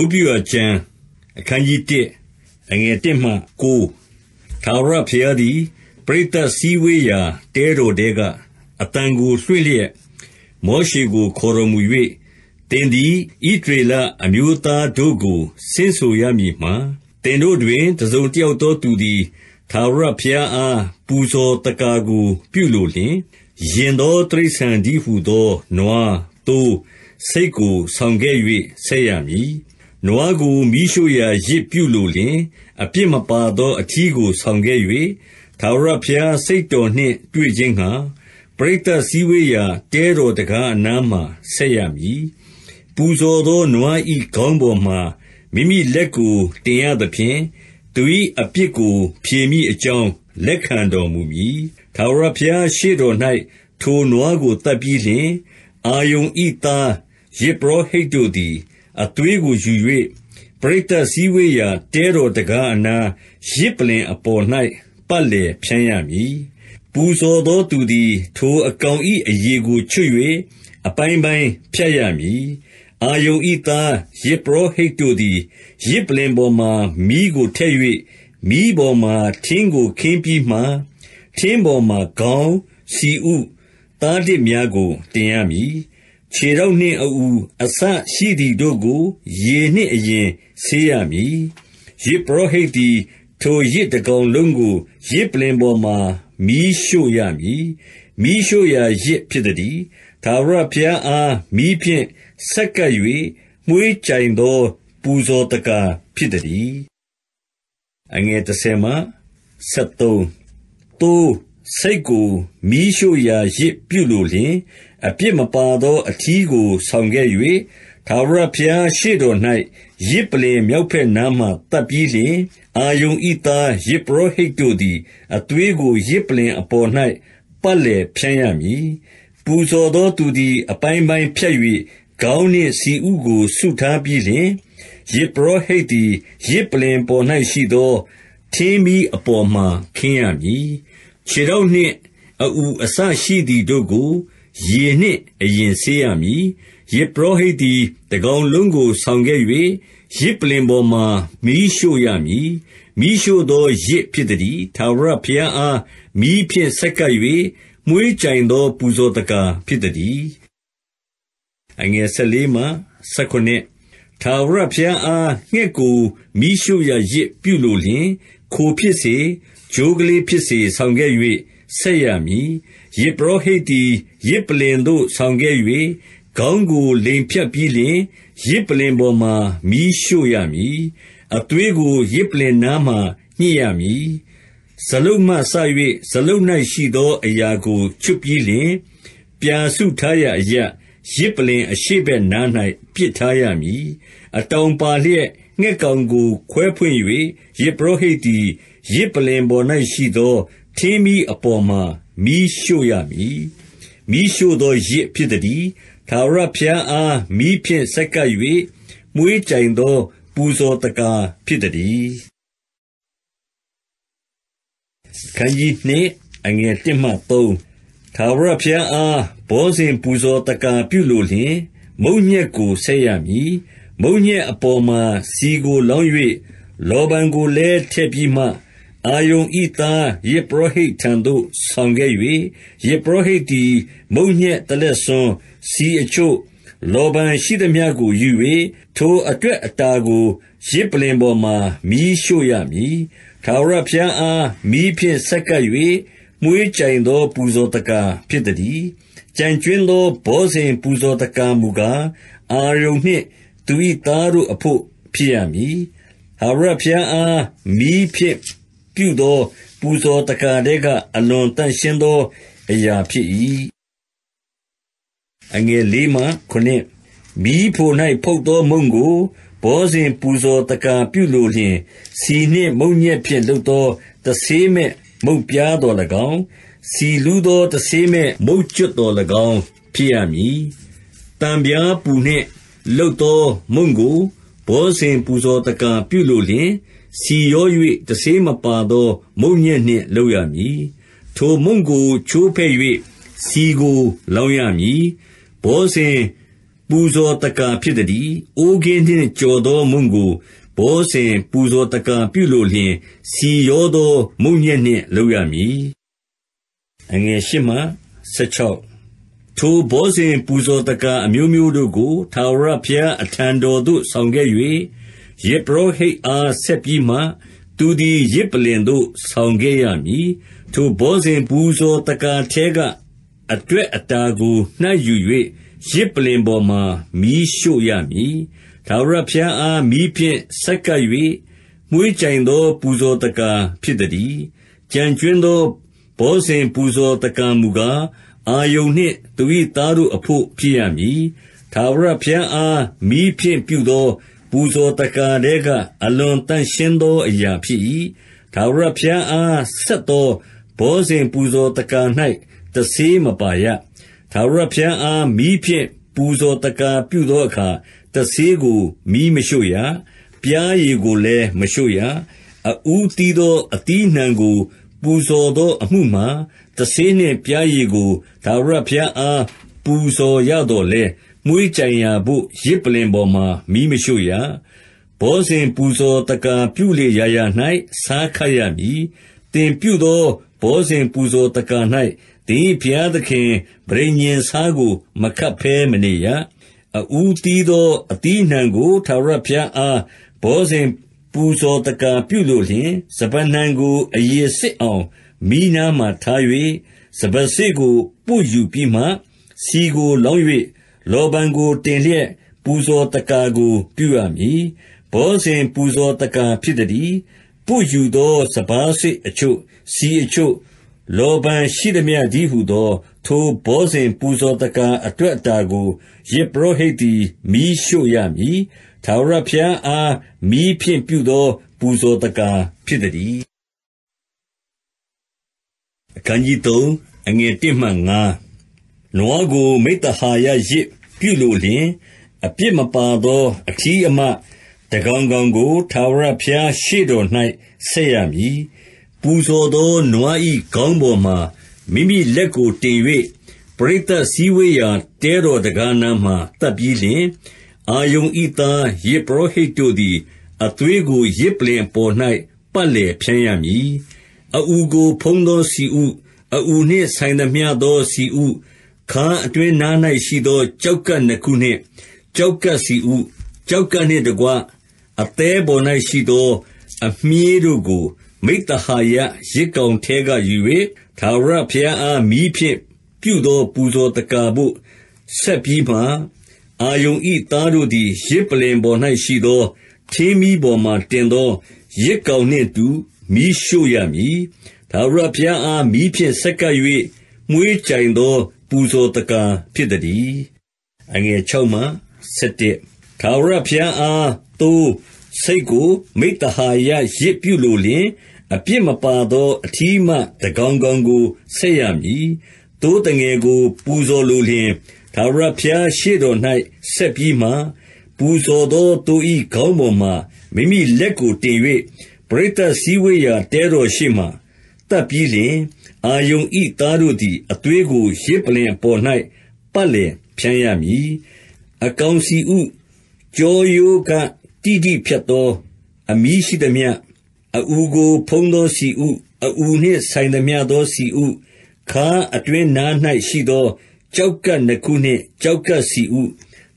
ဝိပုယကျမ်းအခန်းကြီး1အငယ်1မှ9ထာဝရဘုရားသည်ပရိသတ်စည်းဝေးရာတဲတော်တဲကအတန်ကိုလွှင့်လျက်မောရှိကိုခေါ်တော်မူ၍တင်သည်ဣဒရေလအမျိုးသားတို့ကိုဆင်းဆိုရမည်မှာတင်တို့တွင်တစုံတယောက်သောသူသည်ထာဝရဘုရားအားပူဇော်တကာကို ပြုလိုလျင်ရင်သောတရိษံဒီဟုသောနွားတိုးစိတ်ကိုဆောင်ခဲ့၍ဆက်ရမည်နွားကိုမီးရှို့ရာယဇ်ပြုလိုလျှင်၊အပြစ်မပါသောအထီးကိုဆောင်ခဲ့၍၊ထာဝရဘုရားစိတ်တော်နှင့် တွေ့ခြင်းငှါ၊ပရိသတ်စည်းဝေးရာတဲတော်တံခါးအနားမှာဆက်ရမည်။ပူဇော်သောနွား၏ခေါင်းပေါ်မှာမိမိလက်ကိုတင်ရသဖြင့်၊သူ၏အပြစ်ကို ဖြေမည်အကြောင်းလက်ခံတော်မူမည်။ထာဝရဘုရားရှေ့တော်၌ထိုနွားကိုသတ်ပြီးလျှင်၊အာရုန်၏သားယဇ်ပုရောဟိတ်တို့သည်အသွေးကိုယူ၍ပရိသတ်စည်းဝေးရာတဲတော်တံခါးအနား၊ယဇ်ပလ္လင်အပေါ်၌ပတ်လည်ဖြန်းရမည်။ပူဇော်သောသူသည် ထိုအကောင်၏အရေကိုချွတ်၍အပိုင်းပိုင်းဖြတ်ရမည်။အာရုန်၏သားယဇ်ပုရောဟိတ်တို့သည်ယဇ်ပလ္လင်ပေါ်မှာမီးကိုထည့်၍မီးပေါ်မှာထင်းကိုခင်းပြီးမှ၊ထင်းပေါ်မှာခေါင်း၊ဆီဥ၊သားတစ်များကိုတင်ရမည်ခြေထောက်နှင့်အအူအစရှိသည်တို့ကို ရေနှင့်အရင်ဆေးရမည်။ယဇ်ပုရောဟိတ်သည်ထိုယဇ်တကောင်လုံးကိုယဇ်ပလင်ပေါ်မှာမီးရှို့ရမည်။မီးရှို့ရာယဇ်ဖြစ်သည်။သာဝရဘုရားအားမီးဖြင့်ဆက်ကပ်၍မွှေးကြိုင်သော ပူဇော်တကာဖြစ်သည်။အငယ်တစ်ဆယ်မှ73တိုးစိတ်ကို မီးရှို့ရာရစ်ပြုလိုလျင်အပြစ်မပါသောအထီးကို ဆောင်ခဲ့၍၊ထာဝရဘုရားရှေ့တော်၌ယဇ်ပလ္လင်မြောက်ဘက်နားမှာသတ်ပြီးလျှင်၊အာရုန်၏သားယဇ်ပုရောဟိတ်တို့သည်အသွေးကိုယဇ်ပလ္လင်အပေါ်၌ပတ်လည်ဖြန်းရမည်။ပူဇော်သောသူသည် အပိုင်းပိုင်းဖြတ်၍ခေါင်းနှင့်ဆီဥကိုစုထားပြီးလျှင်၊ယဇ်ပုရောဟိတ်သည်ယဇ်ပလ္လင်ပေါ်၌ရှိသောထင်းမီးအပေါ်မှာခင်းရမည်။ခြေထောက်နှင့်အအူအစရှိသည်တို့ကိုရေနှင့်အရင်ဆေးရမည်။ယဇ်ပုရောဟိတ်သည်တကောင်လုံးကို ဆောင်ခဲ့၍ယဇ်ပလ္လင်ပေါ်မှာမီးရှို့ရမည်။မီးရှို့သောယဇ်ဖြစ်သတည်း။ထာဝရဘုရားအားမီးဖြင့်ဆက်ကပ်၍မွှေးကြိုင်သော ပူဇော်သက္ကာဖြစ်သတည်း။ထာဝရဘုရားအားငှက်ကိုမီးရှို့ရာယဇ်ပြုလိုလျှင်၊ခိုဖြစ်စေ၊ချိုးကလေးဖြစ်စေဆောင်ခဲ့၍ဆက်ရမည်။ယဇ်ပုရောဟိတ်သည်ယဇ်ပလ္လင်သို့ဆောင်ခဲ့၍ခေါင်းကိုလိမ်ဖြတ်ပြီးလျှင်၊ယဇ်ပလ္လင်ပေါ်မှာမီးရှို့ရမည်။အသွေးကိုယဇ်ပလ္လင်နားမှာညှစ်ရမည်။စလုပ်မှစ၍စလုပ်၌ရှိသောအရာကိုချွတ်ပြီးလျှင်၊ပြာစုထားရာအရပ်၊ယဇ်ပလ္လင်အရှေ့ဘက်နား၌ပစ်ထားရမည်။အတောင်ပါလျက်ငှက်ကောင်ကိုခွဲဖွင့်၍ယဇ်ပုရောဟိတ်သည်ယဇ်ပလ္လင်ပေါ်၌ရှိသောထင်းမီးအပေါ်မှာမီးရှို့ရမည်မီးရှို့သောယဇ်ဖြစ်သတည်း။ထာဝရဘုရားအားမီးဖြင့်ဆက်ကပ်၍မွှေးကြိုင်သောပူဇော်သက္ကာဖြစ်သတည်း။2ထာဝရဘုရားအားဘောဇဉ်ပူဇော်သက္ကာပြုလိုလျှင်၊မုန့်ညက်ကိုဆက်ရမည်။မုန့်ညက်အပေါ်မှာဆီကိုလောင်း၍လောဗန်ကိုလည်းထည့်ပြီးမှအာရုန်၏သားယဇ်ပုရောဟိတ်ထံသို့ဆောင်ခဲ့၍၊ယဇ်ပုရောဟိတ်သည်မုန့်ညက်တလက်ဆွန်၊ဆီအချို့၊လောဗန်ရှိသမျှကိုယူ၍၊ထိုအတွက်အတာကိုယဇ်ပလ္လင်ပေါ်မှာမီးရှို့ရမည်။ထာဝရဘုရားအားမီးဖြင့်ဆက်ကပ်၍မွှေးကြိုင်သောပူဇော်သက္ကာဖြစ်သတည်း။ကျန်ကြွင်းသောဘောဇဉ်ပူဇော်သက္ကာမူကား၊အာရုန်နှင့်သူ၏သားတို့အဘို့ဖြစ်ရမည်။ထာဝရဘုရားအားမီးဖြင့်ပြုသောပူဇော်သက္ကာထဲကအလွန်သန့်ရှင်းသော အရာဖြစ်၏။4မီးဖို၌ဖုတ်သောမုန့်ကိုဘောဇဉ်ပူဇော်သက္ကာပြုလိုလျှင်၊ဆီနှင့်မုန့်ညက်ဖြင့်လုပ်သောတဆေးမဲ့မုန့်ပြားသော်၎င်း၊ဆီလူးသောတဆေးမဲ့မုန့်ကြွပ်သော်၎င်းဖြစ်ရမည်။5သံပြားပူနှင့်လုပ်သောမုန့်ကိုဘောဇဉ်ပူဇော်သက္ကာပြုလိုလျှင်စီရော၍တဆေးမပါသော မုန့်ညက်နှင့်လုပ်ရမည်။ထိုမုန့်ကိုချိုးဖဲ့၍ဆီကိုလောင်းရမည်။ဘောဇဉ်ပူဇော်သက္ကာဖြစ်သတည်း။အိုးကင်းနှင့်ကျော်သောမုန့်ကိုဘောဇဉ်ပူဇော်သက္ကာပြုလိုလျှင်၊ဆီရောသော မုန့်ညက်နှင့်လုပ်ရမည်။ထိုဘောဇဉ်ပူဇော်သက္ကာအမျိုးမျိုးတို့ကိုထာဝရဘုရားအထံတော်သို့ဆောင်ခဲ့၍ယဇ်ပုရောဟိတ်အားဆက်ပြီးမှ၊သူသည်ယဇ်ပလ္လင်သို့ ဆောင်ခဲ့ရမည်။ထိုဘောဇဉ်ပူဇော်သက္ကာထဲကအတွက်အတာကိုနှိုက်ယူ၍ယဇ်ပလ္လင်ပေါ်မှာမီးရှို့ရမည်။ထာဝရဘုရားအားမီးဖြင့်ဆက်ကပ်၍မွှေးကြိုင်သောပူဇော်သက္ကာဖြစ်သတည်း။ကျန်ကြွင်းသောဘောဇဉ်ပူဇော်သက္ကာမူကား၊အာရုန်နှင့် သူ၏သားတို့အဘို့ဖြစ်ရမည်။ထာဝရဘုရားအားမီးဖြင့်ပြုသောပူဇော်သက္ကာထဲကအလွန်သန့်ရှင်းသောအရာဖြစ်၏။ထာဝရဘုရားအားဆက်သောဘောဇဉ်ပူဇော်သက္ကာ၌တဆေးမပါရ။ထာဝရဘုရားအားမီးဖြင့်ပူဇော်သက္ကာပြုသောအခါတဆေးကိုမီးမရှို့ရ။ပျားရည်ကိုလည်းမရှို့ရ။အဦးသီးသောအသီးအနှံကို ပူဇော်သောအမှုမှာတဆေးနှင့်ပျားရည်ကိုထာဝရဘုရားအားပူဇော်ရသော်လည်းမွှေးကြိုင်ရာဘို့ယဇ်ပလ္လင်ပေါ်မှာမီးမရှို့ရ။ဘောဇဉ်ပူဇော်သက္ကာပြုလေရာရာ၌ဆားခတ်ရမည်။သင်ပြုသောဘောဇဉ်ပူဇော်သက္ကာ၌သင်၏ဘုရားသခင်ပဋိညာဉ်ဆားကိုမခပ်ဘဲမနေရ။အဦးသီးသောအသီးအနှံကိုထာဝရဘုရားအားဘောဇဉ်ပူဇော်သက္ကာပြုလိုလျှင်၊စပါးနှံကိုအရည်စစ်အောင်မီးနားမှာထား၍၊စပါးစေ့ကိုပွတ်ယူပြီးမှဆီကိုလောင်း၍လောဗန်ကိုတင်လျက်ပူဇော်သက္ကာကို ပြုရမည်။ဘောဇဉ်ပူဇော်သက္ကာဖြစ်သတည်း။ပွတ်ယူသောစပါးစေ့အချို့၊ဆီအချို့၊လောဗန်ရှိသမျှတည်းဟူသော ထိုဘောဇဉ်ပူဇော်သက္ကာအတွက်အတာကိုယဇ်ပုရောဟိတ်သည်မီးရှို့ရမည်။ထာဝရဘုရားအားမီးဖြင့်ပြုသော ပူဇော်သက္ကာဖြစ်သတည်း။နွားကိုမိဿဟာယယဇ်ပြုလိုလျှင်၊အပြစ်မပါသောအထီးအမတကောင်ကောင်ကိုထာဝရဘုရားရှေ့တော်၌ဆက်ရမည်။ပူဇော်သောနွား၏ခေါင်းပေါ်မှာမိမိလက်ကိုတင်၍၊ပရိသတ်စည်းဝေးရာတဲတော်တံခါးနားမှာသတ်ပြီးလျှင်၊အာရုန်၏သားယဇ်ပုရောဟိတ်တို့သည်အသွေးကိုယဇ်ပလ္လင်အပေါ်၌ပတ်လည်ဖြန်းရမည်။အအူကိုဖုံးသောဆီဥ၊အအူနှင့်ဆိုင်သမျှသောဆီဥခါးအတွင်းနား၌ရှိသောကျောက်ကပ်နှစ်ခုနှင့်ကျောက်ကပ်ဆီဥ၊ကျောက်ကပ်နှင့်တကွအသည်းပေါ်၌ရှိသောအမြှေးတို့ကို မိဿဟာယယဇ်ကောင်ထဲကယူ၍ထာဝရဘုရားအားမီးဖြင့်ပြုသောပူဇော်သက္ကာဘို့ဆက်ပြီးမှ၊အာရုန်၏သားတို့သည်ယဇ်ပလ္လင်ပေါ်၌ရှိသောထင်းမီးပေါ်မှာတင်သောယဇ်ကောင်နှင့်အတူမီးရှို့ရမည်။ထာဝရဘုရားအားမီးဖြင့်ဆက်ကပ်၍မွှေးကြိုင်သောပူဇော်သက္ကာဖြစ်သတည်း။6ထာဝရဘုရားအားသိုး၊ဆိတ်ကို မိဿဟာယယဇ်ပြုလိုလျှင်၊အပြစ်မပါသောအထီးအမတကောင်ကောင်ကိုဆက်ရမည်။သိုးသငယ်ကို ပူဇော်လိုလျှင်၊ထာဝရဘုရားရှေ့တော်၌ဆက်ပြီးမှ၊ပူဇော်သောသိုး၏ခေါင်းပေါ်မှာမိမိလက်ကိုတင်၍၊ပရိသတ်စည်းဝေးရာတဲတော်ရှေ့မှာသတ်ပြီးလျှင်အာရုန်၏သားတို့သည်အသွေးကိုယဇ်ပလ္လင်အပေါ်၌ပတ်လည်ဖြန်းရမည်။အကောင်ဆီဥ၊ကျောရိုးကတိတိဖြတ်သော အမြီးရှိသမျှ၊အအူကိုဖုံးသောဆီဥ၊အအူနှင့်ဆိုင်သမျှသောဆီဥ၊ခါးအတွင်းနား၌ရှိသောကျောက်ကပ်နှစ်ခုနှင့်ကျောက်ကပ်ဆီဥ၊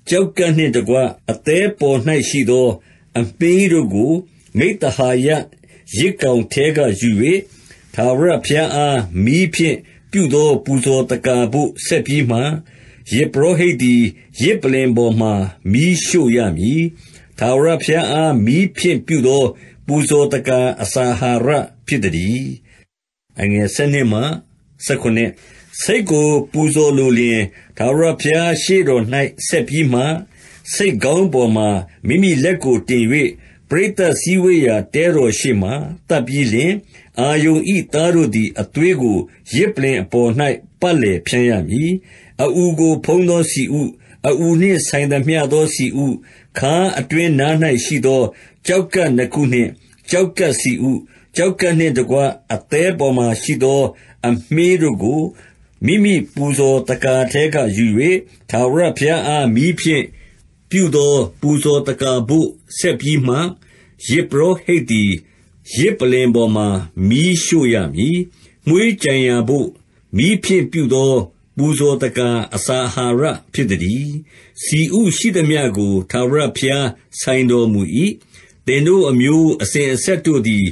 ကျောက်ကပ်နှင့်တကွအသည်းပေါ်၌ရှိသောအမင်းတို့ကိုမိဿဟာယယဇ်ကောင်ထဲကယူ၍ထာဝရဘုရားအားမီးဖြင့်ပြုသော ပူဇော်သက္ကာဘို့ဆက်ပြီးမှ၊ယဇ်ပုရောဟိတ်သည်ယဇ်ပလ္လင်ပေါ်မှာမီးရှို့ရမည်။ထာဝရဘုရားအားမီးဖြင့်ပြုသော ပူဇော်သက္ကာအစာအာဟာရဖြစ်သတည်း။12စိတ်ကိုပူဇော်လိုလျှင်၊ထာဝရဘုရားရှေ့တော်၌ဆက်ပြီးမှ၊ဆိတ်ခေါင်းပေါ်မှာမိမိလက်ကိုတင်၍၊ပရိသတ်စည်းဝေးရာတဲတော်ရှေ့မှာသတ်ပြီးလျှင်။အာရုန်၏သားတို့သည်အသွေးကိုယဇ်ပလ္လင်အပေါ်၌ပတ်လည်ဖြန်းရမည်။အအူကို ဖုံးသောဆီဥ၊အအူနှင့်ဆိုင်သမျှသောဆီဥ၊ခါးအတွင်းနား၌ရှိသောကျောက်ကပ်နှစ်ခုနှင့်ကျောက်ကပ်ဆီဥ၊ကျောက်ကပ်နှင့်တကွအသည်းပေါ်မှာရှိသော အမြှေးတို့ကိုမိမိပူဇော်သက္ကာထဲကယူ၍ထာဝရဘုရားအားမီးဖြင့် ပြုသောပူဇော်သက္ကာဘို့ဆက်ပြီးမှ၊ယဇ်ပုရောဟိတ်သည်ယဇ်ပလ္လင်ပေါ်မှာ မီးရှို့ရမည်။မွှေးကြိုင်ရာဘို့မီးဖြင့်ပြုသော ပူဇော်သက္ကာအစာအာဟာရဖြစ်သတည်း။ဆီဥရှိသမျှကိုထာဝရဘုရားဆိုင်တော်မူ၏။သင်တို့အမျိုးအစဉ်အဆက်တို့သည်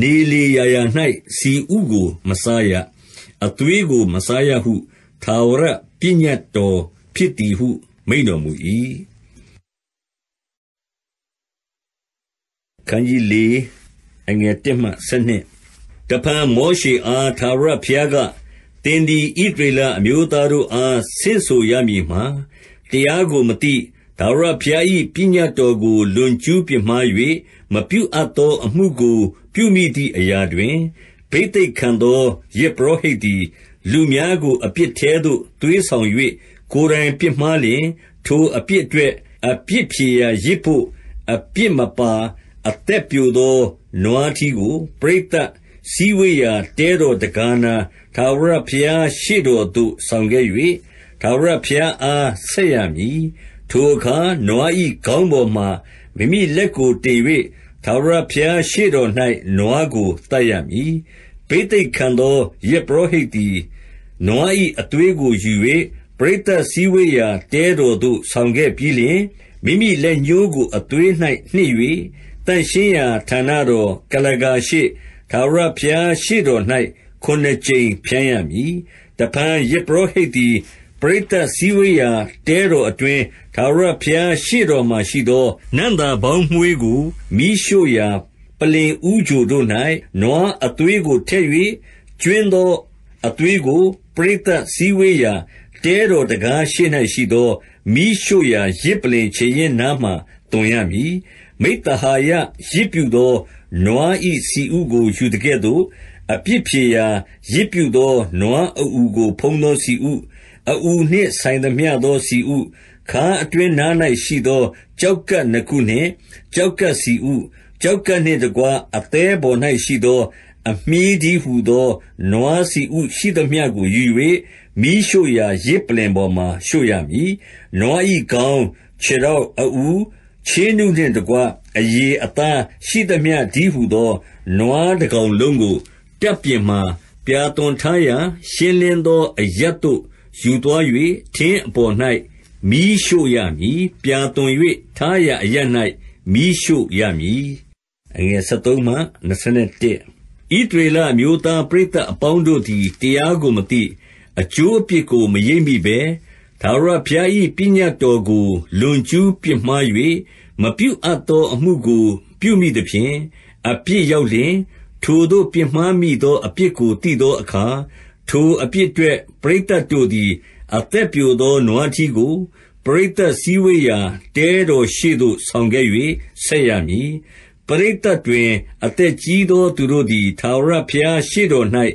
နေလေရာရာ၌ဆီဥကိုမစားရ။အသွေးကိုမစားရဟုထာဝရပညတ်တော်ဖြစ်သည်ဟုမိန့်တော်မူ၏။အငယ်1မှ12တဖန်မောရှေအားထာဝရဘုရားကသင်သည်ဣသရေလအမျိုးသားတို့အားဆင့်ဆိုရမည်မှာတရားကိုမသိဒါဝရဘုရား၏ပညာတော်ကိုလွန်ကျူးပြမှား၍မပြုအပ်သောအမှုကို ပြုမိသည့်အရာတွင်ဘိသိက်ခံသောယေပရောဟိတ်သည်လူများကိုအပြစ်ထဲသို့သွေးဆောင်၍ကိုယ်တိုင်ပြမှားလျင် ထိုအပြစ်အတွက်အပြစ်ဖြေရာရစ်ဖို့အပြစ်မပါ အသက်ပြိုသောနွားထီးကို၊ပရိသတ်စည်းဝေးရာတဲတော်တံခါးနား၊ထာဝရဘုရားရှေ့တော်သို့ ဆောင်ခဲ့၍ထာဝရဘုရားအားဆက်ရမည်။ထိုအခါနွား၏ခေါင်းပေါ်မှာမိမိလက်ကိုတင်၍ထာဝရဘုရားရှေ့တော်၌နွားကိုသတ်ရမည်။ဘိသိက်ခံသောယဇ်ပုရောဟိတ်သည်နွား၏အသွေးကိုယူ၍ပရိသတ်စည်းဝေးရာတဲတော်သို့ဆောင်ခဲ့ပြီးလျှင်၊မိမိလက်ညှိုးကိုအသွေး၌နှစ်၍န့်ရှင်းရာဌာနတော်ကုလားကာရှေ့၊ထာဝရဘုရားရှေ့တော်၌ခုနစ်ကြိမ်ဖြန်းရမည်။တဖန်ယဇ်ပုရောဟိတ်သည်ပရိသတ်စည်းဝေးရာတဲတော်အတွင်း၊ထာဝရဘုရားရှေ့တော်မှာရှိသောနံ့သာပေါင်းမွှေးကိုမီးရှို့ရာပလ္လင်ဦးချိုတို့၌နွားအသွေးကိုထည့်၍ကြွင်းသောအသွေးကိုပရိသတ်စည်းဝေးရာတဲတော်တံခါးရှေ့၌ရှိသောမီးရှို့ရာယဇ်ပလ္လင်ခြေရင်းနားမှာသွန်ရမည်။မိဿဟာယယဇ်ပြုသောနွား၏ဆီဥကိုယူသကဲ့သို့၊အပြစ်ဖြေရာယဇ်ပြုသော နွားအအူကိုဖုံးသောဆီဥ၊အအူနှင့်ဆိုင်သမျှသောဆီဥ၊ခါးအတွင်းနား၌ရှိသောကျောက်ကပ်နှစ်ခုနှင့်ကျောက်ကပ်ဆီဥ၊ကျောက်ကပ်နှင့်တကွအသည်းပေါ်၌ရှိသော အမြှေးတည်းဟူသောနွားဆီဥရှိသမျှကိုယူ၍မီးရှို့ရာယဇ်ပလ္လင်ပေါ်မှာရှို့ရမည်။နွား၏ခေါင်း၊ခြေထောက်၊အအူ၊ချေးနုနှင့်တကွအရေအသားရှိသမျှတည်းဟူသောနွားတကောင်လုံးကိုတပ်ပြင်မှာပြာသွန်းထားရာရှင်းလင်းသော အရပ်သို့ယူသွား၍ထင်းအပေါ်၌မီးရှို့ရမည်။ပြာသွန်း၍ထားရာအရပ်၌မီးရှို့ရမည်။13ဣသရေလအမျိုးသားပရိသတ်အပေါင်းတို့သည်တရားကိုမသိ၊အကျိုးအပြစ်ကိုမရိပ်မိဘဲ၊ထာဝရဘုရား၏ပညတ်တော်ကိုလွန်ကျူးပြစ်မှား၍မပြုအပ်သောအမှုကို ပြုမိသဖြင့်၊အပြစ်ရောက်လျှင်၊ထိုသို့ပြစ်မှားမိသောအပြစ်ကိုသိသောအခါ၊ထိုအပြစ်အတွက်ပရိသတ်တို့သည် အသက်ပျိုသောနွားထီးကိုပရိသတ်စည်းဝေးရာတဲတော်ရှေ့သို့ဆောင်ခဲ့၍ဆက်ရမည်။ပရိသတ်တွင် အသက်ကြီးသော သူတို့သည်ထာဝရဘုရားရှေ့တော်၌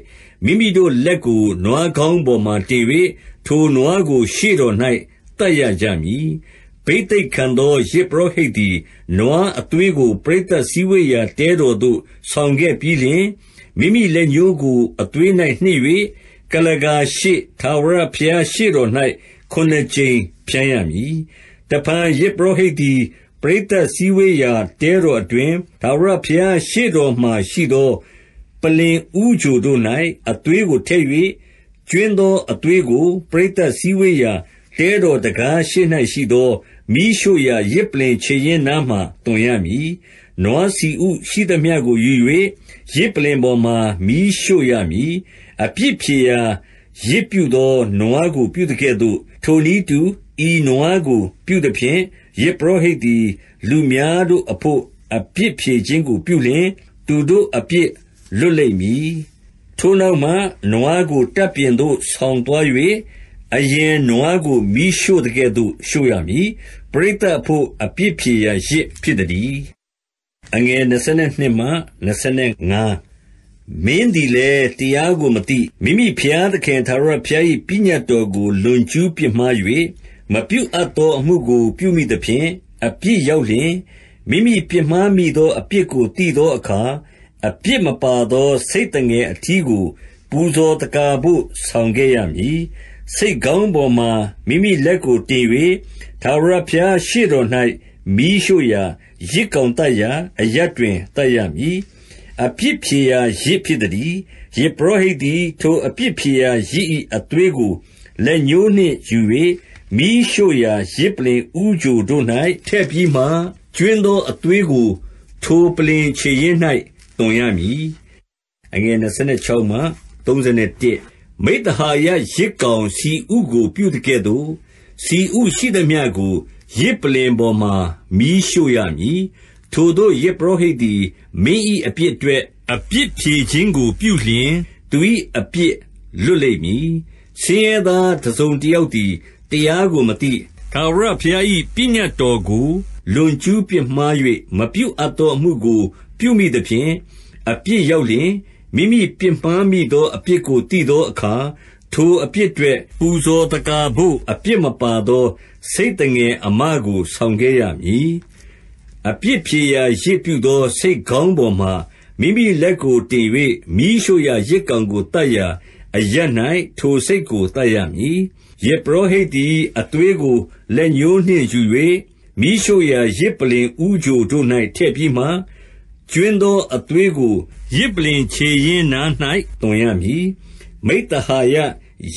မိမိတို့လက်ကို နွားခေါင်းပေါ်မှာတင်၍၊ထိုနွားကိုရှေ့တော်၌သတ်ရကြမည်ဘိသိက်ခံသောယဇ်ပုရောဟိတ်သည်နွားအသွေးကိုပရိသတ်စည်းဝေးရာတဲတော်သို့ဆောင်ခဲ့ပြီးလျှင်၊မိမိလက်ညှိုးကိုအသွေး၌နှစ်၍ကုလားကာရှေ့ထာဝရဘုရားရှေ့တော်၌ခုနစ်ကြိမ်ဖြန်းရမည်။တဖန်ယဇ်ပုရောဟိတ်သည်ပရိသတ်စည်းဝေးရာတဲတော်အတွင်း၊ထာဝရဘုရားရှေ့တော်မှာရှိသောပလ္လင်ဦးချိုတို့၌အသွေးကိုထည့်၍၊ကြွင်းသောအသွေးကိုပရိသတ်စည်းဝေးရာတဲတော်တံခါးရှေ့၌ရှိသောမီးရှို့ရာယဇ်ပလ္လင်ခြေရင်းနားမှာသွန်ရမည်။နွားဆီဥရှိသမျှကိုယူ၍ယဇ်ပလ္လင်ပေါ်မှာမီးရှို့ရမည်။အပြစ်ဖြေရာယဇ်ပြုသောနွားကို ပြုသကဲ့သို့၊ထိုနည်းတူဤနွားကို ပြုသဖြင့်၊ယဇ်ပုရောဟိတ်သည်လူများတို့အဘို့အပြစ်ဖြေခြင်းကိုပြုလျှင်၊သူတို့အပြစ်လွတ်လိမ့်မည်။ထိုနောက်မှနွားကိုတပ်ပြင်သို့ဆောင်သွား၍အရင်နွားကိုမီးရှို့သကဲ့သို့ရှို့ရမည်။ပရိသတ်အဘို့အပြစ်ဖြေရာယဇ်ဖြစ်သတည်း။22မင်းသည်လည်းတရားကိုမသိ၊မိမိဘုရားသခင်ထာဝရဘုရား၏ပညတ်တော်ကိုလွန်ကျူးပြစ်မှား၍မပြုအပ်သောအမှုကို ပြုမိသဖြင့်၊အပြစ်ရောက်လျှင်၊မိမိပြစ်မှားမိသော အပြစ်ကိုသိသောအခါ၊အပြစ်မပါသောဆိတ်သငယ်အထီးကို ပူဇော်သက္ကာဘို့ဆောင်ခဲ့ရမည်။စိတ်ခေါင်းပေါ်မှာမိမိလက်ကိုတင်၍ထာဝရဘုရားရှေ့တော်၌မီးရှို့ရာ၊ယဇ်ကောင်သတ်ရာ အရပ်တွင်သတ်ရမည်။အပြစ်ဖြေရာယဇ်ဖြစ်သတည်း။ယဇ်ပုရောဟိတ်သည်ထိုအပြစ်ဖြေရာယဇ်၏အသွေးကိုလက်ညှိုးနှင့်ယူ၍မီးရှို့ရာယဇ်ပလ္လင်ဦးချိုတို့၌ထည့်ပြီးမှ၊ကြွင်းသောအသွေးကို ထိုပလ္လင်ခြေရင်း၌သွန်ရမည်။26မိဿဟာယယဇ်ကောင်ဆီဥကို ပြုသကဲ့သို့၊ဆီဥရှိသမျှကိုယဇ်ပလ္လင်ပေါ်မှာမီးရှို့ရမည်။ထိုသို့ယဇ်ပုရောဟိတ်သည်မင်း၏အပြစ်အတွက်အပြစ်ဖြေခြင်းကိုပြုလျှင်၊သူ၏အပြစ်လွတ်လိမ့်မည်။ဆင်းရဲသားတစုံတယောက်သည်တရားကိုမသိ၊ထာဝရဘုရား၏ပညတ်တော်ကိုလွန်ကျူးပြစ်မှား၍မပြုအပ်သောအမှုကို ပြုမိသဖြင့်၊အပြစ်ရောက်လျှင်မိမိပြစ်မှားမိသောအပြစ်ကိုသိသောအခါ၊ထိုအပြစ်အတွက် ပူဇော်သက္ကာဘို့အပြစ်မပါသောဆိတ်သငယ်အမကိုဆောင်ခဲ့ရမည်။အပြစ်ဖြေရာယဇ်ပြုသောဆိတ်ခေါင်းပေါ်မှာမိမိလက်ကိုတင်၍မီးရှို့ရာယဇ်ကောင်ကိုသတ်ရာအရပ်၌ထိုဆိတ်ကိုသတ်ရမည်။ယဇ်ပုရောဟိတ်သည်အသွေးကိုလက်ညှိုးနှင့်ယူ၍မီးရှို့ရာယဇ်ပလ္လင်ဦးချိုတို့၌ထည့်ပြီးမှကြွင်းသောအသွေးကိုယဇ်ပလ္လင်ခြေရင်းနား၌သွန်ရမည်။မိဿဟာယ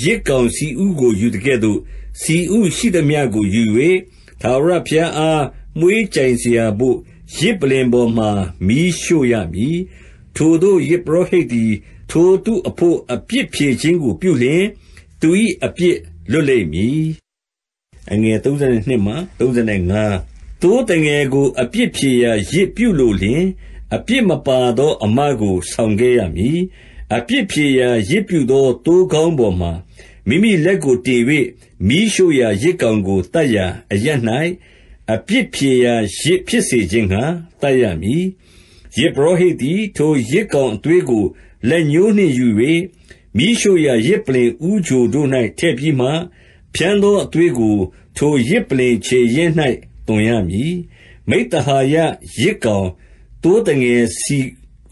ယဇ်ကောင်ဆီဥကို ယူသကဲ့သို့၊ဆီဥရှိသမျှကိုယူ၍၊ထာဝရဘုရားအားမွှေးကြိုင်စရာဘို့ယဇ်ပလ္လင်ပေါ်မှာမီးရှို့ရမည်။ထိုသို့ယဇ်ပုရောဟိတ်သည်ထိုသူအဘို့အပြစ်ဖြေခြင်းကို ပြုလျှင်၊သူ၏အပြစ်လွတ်လိမ့်မည်။သိုးသငယ်ကိုအပြစ်ဖြေရာယဇ်ပြုလိုလျှင်အပြစ်မပါသောအမကိုဆောင်ခဲ့ရမည်။အပြစ်ဖြေရာယဇ်ပြုသောသိုးခေါင်းပေါ်မှာမိမိလက်ကိုတင်၍မီးရှို့ရာယဇ်ကောင်ကိုသတ်ရာအရပ်၌အပြစ်ဖြေရာယဇ်ဖြစ်စေခြင်းငှါသတ်ရမည်။ယဇ်ပုရောဟိတ်သည်ထိုယဇ်ကောင်အသွေးကိုလက်ညှိုးနှင့်ယူ၍မီးရှို့ရာယဇ်ပလ္လင်ဦးချိုတို့၌ထည့်ပြီးမှ၊ဖြန်းသောအသွေးကို ထိုယဇ်ပလ္လင်ခြေရင်း၌သွန်ရမည်။မိဿဟာယယဇ်ကောင်သိုးသငယ်ဆီ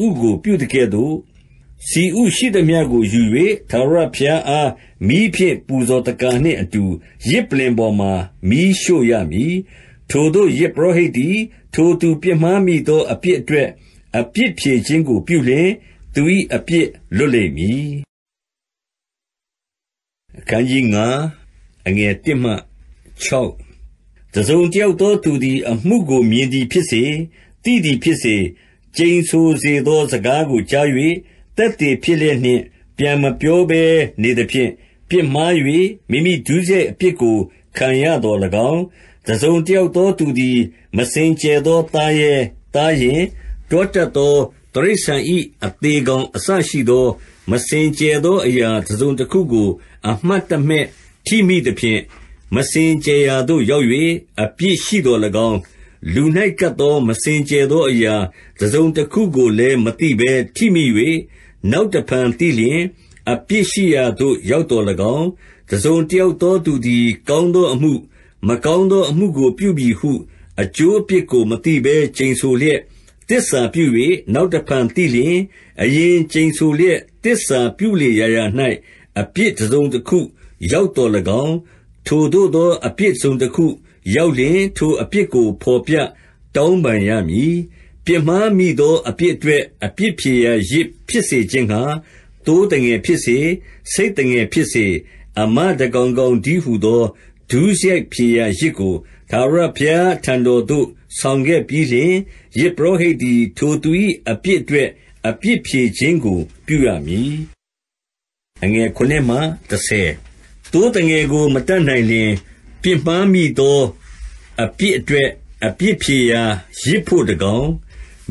ဥကိုပြုသကဲ့သို့၊ဆီဥရှိသမျှကိုယူ၍ထာဝရဘုရားအားမီးဖြင့်ပူဇော်သက္ကာနှင့်အတူယဇ်ပလ္လင်ပေါ်မှာမီးရှို့ရမည်။ထိုသို့ယဇ်ပုရောဟိတ်သည်ထိုသူပြစ်မှားမိသောအပြစ်အတွက်အပြစ်ဖြေခြင်းကိုပြုလျှင်၊သူ၏အပြစ်လွတ်လိမ့်မည်။5တစုံတယောက်သောသူသည်အမှုကိုမြင်သည်ဖြစ်စေသိသည်ဖြစ်စေ၊ကျိန်ဆိုစေသောစကားကိုကြား၍သက်သေဖြစ်လျက်နှင့်ပြန်မပြောဘဲနေသဖြင့်၊ပြစ်မှား၍မိမိဒုစရိုက်အပြစ်ကိုခံရသော်၎င်း၊တစုံတယောက်သောသူသည် မစင်ကြယ်သောသားရဲ၊သားယဉ်၊တွားတတ်သောတိရစ္ဆာန်၏အသေကောင်အစရှိသောမစင်ကြယ်သောအရာတစုံတခုကို အမှတ်တမဲ့ထိမိသဖြင့်၊မစင်ကြယ်ရာသို့ရောက်၍အပြစ်ရှိသော်၎င်းလူ၌ကပ်သောမစင်ကြယ်သောအရာတစုံတခုကိုလည်းမသိဘဲထိမိ၍နောက်တဖန်သိလျှင်၊အပြစ်ရှိရာသို့ရောက်သော်၎င်း၊တစုံတယောက်သောသူသည် ကောင်းသောအမှု၊မကောင်းသော အမှုကိုပြုပြီဟုအကျိုးအပြစ်ကိုမသိဘဲကျိန်ဆိုလျက်သစ္စာပြု၍နောက်တဖန်သိလျှင်၊အရင်ကျိန်ဆိုလျက်သစ္စာပြုလေရာရာ၌အပြစ်တစုံတခု ရောက်သော်၎င်း၊ထိုသို့သောအပြစ်တစုံတခုရောက်လျှင်၊ထိုအပြစ်ကိုဘော်ပြတောင်းပန်ရမည်။ပြစ်မှားမိသောအပြစ်အတွက်အပြစ်ဖြေရာယဇ်ဖြစ်စေခြင်းငှါ၊သိုးသငယ်ဖြစ်စေ၊ဆိတ်သငယ်ဖြစ်စေ၊အမတကောင်ကောင်တည်းဟူသောဒုစရိုက်ဖြေရာယဇ်ကိုထာဝရဘုရားထံတော်သို့ဆောင်ခဲ့ပြီးလျှင်၊ယဇ်ပုရောဟိတ်သည်ထိုသူ၏အပြစ်အတွက်အပြစ်ဖြေခြင်းကို ပြုရမည်။သိုးသငယ်ကိုမတတ်နိုင်လျှင်ပြစ်မှားမိသောအပြစ်အတွက်အပြစ်ဖြေရာယဇ်ဘို့တကောင်၊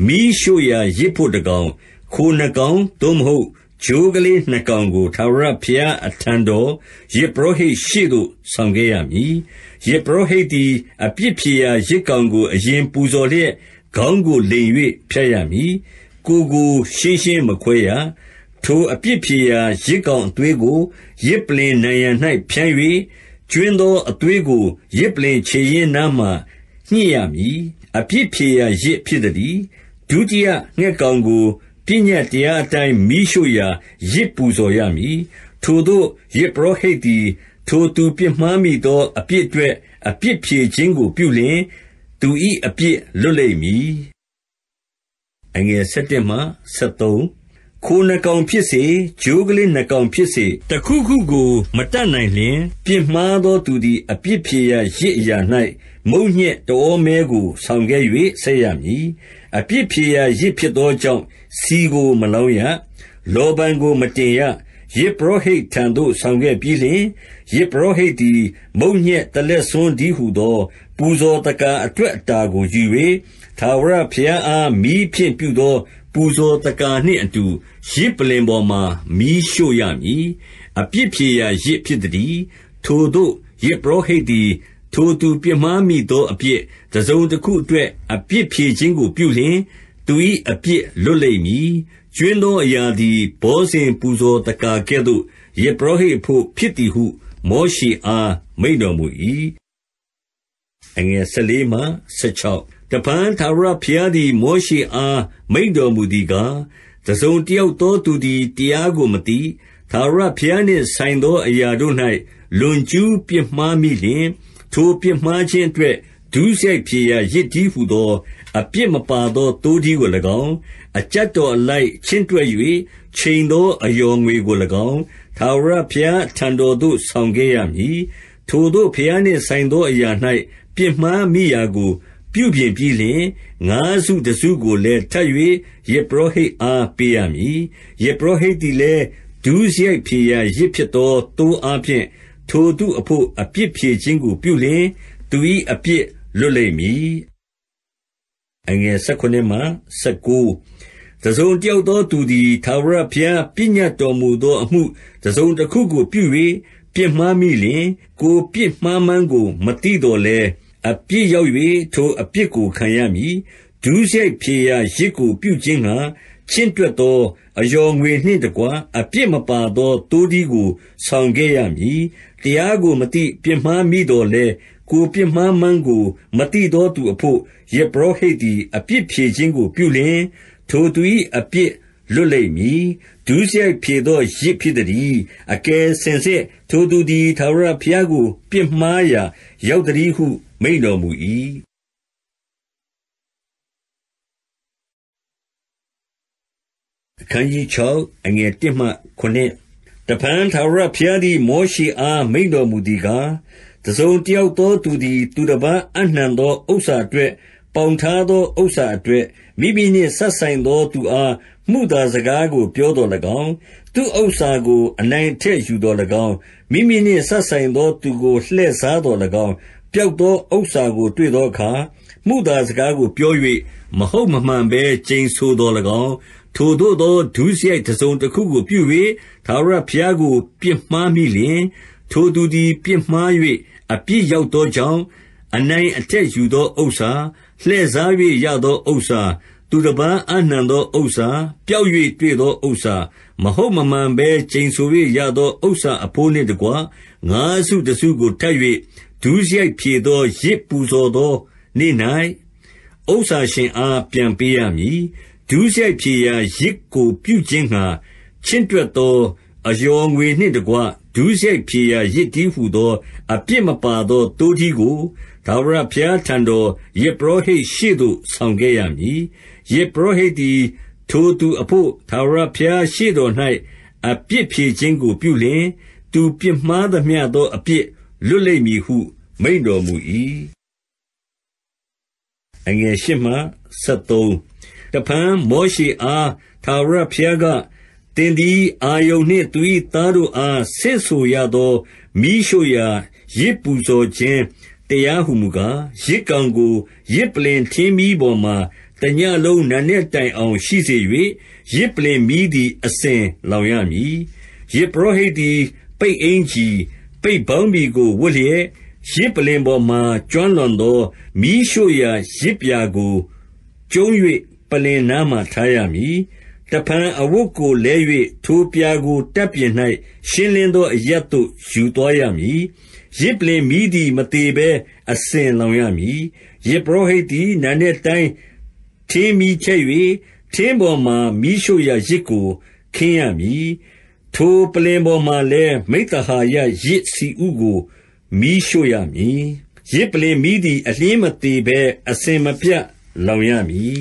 မီးရှို့ရာယဇ်ဘို့တကောင်၊ခိုနှစ်ကောင်သို့မဟုတ်ချိုးကလေးနှစ်ကောင်ကိုထာဝရဘုရားအထံတော်ယဇ်ပုရောဟိတ်ရှေ့သို့ဆောင်ခဲ့ရမည်။ယဇ်ပုရောဟိတ်သည် အပြစ်ဖြေရာယဇ်ကောင်ကိုအရင်ပူဇော်လျက်၊ခေါင်းကိုလိမ်၍ဖြတ်ရမည်။ကိုယ်ကိုရှင်းရှင်းမခွဲရ။ထိုအပြစ်ဖြေရာယဇ်ကောင်အသွေးကိုယဇ်ပလ္လင်နံရံ၌ဖြန်း၍ကြွင်းသောအသွေးကိုယဇ်ပလ္လင်ခြေရင်းနားမှာညှစ်ရမည်။အပြစ်ဖြေရာယဇ်ဖြစ်သတည်း။ဒုတိယငှက်ကောင်ကိုပညတ်တရားအတိုင်းမီးရှို့ရာယဇ်ပူဇော်ရမည်။ထိုသို့ယဇ်ပုရောဟိတ်သည်ထိုသူပြစ်မှားမိသောအပြစ်အတွက်အပြစ်ဖြေခြင်းကိုပြုလျှင်၊သူ၏အပြစ်လွတ်လိမ့်မည်။11ခိုနှစ်ကောင်ဖြစ်စေ၊ချိုးကလေးနှစ်ကောင်ဖြစ်စေ၊တခုခုကို မတတ်နိုင်လျှင်၊ပြစ်မှားသောသူသည်အပြစ်ဖြေရာယဇ်အရာ၌မုန့်ညက်တောမဲကို ဆောင်ခဲ့၍ဆက်ရမည်။အပြစ်ဖြေရာယဇ်ဖြစ်သောကြောင့်ဆီကိုမလောင်းရ။လောဗန်ကိုမတင်ရ။ယဇ်ပုရောဟိတ်ထံသို့ဆောင်ခဲ့ပြီးလျှင်၊ယဇ်ပုရောဟိတ်သည်မုန့်ညက်တလက်ဆွန်းတည်းဟူသော ပူဇော်သက္ကာအတွက်အတာကိုယူ၍၊ထာဝရဘုရားအားမီးဖြင့်ပြုသောပူဇော်သက္ကာနှင့်အတူယဇ်ပလ္လင်ပေါ်မှာမီးရှို့ရမည်။အပြစ်ဖြေရာယဇ်ဖြစ်သတည်း။ထိုသို့ယဇ်ပုရောဟိတ်သည် ထိုသူပြစ်မှားမိသောအပြစ်တစုံတခုအတွက်အပြစ်ဖြေခြင်းကိုပြုလျှင်၊သူ၏အပြစ်လွတ်လိမ့်မည်။ကြွင်းသောအရာသည်ဘောဇဉ်ပူဇော်သက္ကာကဲ့သို့ယဇ်ပုရောဟိတ်အဘို့ဖြစ်သည်ဟု မောရှေအားမိန့်တော်မူ၏။14တဖန်ထာဝရဘုရားသည်မောရှေအားမိန့်တော်မူသည်ကား၊တစုံတယောက်သောသူသည်တရားကိုမသိ၊ထာဝရဘုရားနှင့်ဆိုင်သောအရာတို့၌လွန်ကျူးပြစ်မှားမိလျှင်၊ထိုပြစ်မှားခြင်းအတွက်ဒုစရိုက်ဖြေရာယဇ်တည်းဟူသော အပြစ်မပါသောသိုးထီးကို၎င်း၊အကျပ်တော်အလိုက်ချင့်တွက်၍ချိန်သောအလျော်ငွေကို၎င်း၊ထာဝရဘုရားအထံတော်သို့ ဆောင်ခဲ့ရမည်။ထိုသို့ဘုရားနှင့်ဆိုင်သောအရာ၌ပြစ်မှားမိရာကိုပြုပြင်ပြီးလျှင်၊ငါးစုတစုကိုလည်းထပ်၍ယဇ်ပုရောဟိတ်အားပေးရမည်။ယဇ်ပုရောဟိတ်သည်လည်းဒုစရိုက်ဖြေရာယဇ်ဖြစ်သောသိုးအားဖြင့်ထိုသူအဘို့အပြစ်ဖြေခြင်းကို ပြုလျှင်၊သူ၏အပြစ်လွတ်လိမ့်မည်။17တစုံတယောက်သောသူသည်ထာဝရဘုရားပညတ်တော်မူသောအမှုတစုံတခုကိုပြု၍ပြစ်မှားမိလျှင်၊ကိုယ်ပြစ်မှားမှန်းကိုမသိသော်လည်းအပြစ်ရောက်၍ထိုအပြစ်ကိုခံရမည်။ဒုစရိုက်ဖြေရာယဇ်ကိုပြုခြင်းငှါချင့်တွက်သောအလျော်ငွေနှင့်တကွအပြစ်မပါသောသိုးထီးကိုဆောင်ခဲ့ရမည်။တရားကိုမသိပြစ်မှားမိသော်လည်း၊ကိုယ်ပြစ်မှားမှန်းကိုမသိသောသူအဘို့ယဇ်ပုရောဟိတ်သည်အပြစ်ဖြေခြင်းကိုပြုလျှင်၊ထိုသူ၏အပြစ်လွတ်လိမ့်မည်။ဒုစရိုက်ဖြေသောယဇ်ဖြစ်သတည်း။အကယ်စင်စစ်ထိုသူသည်ထာဝရဘုရားကိုပြစ်မှားရာရောက်သတည်းဟုမိန့်တော်မူ၏။တဖန်ထာဝရဘုရားသည်မောရှေအားမိန့်တော်မူသည်ကား၊တစုံတယောက်သောသူသည်သူတပါးအပ်နှံသောဥစ္စာအတွက်၊ပေါင်ထားသောဥစ္စာအတွက်၊မိမိနှင့်စပ်ဆိုင်သော သူအားမုသာစကားကိုပြောသော်၎င်း၊သူ့ဥစ္စာကိုအနိုင်အထက်ယူသော်၎င်း၊မိမိနှင့်စပ်ဆိုင်သောသူကိုလှည့်စားသော်၎င်း၊ပျောက်သောဥစ္စာကိုတွေ့သောအခါ၊မုသာစကားကိုပြော၍မဟုတ်မမှန်ဘဲကျိန်ဆိုသော်၎င်း၊ထိုသို့သောဒုစရိုက်တစုံတခုကိုပြု၍ထာဝရဘုရားကိုပြစ်မှားမိလျှင်၊ထိုသူသည်ပြစ်မှား၍အပြစ်ရောက်သောကြောင့်၊အနိုင်အထက်ယူသောဥစ္စာ၊လှည့်စား၍ရသောဥစ္စာ၊သူတပါးအပ်နှံသောဥစ္စာ၊ပျောက်၍တွေ့သောဥစ္စာ၊မဟုတ်မမှန်ဘဲကျိန်ဆို၍ရသောဥစ္စာအဘိုးနှင့်တကွငါးစုတစုကိုထပ်၍ဒုစရိုက်ဖြေသောယဇ်ပူဇော်သော နေ့၌ဥစ္စာရှင်အားပြန်ပေးရမည်။ဒုစရိုက်ဖြေရာယဇ်ကိုပြုခြင်းငှါချင့်တွက်သောအလျော်ငွေနှင့်တကွဒုစရိုက်ဖြေရာယဇ်တည်းဟူသောအပြစ်မပါသောသိုးထီးကိုထာဝရဘုရားထံတော်ယဇ်ပုရောဟိတ်ရှေ့သို့ဆောင်ခဲ့ရမည်။ယဇ်ပုရောဟိတ်သည်ထိုသူအဘို့ထာဝရဘုရားရှေ့တော်၌အပြစ်ဖြေခြင်းကိုပြုလျှင်၊သူပြစ်မှားသမျှသောအပြစ်လွတ်လိမ့်မည်ဟုမိန့်တော်မူ၏။တဖန်မောရှေအားထာဝရဘုရားက၊သင်သည်အာရုန်နှင့်သူ၏သားတို့အားဆင့်ဆိုရသောမီးရှို့ရာယဇ်ပူဇော်ခြင်းတရားဟူမူကား၊ယဇ်ကောင်ကိုယဇ်ပလ္လင်ထင်းမီးပေါ်မှာတညလုံးနံနက်တိုင်အောင် ရှိစေ၍ယဇ်ပလ္လင်မီးသည်အစဉ်လောင်ရမည်။ယဇ်ပုရောဟိတ်သည်ပိတ်အင်္ကျီ၊ပိတ်ပေါင်းဘီကိုဝတ်လျက်၊ယဇ်ပလ္လင်ပေါ်မှာကျွမ်းလောင်သောမီးရှို့ရာယဇ်ပြာကိုကျုံး၍ပလ္လင်နားမှာထားရမည်။တဖန်အဝတ်ကိုလဲ၍ထိုပြာကိုတပ်ပြင်၌ရှင်းလင်းသောအရပ်သို့ယူသွားရမည်။ယဇ်ပလ္လင်မီးသည်မသေဘဲအစဉ်လောင်ရမည်။ယဇ်ပုရောဟိတ်သည်နံနက်တိုင်းထင်းမီးချက်၍ထင်းပေါ်မှာမီးရှို့ရာယဇ်ကိုခင်းရမည်။ထိုပလ္လင်ပေါ်မှာလည်းမိဿဟာယယဇ်ဆီဥကိုမီးရှို့ရမည်။ယဇ်ပလ္လင်မီးသည်အလျှင်းမသေဘဲအစဉ်မပြတ်လောင်ရမည်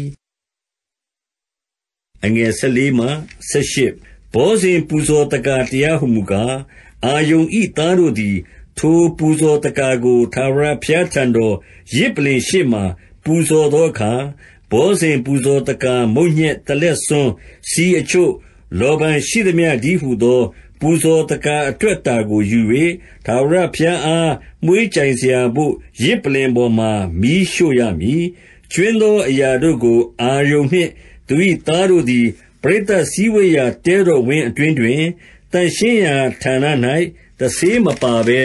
။ဘောဇဉ်ပူဇော်သက္ကာတရားဟူမူကား၊အာရုန်၏သားတို့သည် ထိုပူဇော်သက္ကာကိုထာဝရဘုရားထံတော်ယဇ်ပလ္လင်ရှေ့မှာပူဇော်သောအခါဘောဇဉ်ပူဇော်သက္ကာမုန့်ညက်တလက်ဆွန်းဆီအချို့လောဗန်ရှိသမျှတည်းဟုသော ပူဇော်သက္ကာအတွက်တာကိုယူ၍ထာဝရဘုရားအားမွေးကြိုင်စရာဘို့ရစ်ပလင်ပေါ်မှာမီးရှို့ရမည်ကျွင်းသောအရာတို့ကို အာယုန်နှင့်သူ၏သားတို့သည်ပရိသတ်စည်းဝေးရာတဲတော်ဝင်းအတွင်တွင်တန်ရှင်းရာဌာန၌တဆေးမပါဘဲ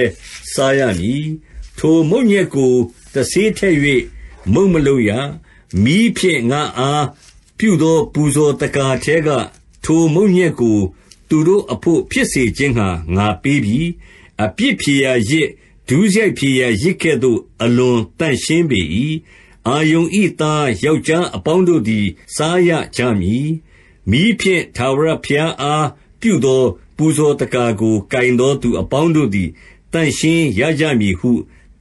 စားရမည်ထိုမုတ်ညက်ကိုတဆေးထည့်၍မုတ်မလုံရမီးဖြင့်ငါ့အားပြုသောပူဇော်သက္ကာထဲကထိုမုန့်ညက်ကို သူတို့အဘို့ဖြစ်စေခြင်းငှါငါပေးပြီ။အပြစ်ဖြေရာယဇ်၊ဒုစရိုက်ဖြေရာယဇ်ကဲ့သို့အလွန်သန့်ရှင်းပေ၏။အာရုန်၏သားယောက်ျားအပေါင်းတို့သည် စားရကြမည်။မီးဖြင့်ထာဝရဘုရားအားပြုသောပူဇော်သက္ကာကိုကိုင်သောသူအပေါင်းတို့သည်သန့်ရှင်းရကြမည်ဟု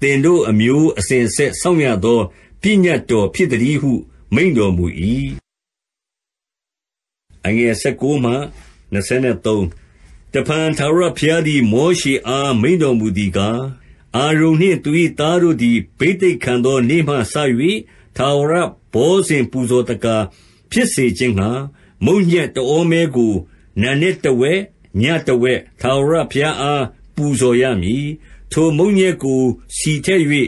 သင်တို့အမျိုးအစဉ်အဆက်စောင့်ရသောပညတ်တော်ဖြစ်သတည်းဟုမိန့်တော်မူ၏။တဖန်ထာဝရဘုရားသည်မောရှေအားမိန့်တော်မူသည်ကား၊အာရုန်နှင့်သူ၏သားတို့သည်ဘိသိက်ခံသော နေ့မှစ၍ထာဝရဘောဇဉ်ပူဇော်သက္ကာဖြစ်စေခြင်းငှါ၊မုန့်ညက်တဩမဲကိုနံနက်တဝက်၊ညတဝက်၊ထာဝရဘုရားအားပူဇော်ရမည်။ထိုမုန့်ညက်ကိုဆီထည့်၍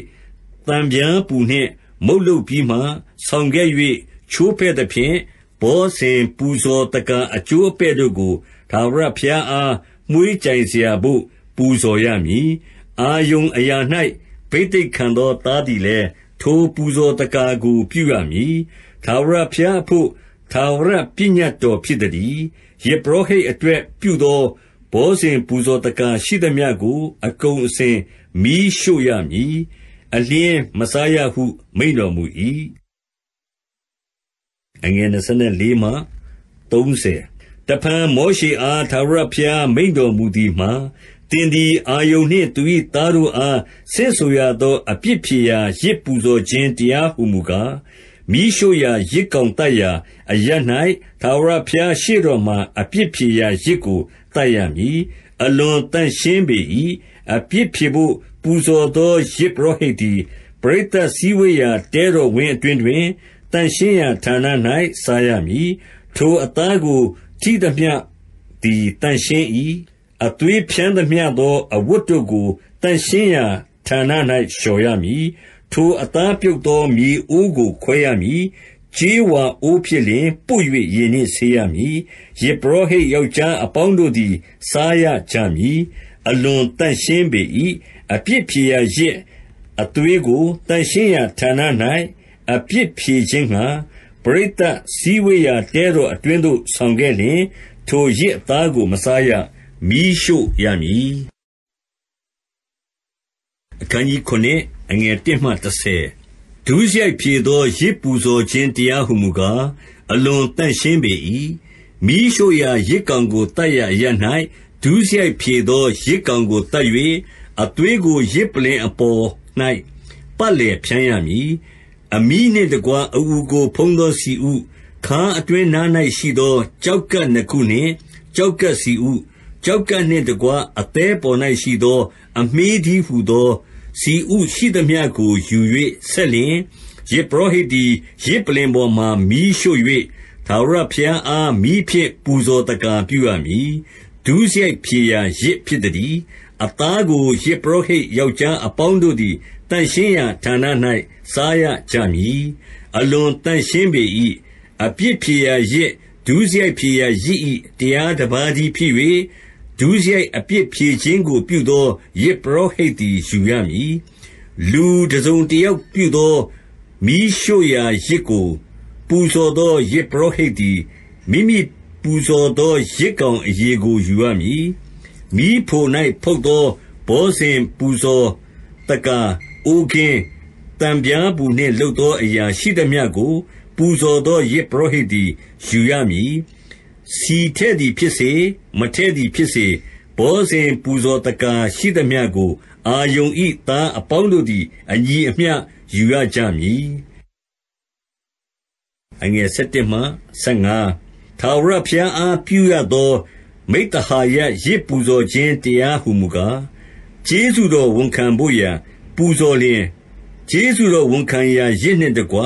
သံပြားပူနှင့်မုတ်လုပ်ပြီးမှဆောင်ခဲ့၍ချိုးဖဲ့သဖြင့်၊ဘောဇဉ်ပူဇော်သက္ကာအကျိုးအပဲ့တို့ကိုထာဝရဘုရားအားမွှေးကြိုင်စရာဘို့ပူဇော်ရမည်။အာရုန်အရာ၌ဘိသိက်ခံသောသားသည်လည်းထိုပူဇော်သက္ကာကိုပြုရမည်။ထာဝရဘုရားအဘို့ထာဝရပညတ်တော်ဖြစ်သတည်း။ယဇ်ပုရောဟိတ်အတွက်ပြုသောဘောဇဉ်ပူဇော်သက္ကာရှိသမျှကို အကုန်အစင်မီးရှို့ရမည်အလျှင်းမစားရဟုမိန့်တော်မူ၏။တဖန်မောရှေအားထာဝရဘုရားမိန့်တော်မူသည်မှာ၊သင်သည်အာရုန်နှင့်သူ၏သားတို့အားဆင့်ဆိုရသောအပြစ်ဖြေရာယဇ်ပူဇော်ခြင်းတရားဟူမူကား၊မီးရှို့ရာယဇ်ကောင်သတ်ရာ အရပ်၌ထာဝရဘုရားရှေ့တော်မှာအပြစ်ဖြေရာယဇ်ကိုသတ်ရမည်။အလွန်သန့်ရှင်းပေ၏။အပြစ်ဖြေဘို့ပူဇော်သောယဇ်ပုရောဟိတ်သည်၊ပရိသတ်စည်းဝေးရာတဲတော်ဝင်းအတွင်းတွင်၊သန့်ရှင်းရာဌာန၌စားရမည်။ထိုအသားကိုထိသမျှသည်သန့်ရှင်း၏။အသွေးဖြန်းသမျှသောအဝတ်တို့ကိုသန့်ရှင်းရာဌာန၌လျှော်ရမည်။ထိုအသားပြုတ်သောမြေအိုးကိုခွဲရမည်။ကြေးဝါအိုးဖြစ်လျှင်ပွတ်၍ရေနှင့်ဆေးရမည်။ယဇ်ပုရောဟိတ်ယောက်ျားအပေါင်းတို့သည် စားရကြမည်။အလွန်သန့်ရှင်းပေ၏။အပြစ်ဖြေရာယဇ်အသွေးကိုသန့်ရှင်းရာဌာန၌အပြစ်ဖြေခြင်းငှါ၊ပရိသတ်စည်းဝေးရာတဲတော်အတွင်းသို့ ဆောင်ခဲ့လျှင်၊ထိုယဇ်အသားကိုမစားရ။မီးရှို့ရမည်။ဒုစရိုက်ဖြေသောယဇ်ပူဇော်ခြင်းတရားဟူမူကား၊အလွန်သန့်ရှင်းပေ၏။မီးရှို့ရာယဇ်ကောင်ကိုသတ်ရာအရပ်၌ဒုစရိုက်ဖြေသောယဇ်ကောင်ကိုသတ်၍၊အသွေးကိုယဇ်ပလ္လင်အပေါ်၌ပတ်လည်ဖြန်းရမည်။အမြီးနှင့်တကွအအူကိုဖုံးသောဆီဥ၊ခါးအတွင်းနား၌ရှိသောကျောက်ကပ်နှစ်ခုနှင့်ကျောက်ကပ်ဆီဥ၊ကျောက်ကပ်နှင့်တကွအသည်းပေါ်၌ရှိသော အမြှေးတည်းဟူသောဆီဥရှိသမျှကိုယူ၍ဆက်လျှင်၊ယဇ်ပုရောဟိတ်သည်ယဇ်ပလ္လင်ပေါ်မှာမီးရှို့၍ထာဝရဘုရားအားမီးဖြင့်ပူဇော်သက္ကာပြုရမည်။ဒုစရိုက်ဖြေရာယဇ်ဖြစ်သတည်းအသားကိုယဇ်ပုရောဟိတ်ယောက်ျားအပေါင်းတို့သည်သန့်ရှင်းရာဌာန၌စားရကြမည်။အလွန်သန့်ရှင်းပေ၏။အပြစ်ဖြေရာယဇ်၊ဒုစရိုက်ဖြေရာယဇ်၏တရားတပါးတည်းဖြစ်၍၊ဒုစရိုက်အပြစ်ဖြေခြင်းကိုပြုသောယဇ်ပုရောဟိတ်သည်ယူရမည်။လူတစုံတယောက်ပြုသော မီးရှို့ရာယဇ်ကို ပူဇော်သောယဇ်ပုရောဟိတ်သည်မိမိပူဇော်သောယဇ်ကောင်အရေကိုယူရမည်မီးဖို၌ဖုတ်သောဘောဇဉ်ပူဇော်သက္ကာ၊အိုးကင်း၊သံပြားပူနှင့် လုပ်သောအရာရှိသမျှကို ပူဇော်သောယဇ်ပုရောဟိတ်သည်ယူရမည်။ဆီထည့်သည် ဖြစ်စေ၊မထည့်သည် ဖြစ်စေ၊ဘောဇဉ်ပူဇော်သက္ကာရှိသမျှကို အာရုန်၏သားအပေါင်းတို့သည်အညီအမျှယူရကြမည်။ထာဝရဘုရားအားပြုရသောမိဿဟာယယဇ်ပူဇော်ခြင်းတရားဟူမူကား၊ကျေးဇူးတော်ဝန်ခံဘို့ရာပူဇော်လျှင်၊ကျေးဇူးတော်ဝန်ခံရာယဇ်နှင့်တကွ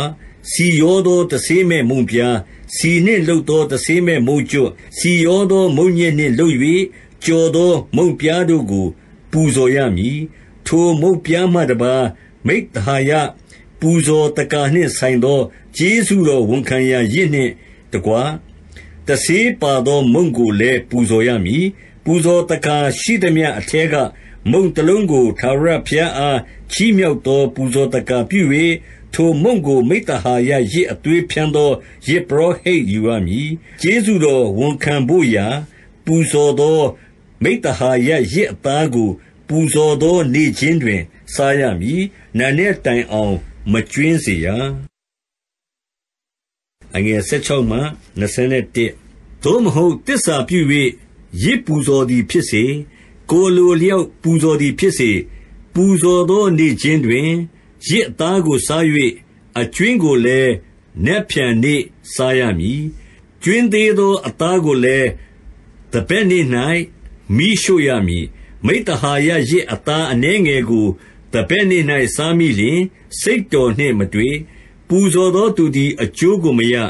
ဆီရောသောတဆေးမဲ့မုန့်ပြား၊ဆီနှင့်လုပ်သောတဆေးမဲ့မုန့်ကြွပ်၊ဆီရောသောမုန့်ညက်နှင့်လုပ်၍ကျော်သောမုန့်ပြားတို့ကိုပူဇော်ရမည်။ထိုမုန့်ပြားမှတပါးမိဿဟာယပူဇော်သက္ကာနှင့်ဆိုင်သောကျေးဇူးတော်ဝန်ခံရာယဇ်နှင့်တကွတဆေးပါသောမုန့်ကိုလည်းပူဇော်ရမည်။ပူဇော်သက္ကာရှိသမျှအထဲက မုန့်တလုံးကိုထာဝရဘုရားအားချီးမြှောက်သောပူဇော်သက္ကာပြု၍၊ထိုမုန့်ကိုမိဿဟာယယဇ်အသွေးဖြန်းသောယဇ်ပုရောဟိတ်ယူရမည်။ကျေးဇူးတော်ဝန်ခံဘို့ရာပူဇော်သော မိဿဟာယယဇ်အသားကို ပူဇော်သောနေ့ခြင်းတွင် စားရမည်။နံနက်တိုင်အောင်မကြွင်းစေရအငယ်၁၆မှ21သို့မဟုတ်သစ္စာပြု၍ယဇ်ပူဇော်သည် ဖြစ်စေ၊ကိုယ်အလိုအလျောက်ပူဇော်သည် ဖြစ်စေ၊ပူဇော်သောနေ့ခြင်းတွင်ယဇ်အသားကိုစား၍အကြွင်းကိုလည်းနက်ဖြန်နေ့စားရမည်။ကြွင်းသေးသော အသားကိုလည်းသန်ဘက်နေ့၌မီးရှို့ရမည်။မိဿဟာယယဇ်အသားအနည်းငယ်ကိုသန်ဘက်နေ့၌စားမိလျှင်စိတ်တော်နှင့်မတွေ့။ပူဇော်သောသူသည်အကျိုးကိုမရ၊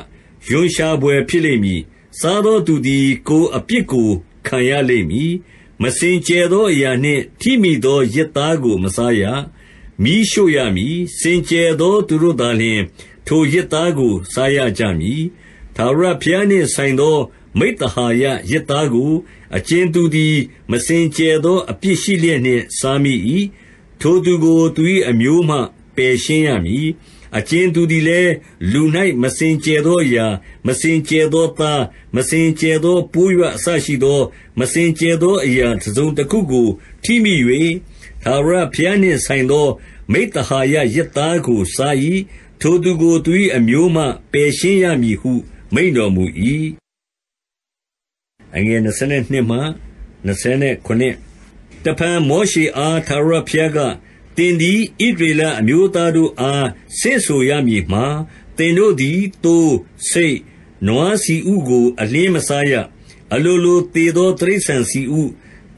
ရွံရှာဘွယ်ဖြစ်လိမ့်မည်။စားသောသူသည် ကိုယ်အပြစ်ကိုခံရလိမ့်မည်။မစင်ကြယ်သောအရာနှင့် ထိမိသောယဇ်သားကိုမစားရ။မီးရှို့ရမည်။စင်ကြယ်သောသူတို့သာလျှင် ထိုယဇ်သားကိုစားရကြမည်။ထာဝရဘုရားနှင့်ဆိုင်သော မိဿဟာယယဇ်သားကိုအကြင်သူသည်မစင်ကြယ်သောအပြစ်ရှိလျက်နှင့် စားမိ၏။ထိုသူကိုသူ၏အမျိုးမှပယ်ရှင်းရမည်အကြင်သူသည်လည်း၊လူ၌မစင်ကြယ်သောအရာ၊မစင်ကြယ်သောသား၊မစင်ကြယ်သောပိုးရွအစရှိသော မစင်ကြယ်သောအရာတစုံတခုကိုထိမိ၍၊ထာဝရဘုရားနှင့်ဆိုင်သော မိဿဟာယယဇ်သားကိုစား၏။ထိုသူကိုသူ၏အမျိုးမှပယ်ရှင်းရမည်ဟုမိန့်တော်မူ၏။တဖန်မောရှေအားထာဝရဘုရားကသင်သည်ဣသရေလအမျိုးသားတို့အားဆင့်ဆိုရမည်မှာ၊သင်တို့သည်သိုး၊ဆိတ်၊နွားဆီဥကို အလျှင်းမစားရ။အလိုလိုသေသောတိရစ္ဆာန်ဆီဥ၊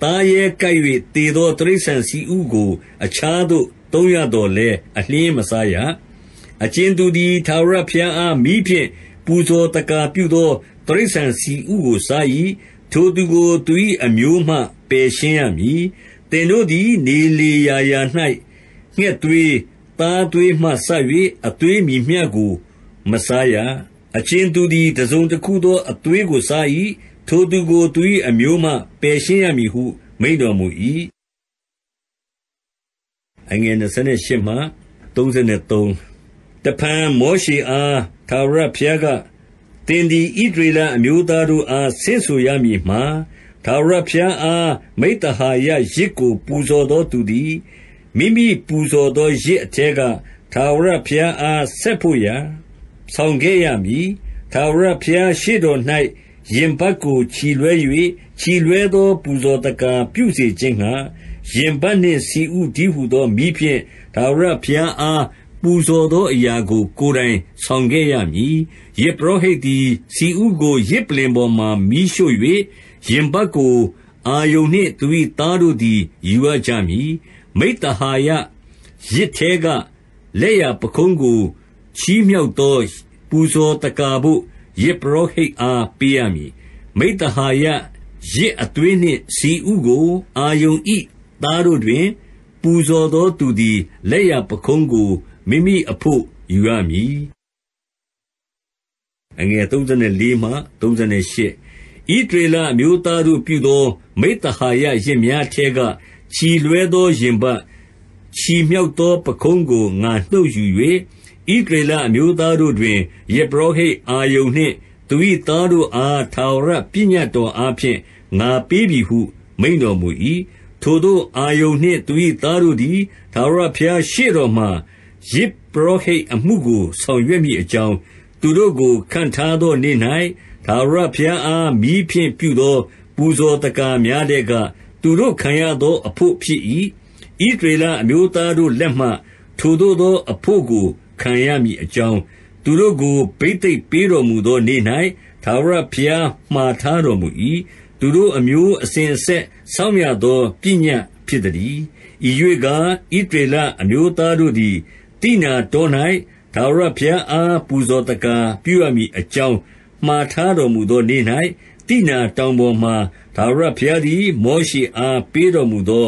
သားရဲကိုက်၍သေသောတိရစ္ဆာန်ဆီဥကို အခြားသို့သုံးရသော်လည်းအလျှင်းမစားရ။အကြင်သူသည်ထာဝရဘုရားအားမီးဖြင့်ပူဇော်သက္ကာပြုသောတိရစ္ဆာန်ဆီဥကိုစား၏။ထိုသူကိုသူ၏အမျိုးမှပယ်ရှင်းရမည်။သင်တို့သည် နေလေရာရာ၌ငှက်သွေး၊သားသွေးမှစ၍အသွေးမည်မျှကိုမစားရ။အကြင်သူသည်တစုံတခုသောအသွေးကိုစား၏။ထိုသူကိုသူ၏အမျိုးမှပယ်ရှင်းရမည်ဟုမိန့်တော်မူ၏။တဖန်မောရှေအားထာဝရဘုရားက၊သင်သည်ဣသရေလအမျိုးသားတို့အားဆင့်ဆိုရမည်မှာ၊ထာဝရဘုရားအားမိဿဟာယယဇ်ကိုပူဇော်သောသူသည်မိမိပူဇော်သောယဇ်အထဲကထာဝရဘုရားအားဆက်ဘို့ရာဆောင်ခဲ့ရမည်။ထာဝရဘုရားရှေ့တော်၌ရင်ပတ်ကိုချီလွှဲ၍ချီလွှဲသော ပူဇော်သက္ကာပြုစေခြင်းငှါ၊ရင်ပတ်နှင့်ဆီဥတည်းဟူသောမီးဖြင့်ထာဝရဘုရားအားပူဇော်သောအရာကို ကိုယ်တိုင်ဆောင်ခဲ့ရမည်။ယဇ်ပုရောဟိတ်သည်ဆီဥကိုယဇ်ပလ္လင်ပေါ်မှာမီးရှို့၍၊ရင်ပတ်ကို အာရုန်နှင့်သူ၏သားတို့သည်ယူရကြမည်မိဿဟာယယဇ်ထဲကလက်ျာပခုံးကိုချီးမြှောက်သော ပူဇော်သက္ကာဘို့ယဇ်ပုရောဟိတ်အားပေးရမည်။မိဿဟာယယဇ်အသွေးနှင့်ဆီဥကိုအာရုန်၏သားတို့တွင် ပူဇော်သောသူသည်လက်ျာပခုံးကိုမိမိအဘို့ယူရမည်။34ဣသရေလအမျိုးသားတို့ပြုသောမိဿဟာယယဇ်များထဲကချီလွှဲသောရင်ပတ်၊ချီမြှောက်သောပခုံးကိုငါနှုတ်ယူ၍၊ဣသရေလအမျိုးသားတို့တွင်ယဇ်ပုရောဟိတ်အာရုန်နှင့် သူ၏သားတို့အားထာဝရပညတ်တော်အားဖြင့်ငါပေးပြီဟု မိန့်တော်မူ၏။ထိုသို့အာရုန်နှင့်သူ၏သားတို့သည်ထာဝရဘုရားရှေ့တော်မှာယဇ်ပုရောဟိတ်အမှုကို ဆောင်ရွက်မည်အကြောင်း၊သူတို့ကိုခန့်ထားသောနေ့၌ထာဝရဘုရားအားမီးဖြင့်ပြုသော ပူဇော်သက္ကာများထဲကသူတို့ခံရသောအဘို့ဖြစ်၏။ဣသရေလအမျိုးသားတို့လက်မှ ထိုသို့သောအဘို့ကို ခံရမည်အကြောင်း၊သူတို့ကိုဘိသိက်ပေးတော်မူသောနေ့၌ထာဝရဘုရားမှာထားတော်မူ၏။သူတို့အမျိုးအစဉ်အဆက်စောင့်ရသောပညတ်ဖြစ်သတည်း။ဤရွေ့ကား၊ဣသရေလအမျိုးသားတို့သည်သိနာတော၌ထာဝရဘုရားအားပူဇော်သက္ကာပြုရမည်အကြောင်းမှာထားတော်မူသောနေ့၌သိနာတောင်ပေါ်မှာထာဝရဘုရားသည်မောရှေအားပေးတော်မူသော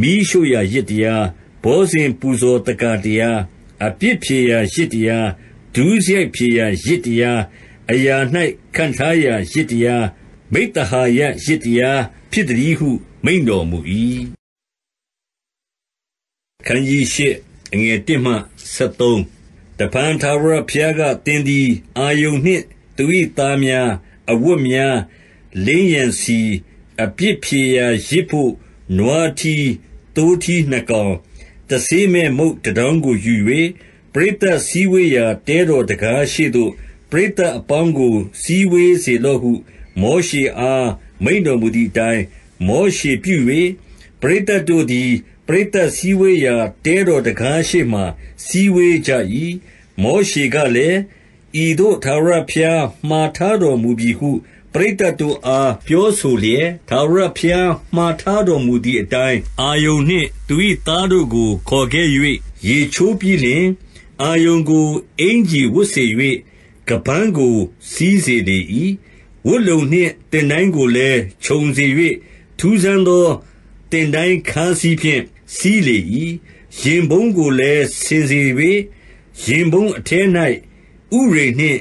မီးရှို့ရာယဇ်တရား၊ဘောဇဉ်ပူဇော်သက္ကာတရား၊အပြစ်ဖြေရာယဇ်တရား၊ဒုစရိုက်ဖြေရာယဇ်တရား၊အရာ၌ခန့်ထားရာယဇ်တရား၊မိဿဟာယယဇ်တရားဖြစ်သတည်းဟုမိန့်တော်မူ၏။တဖန်ထာဝရဘုရားက၊သင်သည်အာရုန်နှင့်သူ၏သားများအဝတ်များ၊လိမ်းရန်ဆီ၊အပြစ်ဖြေရာယဇ်ဘို့နွားထီး၊သိုးထီးနှစ်ကောင်၊တဆေးမဲ့မုန့်တတောင်းကိုယူ၍၊ပရိသတ်စည်းဝေးရာတဲတော်တံခါးရှေ့သို့ပရိသတ်အပေါင်းကိုစည်းဝေးစေလော့ဟုမောရှေအားမိန့်တော်မူသည်အတိုင်း၊မောရှေပြု၍၊ပရိသတ်တို့သည်ပရိသတ်စည်းဝေးရာတဲတော်တံခါးရှေ့မှာစည်းဝေးကြ၏။မောရှေကလည်း၊ဤသို့ထာဝရဘုရားမှာထားတော်မူပြီဟုပရိသတ်တို့အားပြောဆိုလျက်၊ထာဝရဘုရားမှာထားတော်မူသည်အတိုင်း၊အာရုန်နှင့်သူ၏သားတို့ကိုခေါ်ခဲ့၍ရေချိုးပြီးလျှင်၊အာရုန်ကိုအင်္ကျီဝတ်စေ၍ခါးပန်းကိုစည်းစေလေ၏။ဝတ်လုံနှင့်သင်တိုင်းကိုလည်းခြုံစေ၍ထူးဆန်းသောသင်တိုင်းခါးစည်းဖြင့်စည်းလေ၏။ရင်ဖုံးကိုလည်းဆင်စေ၍၊ရင်ဖုံးအထဲ၌ဥရိမ်နှင့်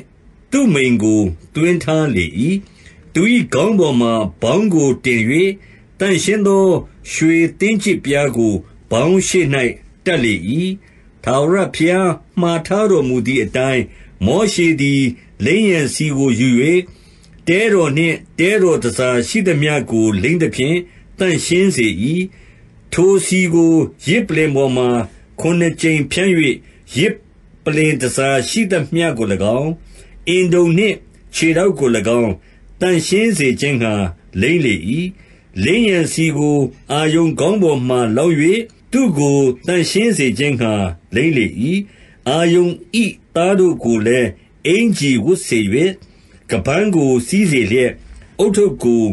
သုမိမ်ကိုသွင်းထားလေ၏။သူ၏ခေါင်းပေါ်မှာဗေါင်းကိုတင်၍သန့်ရှင်းသောရွှေသင်းကျစ်ပြားကိုဗေါင်းရှေ့၌တပ်လေ၏။ထာဝရဘုရားမှာထားတော်မူသည်အတိုင်း၊မောရှေသည်လိမ်းရန်ဆီကိုယူ၍တဲတော်နှင့်တဲတော်တန်ဆာရှိသမျှကိုလိမ်းသဖြင့်သန့်ရှင်းစေ၏။ထိုဆီကိုယဇ်ပလ္လင်ပေါ်မှာခုနစ်ကြိမ်ဖြန်း၍ယဇ်ပလ္လင်တန်ဆာရှိသမျှကို၎င်း၊အင်တုံနှင့်ခြေထောက်ကို၎င်းသန့်ရှင်းစေခြင်းငှါလိမ်းလေ၏။လိမ်းရန်ဆီကို အာရုန်ခေါင်းပေါ်မှာလောင်း၍သူ့ကိုသန့်ရှင်းစေခြင်းငှါလိမ်းလေ၏။အာရုန်၏သားတို့ကိုလည်းအင်္ကျီဝတ်စေ၍ခါးပန်းကိုစည်းစေလျက်၊ဦးထုပ်ကို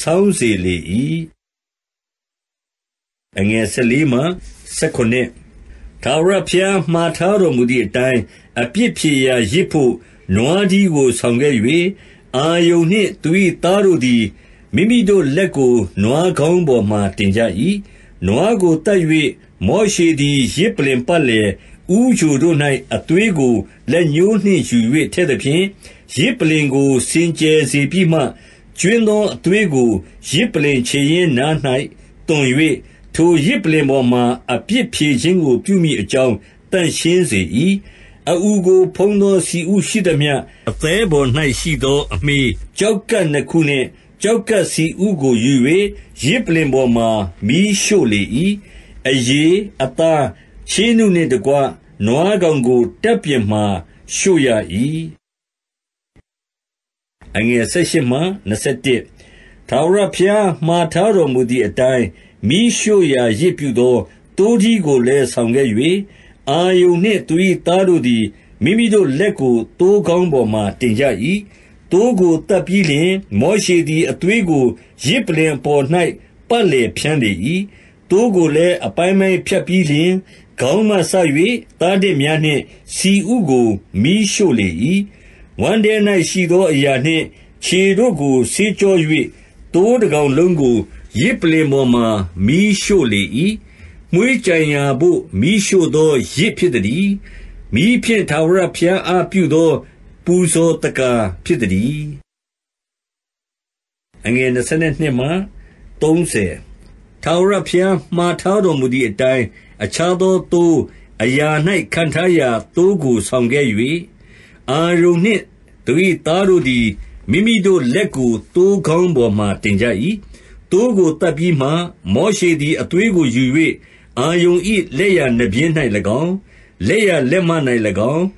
ဆောင်းစေလေ၏။14ထာဝရဘုရားမှာထားတော်မူသည်အတိုင်းအပြစ်ဖြေရာယဇ်ဘို့နွားထီးကိုဆောင်ခဲ့၍၊အာရုန်နှင့်သူ၏သားတို့သည်မိမိတို့လက်ကို နွားခေါင်းပေါ်မှာတင်ကြ၏။နွားကိုသတ်၍မောရှေသည်ယဇ်ပလ္လင်ပတ်လည်ဦးချိုတို့၌အသွေးကို လက်ညှိုးနှင့်ယူ၍ထည့်သဖြင့်၊ယဇ်ပလ္လင်ကိုစင်ကြယ်စေပြီးမှ၊ကြွင်းသောအသွေးကိုယဇ်ပလ္လင်ခြေရင်းနား၌သွန်၍ထိုယဇ်ပလ္လင်ပေါ်မှာအပြစ်ဖြေခြင်းကို ပြုမည်အကြောင်းသန့်ရှင်းစေ၏။အအူကို ဖုံးသောဆီဥရှိသမျှ၊အသည်းပေါ်၌ရှိသောအမြှေး၊ကျောက်ကပ်နှစ်ခုနှင့်ကျောက်ကပ်ဆီဥကိုယူ၍ယဇ်ပလ္လင်ပေါ်မှာ မီးရှို့လေ၏။အရေ၊အသား၊ချေးနုနှင့်တကွနွားကောင်ကိုတပ်ပြင်မှာရှို့ရ၏။18ထာဝရဘုရားမှာထားတော်မူသည်အတိုင်းမီးရှို့ရာယဇ်ပြုသောသိုးထီးကိုလည်းဆောင်ခဲ့၍၊အာရုန်နှင့်သူ၏သားတို့သည်မိမိတို့လက်ကိုသိုးခေါင်းပေါ်မှာတင်ကြ၏။သိုးကိုသတ်ပြီးလျှင်၊မောရှေသည်အသွေးကိုယဇ်ပလ္လင်အပေါ်၌ပတ်လည်ဖြန်းလေ၏။သိုးကိုလည်းအပိုင်းပိုင်းဖြတ်ပြီးလျှင်၊ခေါင်းမှစ၍သားတစ်များနှင့်ဆီဥကိုမီးရှို့လေ၏။ဝမ်းထဲ၌ရှိသောအရာနှင့်ခြေတို့ကိုဆေးကြော၍၊သိုးတကောင်လုံးကိုယဇ်ပလ္လင်ပေါ်မှာမီးရှို့လေ၏။မွှေးကြိုင်ရာဘို့မီးရှို့သောယဇ်ဖြစ်သတည်း။မီးဖြင့်ထာဝရဘုရားအားပြုသော ပူဇော်သက္ကာဖြစ်သတည်း။ထာဝရဘုရားမှာထားတော်မူသည်အတိုင်း၊အခြားသောသိုး၊အရာ၌ခန့်ထားရာသိုးကိုဆောင်ခဲ့၍၊အာရုန်နှင့် သူ၏သားတို့သည်မိမိတို့လက်ကိုသိုးခေါင်းပေါ်မှာတင်ကြ၏သိုးကိုသတ်ပြီးမှ၊မောရှေသည်အသွေးကိုယူ၍အာရုန်၏လက်ျာနားပျဉ်း၌၎င်း၊လက်ျာလက်မ၌၎င်း၊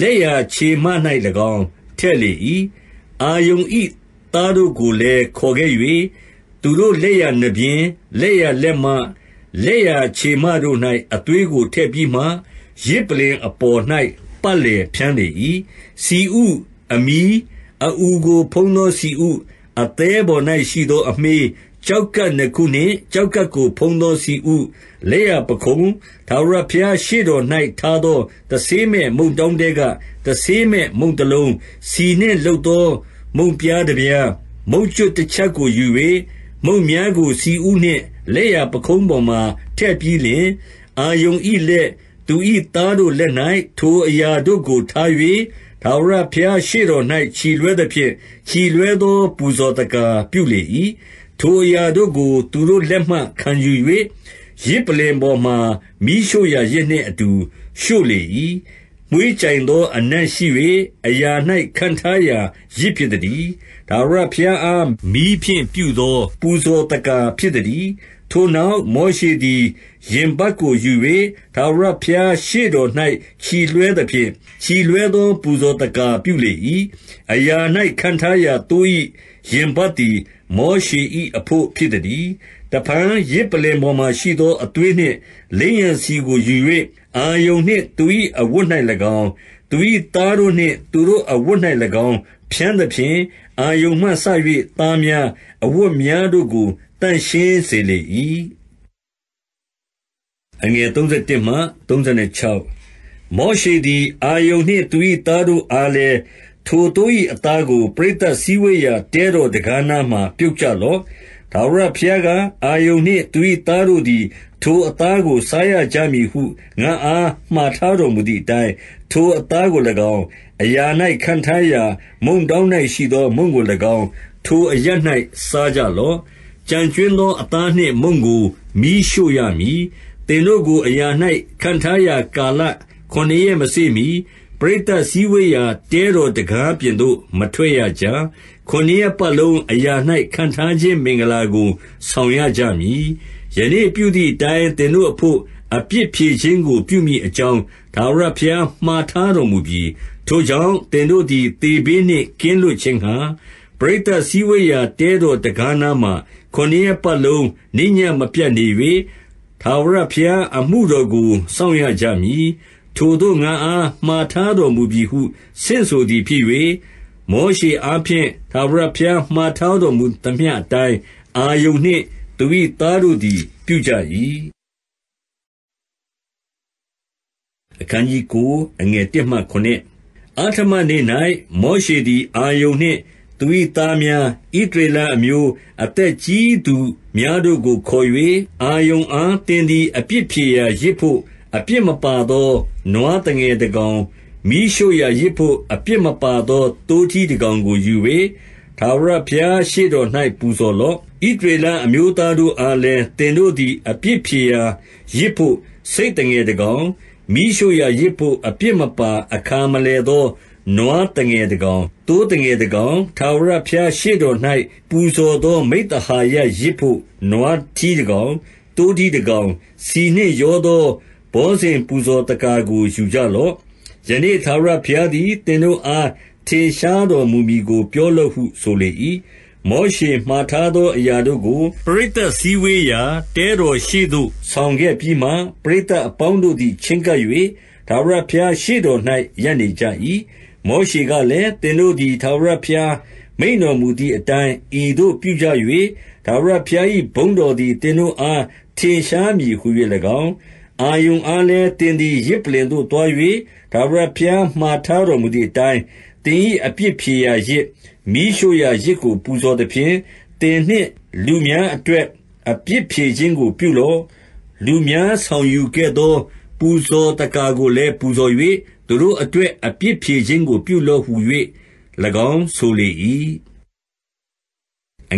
လက်ျာခြေမ၌၎င်းထည့်လေ၏။အာရုန်၏သားတို့ကိုလည်းခေါ်ခဲ့၍၊သူတို့လက်ျာနားပျဉ်း၊လက်ျာလက်မ၊လက်ျာခြေမတို့၌အသွေးကိုထည့်ပြီးမှ၊ယဇ်ပလ္လင်အပေါ်၌ပတ်လည်ဖြန်းလေ၏။ဆီဥ၊အမြီး၊အအူကိုဖုံးသောဆီဥ၊အသည်းပေါ်၌ရှိသောအမြှေးကျောက်ကပ်နှစ်ခုနှင့်ကျောက်ကပ်ကိုဖုံးသောဆီဥ၊လက်ျာပခုံး၊ထာဝရဘုရားရှေ့တော်၌ထားသောတဆေးမဲ့မုန့်တောင်းထဲကတဆေးမဲ့မုန့်တလုံး၊ဆီနှင့်လုပ်သောမုန့်ပြားတပြား၊မုန့်ကြွပ်တချပ်ကိုယူ၍၊မုန့်များကိုဆီဥနှင့်လက်ျာပခုံးပေါ်မှာထည့်ပြီးလျှင်၊အာရုန်၏လက်၊သူ၏သားတို့လက်၌ထိုအရာတို့ကိုထား၍၊ထာဝရဘုရားရှေ့တော်၌ချီလွှဲသဖြင့်၊ချီလွှဲသောပူဇော်သက္ကာပြုလေ၏။ထိုအရာတို့ကိုသူတို့လက်မှခံယူ၍ယဇ်ပလ္လင်ပေါ်မှာမီးရှို့ရာယဇ်နှင့်အတူရှို့လေ၏။မွှေးကြိုင်သောအနံ့ရှိ၍အရာ၌ခန့်ထားရာယဇ်ဖြစ်သတည်း။ထာဝရဘုရားအားမီးဖြင့်ပြုသောပူဇော်သက္ကာဖြစ်သတည်း။ထိုနောက်မောရှေသည်ရင်ပတ်ကိုယူ၍ထာဝရဘုရားရှေ့တော်၌ချီလွှဲသဖြင့်၊ချီလွှဲသောပူဇော်သက္ကာပြုလေ၏။အရာ၌ခန့်ထားရာသိုး၏ရင်ပတ်သည်မောရှေ၏အဘို့ဖြစ်သတည်း။တဖန်ယဇ်ပလ္လင်ပေါ်မှာရှိသောအသွေးနှင့်လိမ်းရန်ဆီကိုယူ၍အာရုန်နှင့်သူ၏အဝတ်၌၎င်း၊သူ၏သားတို့နှင့် သူတို့အဝတ်၌၎င်းဖြန်းသဖြင့်၊အာရုန်မှစ၍သားများ၊အဝတ်များတို့ကိုသန့်ရှင်းစေလေ၏။31မောရှေသည်အာရုန်နှင့်သူ၏သားတို့အားလည်းထိုသိုး၏အသားကိုပရိသတ်စည်းဝေးရာတဲတော်တံခါးနားမှာပြုတ်ကြလော့။ထာဝရဘုရားက၊အာရုန်နှင့်သူ၏သားတို့သည် ထိုအသားကိုစားရကြမည်ဟုငါ့အားမှာထားတော်မူသည်အတိုင်း၊ထိုအသားကို၎င်း၊အရာ၌ခန့်ထားရာမုန့်တောင်း၌ရှိသောမုန့်ကို၎င်း၊ထိုအရပ်၌စားကြလော့။ကျန်ကြွင်းသော အသားနှင့်မုန့်ကိုမီးရှို့ရမည်။သင်တို့ကိုအရာ၌ခန့်ထားရာကာလခုနစ်ရက်မစေ့မှီပရိသတ်စည်းဝေးရာတဲတော်တံခါးပြင်သို့မထွက်ရကြ။ခုနစ်ရက်ပတ်လုံးအရာ၌ခန့်ထားခြင်းမင်္ဂလာကို ဆောင်ရကြမည်။ယနေ့ပြုသည်အတိုင်းသင်တို့အဘို့အပြစ်ဖြေခြင်းကို ပြုမည်အကြောင်းထာဝရဘုရားမှာထားတော်မူပြီ။ထိုကြောင့်၊သင်တို့သည်သေဘေးနှင့်ကင်းလွတ်ခြင်းငှါ၊ပရိသတ်စည်းဝေးရာတဲတော်တံခါးနားမှာခုနစ်ရက်ပတ်လုံးနေ့ညဉ့်မပြတ်နေ၍၊ထာဝရဘုရားအမှုတော်ကိုစောင့်ရကြမည်။ထိုသို့ငါအားမှာထားတော်မူပြီဟု ဆင့်ဆိုသည်ဖြစ်၍၊မောရှေအားဖြင့်ထာဝရဘုရားမှာထားတော်မူသမျှအတိုင်းအာရုန်နှင့်သူ၏သားတို့သည် ပြုကြ၏။အဋ္ဌမနေ့၌မောရှေသည် အာရုန်နှင့် သူ၏သားများ၊ဣသရေလအမျိုးအသက်ကြီးသူများတို့ကိုခေါ်၍၊အာရုန်အားသင်သည်အပြစ်ဖြေရာယဇ်ဘို့အပြစ်မပါသောနွားသငယ်တကောင်၊မီးရှို့ရာယဇ်ဘို့အပြစ်မပါသောသိုးထီးတကောင်ကိုယူ၍ထာဝရဘုရားရှေ့တော်၌ပူဇော်လော့။ဣသရေလအမျိုးသားတို့အားလည်း၊သင်တို့သည်အပြစ်ဖြေရာယဇ်ဘို့ဆိတ်သငယ်တကောင်၊မီးရှို့ရာယဇ်ဘို့အပြစ်မပါ အခါမလည်သောနွားသငယ်တကောင်၊သိုးသငယ်တကောင်၊ထာဝရဘုရားရှေ့တော်၌ပူဇော်သော မိဿဟာယယဇ်ဘို့နွားထီးတကောင်၊သိုးထီးတကောင်၊ဆီနှင့်ရောသောဘောဇဉ်ပူဇော်သက္ကာကိုယူကြလော့။ယနေ့ထာဝရဘုရားသည်သင်တို့အားထင်ရှားတော်မူမည်ကိုပြောလော့ဟု ဆိုလေ၏။မောရှေမှာထားသောအရာတို့ကိုပရိသတ်စည်းဝေးရာတဲတော်ရှေ့သို့ဆောင်ခဲ့ပြီးမှ၊ပရိသတ်အပေါင်းတို့သည်ချဉ်းကပ်၍ထာဝရဘုရားရှေ့တော်၌ရပ်နေကြ၏။မောရှေကလည်း၊သင်တို့သည်ထာဝရဘုရားမိန့်တော်မူသည်အတိုင်းဤသို့ပြုကြ၍၊ထာဝရဘုရား၏ဘုန်းတော်သည် သင်တို့အားထင်ရှားမည်ဟူ၍၎င်း။အာရုန်အားလည်း၊သင်သည်ယဇ်ပလ္လင်သို့သွား၍ထာဝရဘုရားမှာထားတော်မူသည်အတိုင်း၊သင်၏အပြစ်ဖြေရာယဇ်၊မီးရှို့ရာယဇ်ကို ပူဇော်သဖြင့်၊သင်နှင့်လူများအတွက်အပြစ်ဖြေခြင်းကို ပြုလော့။လူများဆောင်ယူခဲ့သောပူဇော်သက္ကာကိုလည်းပူဇော်၍၊သူတို့အတွက်အပြစ်ဖြေခြင်းကိုပြုလော့ဟူ၍၎င်းဆိုလေ၏။အာ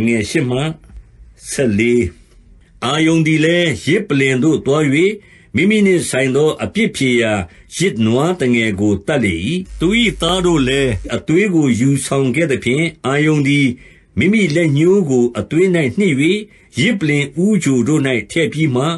ရုန်သည်လည်းယဇ်ပလ္လင်သို့သွား၍မိမိနှင့်ဆိုင်သောအပြစ်ဖြေရာယစ်နွားသငယ်ကိုသတ်လေ၏။သူ၏သားတို့လည်းအသွေးကိုယူဆောင်ခဲ့သဖြင့်၊အာရုန်သည်မိမိလက်ညှိုးကိုအသွေး၌နှစ်၍ယဇ်ပလ္လင်ဦးချိုတို့၌ထည့်ပြီးမှ၊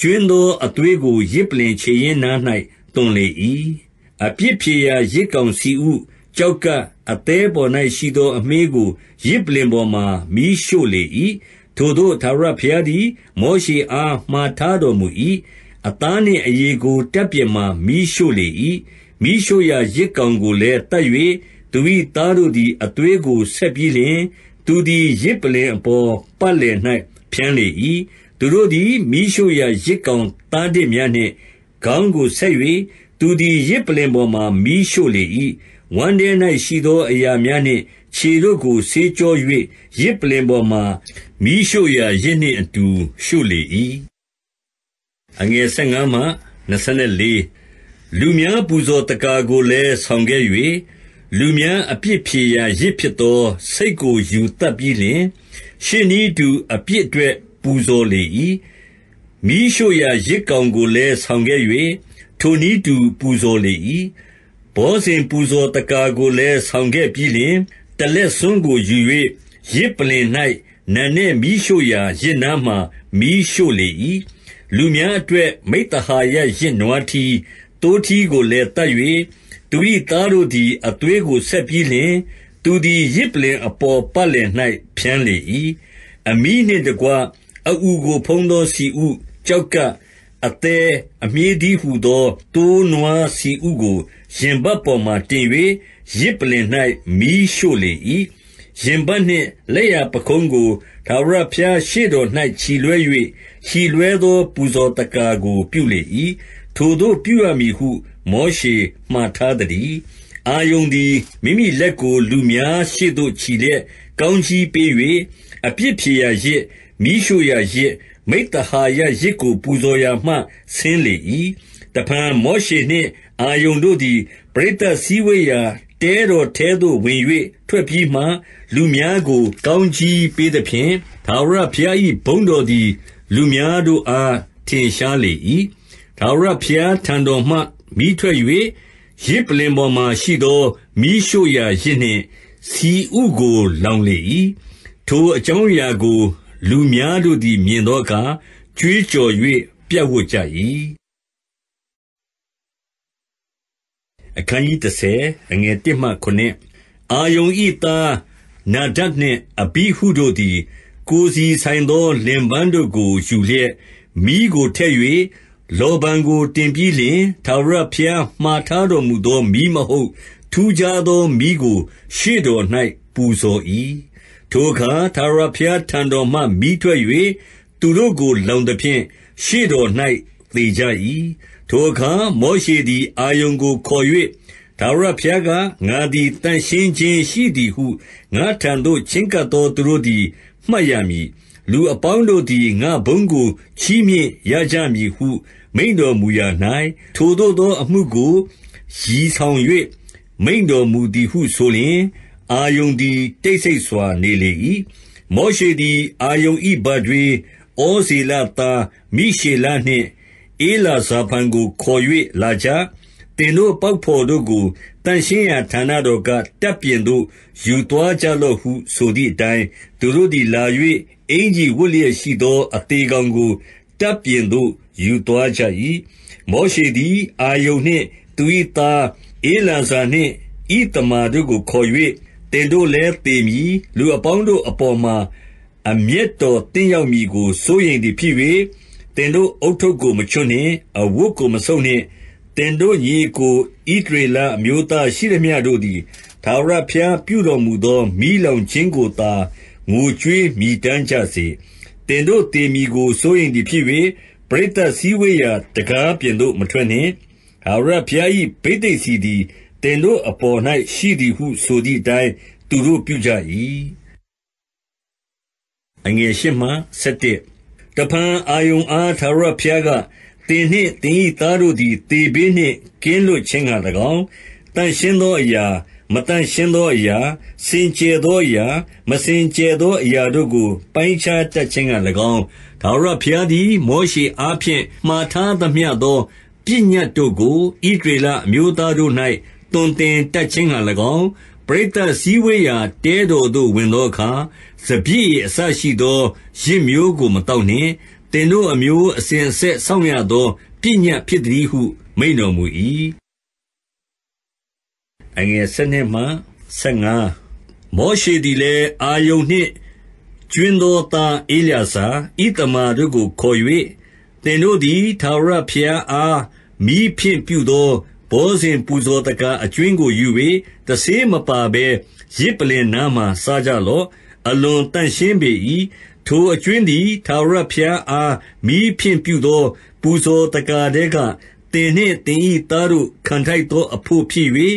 ကြွင်းသောအသွေးကိုယဇ်ပလ္လင်ခြေရင်းနား၌သွန်လေ၏။အပြစ်ဖြေရာယဇ်ကောင်ဆီဥ၊ကျောက်ကပ်၊အသည်းပေါ်၌ရှိသောအမြှေးကိုယဇ်ပလ္လင်ပေါ်မှာမီးရှို့လေ၏။ထိုသို့ထာဝရဘုရားသည်မောရှေအားမှာထားတော်မူ၏အသားနှင့်အရေကိုတပ်ပြင်မှာမီးရှို့လေ၏။မီးရှို့ရာယဇ်ကောင်ကိုလည်းသတ်၍၊သူ၏သားတို့သည်အသွေးကို ဆက်ပြီးလျှင်၊သူသည်ယဇ်ပလ္လင်အပေါ်ပတ်လည်၌ဖြန်းလေ၏။သူတို့သည်မီးရှို့ရာယဇ်ကောင်သားတစ်များနှင့်ခေါင်းကိုဆက်၍၊သူသည်ယဇ်ပလ္လင်ပေါ်မှာမီးရှို့လေ၏။ဝမ်းထဲ၌ရှိသောအရာများနှင့်ခြေတို့ကိုဆေးကြော၍၊ယဇ်ပလ္လင်ပေါ်မှာမီးရှို့ရာယဇ်နှင့်အတူရှို့လေ၏။။အငယ်15မှ24လူများပူဇော်သက္ကာကိုလည်းဆောင်ခဲ့၍၊လူများအပြစ်ဖြေရာယဇ်ဖြစ်သောဆိတ်ကိုယူသတ်ပြီးလျှင်၊ရှေ့နည်းတူအပြစ်အတွက်ပူဇော်လေ၏။မီးရှို့ရာယဇ်ကောင်ကိုလည်းဆောင်ခဲ့၍ထိုနည်းတူပူဇော်လေ၏။ဘောဇဉ်ပူဇော်သက္ကာကိုလည်းဆောင်ခဲ့ပြီးလျှင်၊တလက်ဆွန်းကိုယူ၍ယဇ်ပလ္လင်၌နံနက်မီးရှို့ရာယဇ်နားမှာမီးရှို့လေ၏လူများအတွက်မိဿဟာယယဇ်နွားထီး၊သိုးထီးကိုလည်းသတ်၍၊သူ၏သားတို့သည်အသွေးကိုဆက်ပြီးလျှင်၊သူသည်ယဇ်ပလ္လင်အပေါ်ပတ်လည်၌ဖြန်းလေ၏။အမြီးနှင့်တကွအအူကိုဖုံးသောဆီဥ၊ကျောက်ကပ်၊အသည်းအမြှေးတည်းဟူသောသိုးနွားဆီဥကို ရင်ပတ်ပေါ်မှာတင်၍ယဇ်ပလ္လင်၌မီးရှို့လေ၏။ရင်ပတ်နှင့်လက်ျာပခုံးကိုထာဝရဘုရားရှေ့တော်၌ချီလွှဲ၍ချီလွှဲသောပူဇော်သက္ကာကို ပြုလေ၏။ထိုသို့ပြုရမည်ဟုမောရှေမှာထားသတည်း။အာရုန်သည်မိမိလက်ကို လူများရှေ့သို့ချီလျက်ကောင်းကြီးပေး၍၊အပြစ်ဖြေရာယဇ်၊မီးရှို့ရာယဇ်၊မိဿဟာယယဇ်ကိုပူဇော်ရာမှဆင်းလေ၏။တဖန်မောရှေနှင့်အာရုန်တို့သည်ပရိသတ်စည်းဝေးရာတဲတော်ထဲသို့ဝင်၍ထွက်ပြီးမှ၊လူများကိုကောင်းကြီးပေးသဖြင့်၊ထာဝရဘုရား၏ဘုန်းတော်သည်လူများတို့အားထင်ရှားလေ၏။ထာဝရဘုရားထံတော်မှမီးထွက်၍ယဇ်ပလ္လင်ပေါ်မှာရှိသောမီးရှို့ရာယဇ်နှင့်ဆီဥကိုလောင်လေ၏။ထိုအကြောင်းအရာကို လူများတို့သည်မြင်သောအခါကြွေးကြော်၍ပြပ်ဝပ်ကြ၏။အာရုန်၏သားနာဒပ်နှင့်အဘိဟုတို့သည်ကိုယ်စီဆိုင်သောလင်ပန်းတို့ကိုယူလျက်၊မီးကိုထည့်၍လောဗန်ကိုတင်ပြီးလျှင်၊ထာဝရဘုရားမှာထားတော်မူသောမီးမဟုတ်၊ထူးခြားသောမီးကိုရှေ့တော်၌ပူဇော်၏။ထိုအခါထာဝရဘုရားထံတော်မှမီးထွက်၍သူတို့ကိုလောင်သဖြင့်၊ရှေ့တော်၌သေကြ၏။ထိုအခါမောရှေသည်အာရုန်ကိုခေါ်၍၊ထာဝရဘုရားက၊ငါသည်သန့်ရှင်းခြင်းရှိသည်ဟုငါ့ထံသို့ချဉ်းကပ်သောသူတို့သည်မှတ်ရမည်။လူအပေါင်းတို့သည်ငါ့ဘုန်းကိုချီးမြှင့်ရကြမည်ဟု မိန့်တော်မူရာ၌ထိုသို့သောအမှုကိုရည်ဆောင်၍မိန့်တော်မူသည်ဟုဆိုလျှင်၊အာရုန်သည်တိတ်ဆိတ်စွာနေလေ၏။မောရှေသည်အာရုန်၏ဘထွေးဩဇေလသားမိရှေလနှင့်ဧလာဇာဖန်ကိုခေါ်၍လာကြ။သင်တို့ပေါက်ဘော်တို့ကိုသန့်ရှင်းရာဌာနတော်ကတပ်ပြင်သို့ယူသွားကြလော့ဟုဆိုသည်အတိုင်း၊သူတို့သည်လာ၍အင်္ကျီဝတ်လျက်ရှိသောအသေကောင်ကိုတပ်ပြင်သို့ ယူသွားကြ၏။မောရှေသည် အာရုန်နှင့် သူ၏သားဧလာဇာနှင့်ဣသမာတို့ကိုခေါ်၍၊သင်တို့လည်းသေမည်။လူအပေါင်းတို့အပေါ်မှာ အမျက်တော်သင့်ရောက်မည်ကိုစိုးရိမ်သည်ဖြစ်၍၊သင်တို့ဦးထုပ်ကိုမချွတ်နှင့်။အဝတ်ကိုမဆုတ်နှင့်င်တို့ညီအစ်ကိုဣသရေလအမျိုးသားရှိသမျှတို့သည်ထာဝရဘုရားပြုတော်မူသောမီးလောင်ခြင်းကိုသာငိုကြွေးမြည်တမ်းကြစေ။သင်တို့သေမည်ကိုစိုးရိမ်သည်ဖြစ်၍ပရိသတ်စည်းဝေးရာတံခါးပြင်သို့မထွက်နှင့်။ထာဝရဘုရား၏ဘိသိက်ဆီသည်သင်တို့အပေါ်၌ရှိသည်ဟု ဆိုသည်အတိုင်းသူတို့ပြုကြ၏။တဖန်အာရုန်အားထာဝရဘုရားကသင်နှင့်သင်၏သားတို့သည်သေဘေးနှင့်ကင်းလွတ်ခြင်းငှါ၎င်း၊သန့်ရှင်းသောအရာ၊မသန့်ရှင်းသောအရာ၊စင်ကြယ်သောအရာ၊မစင်ကြယ်သောအရာတို့ကို ပိုင်းခြားတတ်ခြင်းငှါ၎င်း၊ထာဝရဘုရားသည် မောရှေအားဖြင့်မှာထားသမျှသောပညတ်တို့ကိုဣသရေလအမျိုးသားတို့၌သွန်သင်တတ်ခြင်းငှါ၎င်း၊ပရိသတ်စည်းဝေးရာတဲတော်သို့ဝင်သောအခါ၊စပျစ်ရည်အစရှိသောယစ်မျိုးကိုမသောက်နှင့်သင်တို့အမျိုးအစဉ်အဆက်စောင့်ရသောပညတ်ဖြစ်သတည်းဟုမိန့်တော်မူ၏။12မောရှေသည်လည်း၊အာရုန်နှင့်ကြွင်းသောသားဧလျာဇာ၊ဣသမာတို့ကိုခေါ်၍၊သင်တို့သည်ထာဝရဘုရားအားမီးဖြင့်ပြုသောဘောဇဉ်ပူဇော်သက္ကာအကြွင်းကိုယူ၍တဆေးမပါဘဲယဇ်ပလ္လင်နားမှာစားကြလော့။အလွန်သန့်ရှင်းပေ၏။ထိုအကြွင်းသည်ထာဝရဘုရားအားမီးဖြင့်ပြုသော ပူဇော်သက္ကာထဲကသင်နှင့်သင်၏သားတို့ခံထိုက်သောအဘို့ဖြစ်၍၊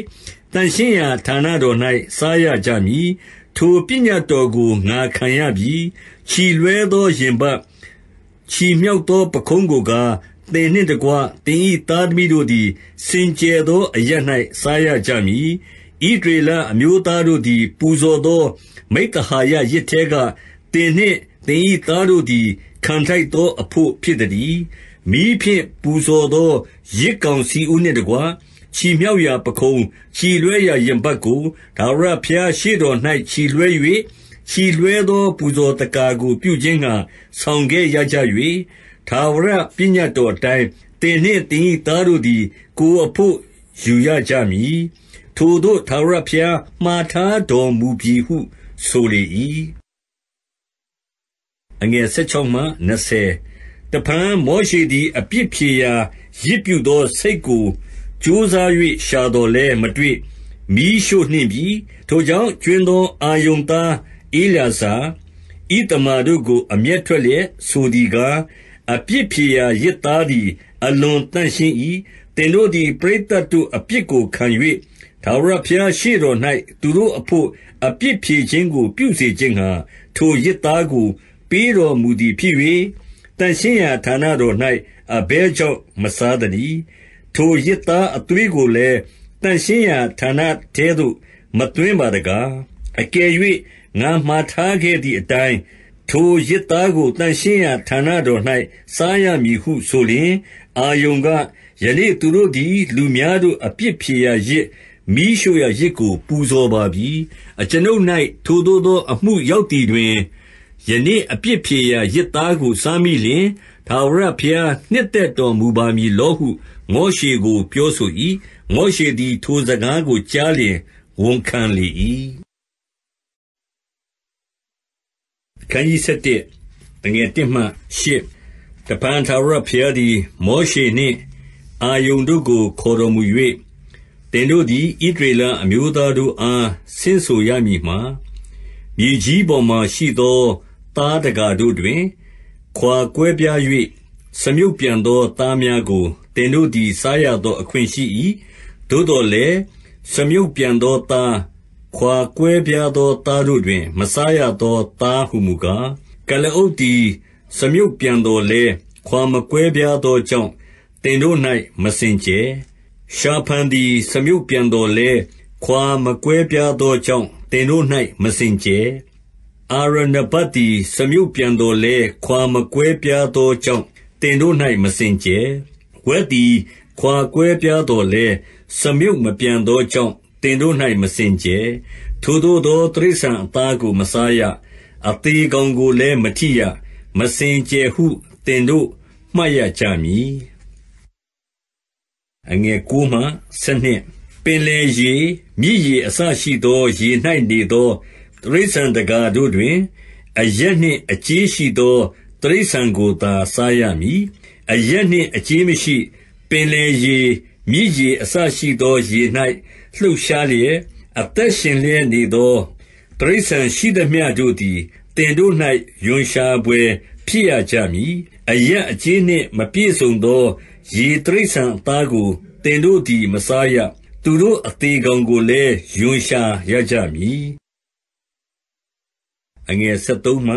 သန့်ရှင်းရာဌာနတော်၌စားရကြမည်။ထိုပညတ်တော်ကိုငါခံရပြီ။ချီလွှဲသောရင်ပတ်၊ချီမြှောက်သောပခုံးကိုကား၊သင်နှင့်တကွသင်၏သားသမီးတို့သည် စင်ကြယ်သောအရပ်၌စားရကြမည်။ဣသရေလအမျိုးသားတို့သည် ပူဇော်သောမိဿဟာယယဇ်ထဲကသင်နှင့်သင်၏သားတို့သည်ခံထိုက်သောအဘို့ဖြစ်သတည်း။မီးဖြင့်ပူဇော်သောယဇ်ကောင်ဆီဥနှင့်တကွချီမြှောက်ရာပခုံး၊ချီလွှဲရာရင်ပတ်ကိုထာဝရဘုရားရှေ့တော်၌ချီလွှဲ၍၊ချီလွှဲသော ပူဇော်သက္ကာကို ပြုခြင်းငှါဆောင်ခဲ့ရကြ၍၊ထာဝရပညတ်တော်အတိုင်းသင်နှင့်သင်၏သားတို့သည်ကိုယ်အဘို့ယူရကြမည်။ထိုသို့ထာဝရဘုရားမှာထားတော်မူပြီဟုဆိုလေ၏။။16တဖန်မောရှေသည်အပြစ်ဖြေရာယဇ်ပြုသောဆိတ်ကိုကြိုးစား၍ရှာသော်လည်းမတွေ့။မီးရှို့နှင့်ပြီ။ထိုကြောင့်ကြွင်းသောအာရုန်သားဧလာဇာ၊ဣသမာတို့ကို အမျက်ထွက်လျက်ဆိုသည်ကား၊အပြစ်ဖြေရာယဇ်သားသည်အလွန်သန့်ရှင်း၏။သင်တို့သည်ပရိသတ်တို့အပြစ်ကိုခံ၍ထာဝရဘုရားရှေ့တော်၌သူတို့အဘို့အပြစ်ဖြေခြင်းကိုပြုစေခြင်းငှါထိုယဇ်သားကိုပေးတော်မူသည်ဖြစ်၍၊သန့်ရှင်းရာဌာနတော်၌အဘယ်ကြောင့်မစားသနည်း။ထိုယဇ်သားအသွေးကိုလည်းသန့်ရှင်းရာဌာနထဲသို့မသွင်းပါတကား။အကယ်၍ငါမှာထားခဲ့သည်အတိုင်း၊ထိုယဇ်သားကိုသန့်ရှင်းရာဌာနတော်၌စားရမည်ဟုဆိုလျှင်၊အာရုန်က၊ယနေ့သူတို့သည် လူများတို့အပြစ်ဖြေရာယဇ်၊မီးရှို့ရာယဇ်ကို ပူဇော်ပါပြီ။အကျွန်ုပ်၌ထိုသို့သော အမှုရောက်သည်တွင်ယနေ့အပြစ်ဖြေရာယဇ်သားကိုစားမိလျှင်၊ထာဝရဘုရားနှစ်သက်တော်မူပါမည်လောဟုမောရှေကို ပြောဆို၏။မောရှေသည် ထိုစကားကို ကြားလျှင်ဝန်ခံလေ၏။တဖန်ထာဝရဘုရားသည် မောရှေနှင့်အာရုန်တို့ကို ခေါ်တော်မူ၍၊သင်တို့သည်ဣသရေလအမျိုးသားတို့အားဆင့်ဆိုရမည်မှာ၊မြေကြီးပေါ်မှာရှိသောသားတကာတို့တွင် ခွါကွဲပြား၍စမြုပ်ပြန်သောသားများကိုသင်တို့သည်စားရသောအခွင့်ရှိ၏။သို့သော်လည်း၊စမြုပ်ပြန်သောသား၊ခွါကွဲပြားသောသားတို့တွင်မစားရသောသားဟူမူကား၊ကုလားအုပ်သည်စမြုပ်ပြန်သော်လည်း၊ခွါမကွဲပြားသောကြောင့်သင်တို့၌မစင်ကြယ်။ရှာဖန်သည်စမြုပ်ပြန်သော်လည်း၊ခွါမကွဲပြားသောကြောင့်သင်တို့၌မစင်ကြယ်အာရဏဘတ်သည်စားမြုပ်ပြန်သော်လည်းခွာမကွဲပြားသောကြောင့်သင်တို့၌မစင်ကြယ်။ဝက်သည်ခွာကွဲပြားသော်လည်းစားမြုပ်မပြန်သောကြောင့်သင်တို့၌မစင်ကြယ်။ထိုသို့သောတိရစ္ဆာန်အသားကိုမစားရ။အသေကောင်ကိုလည်းမထိရ။မစင်ကြယ်ဟုသင်တို့မှတ်ရကြမည်။ပင်လယ်ရေ၊မြစ်ရေအစရှိသောရေ၌နေသောတိရစ္ဆာန်တကာတို့တွင်အရက်နှင့်အကြေးရှိသောတိရစ္ဆာန်ကိုသာစားရမည်။အရက်နှင့်အကြေးမရှိ၊ပင်လယ်ရေ၊မြစ်ရေအစရှိသောရေ၌လှုပ်ရှားလျက်၊အသက်ရှင်လျက်နေသောတိရစ္ဆာန်ရှိသမျှတို့သည်သင်တို့၌ရွံရှာဘွယ်ဖြစ်ရကြမည်။အရက်အကြေးနှင့်မပြည့်စုံသောရေတိရစ္ဆာန်အသားကိုသင်တို့သည်မစားရ။သူတို့အသေကောင်ကိုလည်းရွံရှာရကြမည်အငယ်73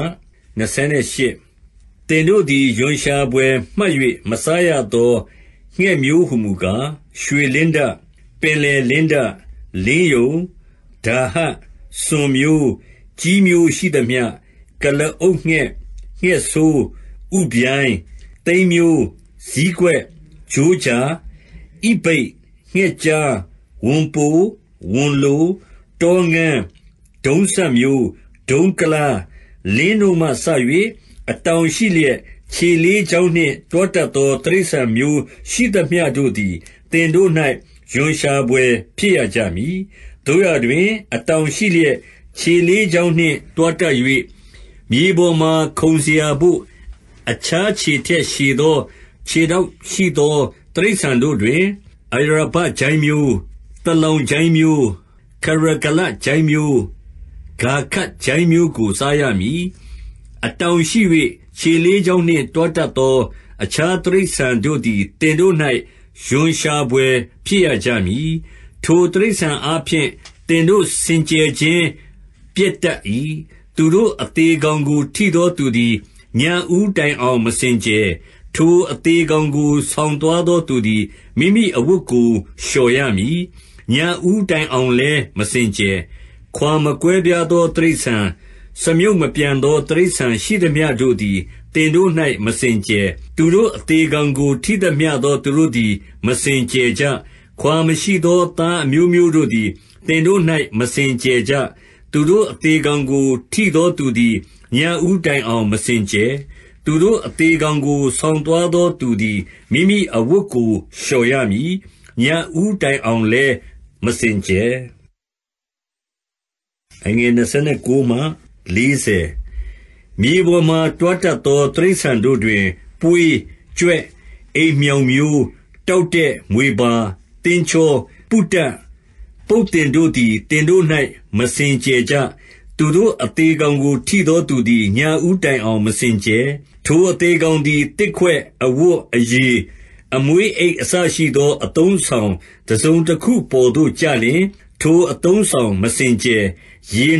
မှ28သင်တို့သည်ရွံရှာဘွယ်မှတ်၍မစားရသောငှက်မျိုးဟူမူကား၊ရွှေလင်းတ၊ပင်လယ်လင်းတ၊လင်းယုန်၊ဒါဟ၊စွန်မျိုး၊ကြေးမျိုးရှိသမျှ၊ကုလားအုပ်ငှက်၊ငှက်ဆိုး၊ဥဗျိုင်း၊သိမ်းမျိုး၊ဇီးကွက်၊ကျိုးကြာ၊ဣဗိတ်၊ငှက်ကျား၊ဝံပို၊ဝံလို၊တောငန်း၊ဒုံးစပ်မျိုးဒုံးကုလား၊လင်းတို့မှစ၍အတောင်ရှိလျက်၊ခြေလေးချောင်းနှင့်တွားတတ်သောတိရစ္ဆာန်မျိုး ရှိသမျှတို့သည်သင်တို့၌ရွံရှာဘွယ်ဖြစ်ရကြမည်။သို့ရာတွင်အတောင်ရှိလျက်၊ခြေလေးချောင်းနှင့်တွားတတ်၍၊မြေပေါ်မှာခုန်စရာဘို့အခြားခြေထက်ရှည်သောခြေထောက်ရှိသောတိရစ္ဆာန်တို့တွင်၊အရာဘကျိုင်းမျိုး၊သလောင်ကျိုင်းမျိုး၊ခရဂလကျိုင်းမျိုးဂါခတ်ကျိုင်းမျိုးကိုစားရမည်။အတောင်ရှိ၍ခြေလေးချောင်းနှင့်တွားတတ်သော အခြားတိရစ္ဆာန်တို့သည်သင်တို့၌ရွံရှာဘွယ်ဖြစ်ရကြမည်။ထိုတိရစ္ဆာန်အားဖြင့်သင်တို့စင်ကြယ်ခြင်းပျက်တတ်၏။သူတို့အသေကောင်ကိုထိသောသူသည်ညဦးတိုင်အောင်မစင်ကြယ်။ထိုအသေကောင်ကိုဆောင်သွားသောသူသည်မိမိအဝတ်ကိုလျှော်ရမည်။ညဦးတိုင်အောင်လည်းမစင်ကြယ်ခွာမကွဲပြားသောတိရစ္ဆာန်၊စမြုပ်မပြန်သောတိရစ္ဆာန်ရှိသမျှတို့သည်သင်တို့၌မစင်ကြယ်။သူတို့အသေကောင်ကို ထိသမျှသော သူတို့သည်မစင်ကြယ်ကြ။ခွာမရှိသောသားအမျိုးမျိုးတို့သည်သင်တို့၌မစင်ကြယ်ကြ။သူတို့အသေကောင်ကို ထိသောသူသည်ညဦးတိုင်အောင်မစင်ကြယ်။သူတို့အသေကောင်ကိုဆောင်သွားသောသူသည်မိမိအဝတ်ကိုလျှော်ရမည်။ညဦးတိုင်အောင်လည်းမစင်ကြယ်အငယ်29မှ40မြေပေါ်မှာ တွားတတ်သောတိရစ္ဆာန်တို့တွင် ပွေး၊ကြွက်၊အိမ်မျောင်မျိုး၊တောက်တဲ့မြွေပါ၊သင်္ချော၊ပုတ္တပုတ်သင်တို့သည်သင်တို့၌မစင်ကြယ်ကြ။သူတို့အသေကောင်ကိုထိသောသူသည်ညဦးတိုင်အောင် မစင်ကြယ်။ထိုအသေကောင်သည်သစ်ခွက်၊အဝတ်၊အရေ၊အမွေးအိတ်အစရှိသောအသုံးအဆောင်တစုံတခုပေါ်သို့ကျလျှင်၊ထိုအသုံးအဆောင်မစင်ကြယ်ရေ၌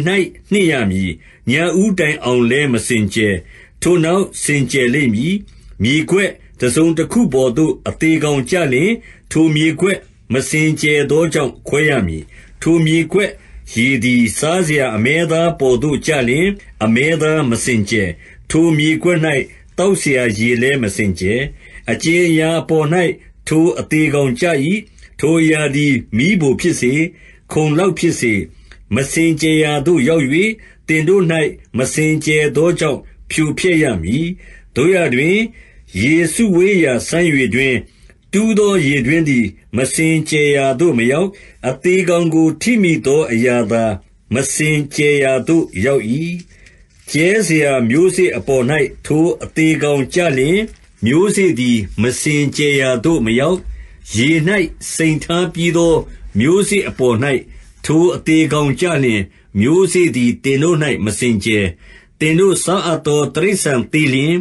နှစ်ရမည်။ညဦးတိုင်အောင်လည်းမစင်ကြယ်။ထိုနောက်စင်ကြယ်လိမ့်မည်။မြေကွက်တစုံတခုပေါ်သို့အသေကောင်ကျလျှင်၊ထိုမြေကွက်မစင်ကြယ်သောကြောင့်ခွဲရမည်။ထိုမြေကွက်ရေသည်စားစရာအမဲသားပေါ်သို့ကျလျှင်၊အမဲသားမစင်ကြယ်။ထိုမြေကွက်၌သောက်စရာရေလည်းမစင်ကြယ်။အကြင်အရာအပေါ်၌ထိုအသေကောင်ကျ၏။ထိုအရာသည်မီးဖိုဖြစ်စေ၊ခုံလောက်ဖြစ်စေမစင်ကြယ်ရာသို့ရောက်၍သင်တို့၌မစင်ကြယ်သောကြောင့်ဖြိုဖျက်ရမည်။သို့ရာတွင်ရေစုဝေးရာစမ်းရေတွင်း၊တူးသောရေတွင်းသည်မစင်ကြယ်ရာသို့မရောက်။အသေကောင်ကိုထိမိသောအရာသာ မစင်ကြယ်ရာသို့ရောက်၏။ကြဲစရာမျိုးစေ့အပေါ်၌ထိုအသေကောင်ကျလျှင်၊မျိုးစေ့သည် မစင်ကြယ်ရာသို့မရောက်။ရေ၌စိမ်ထားပြီးသော မျိုးစေ့အပေါ်၌ထိုအသေကောင်ကျလျှင်၊မျိုးစေ့သည်သင်တို့၌မစင်ကြယ်။သင်တို့စားအပ်သောတိရစ္ဆာန်သေလျှင်၊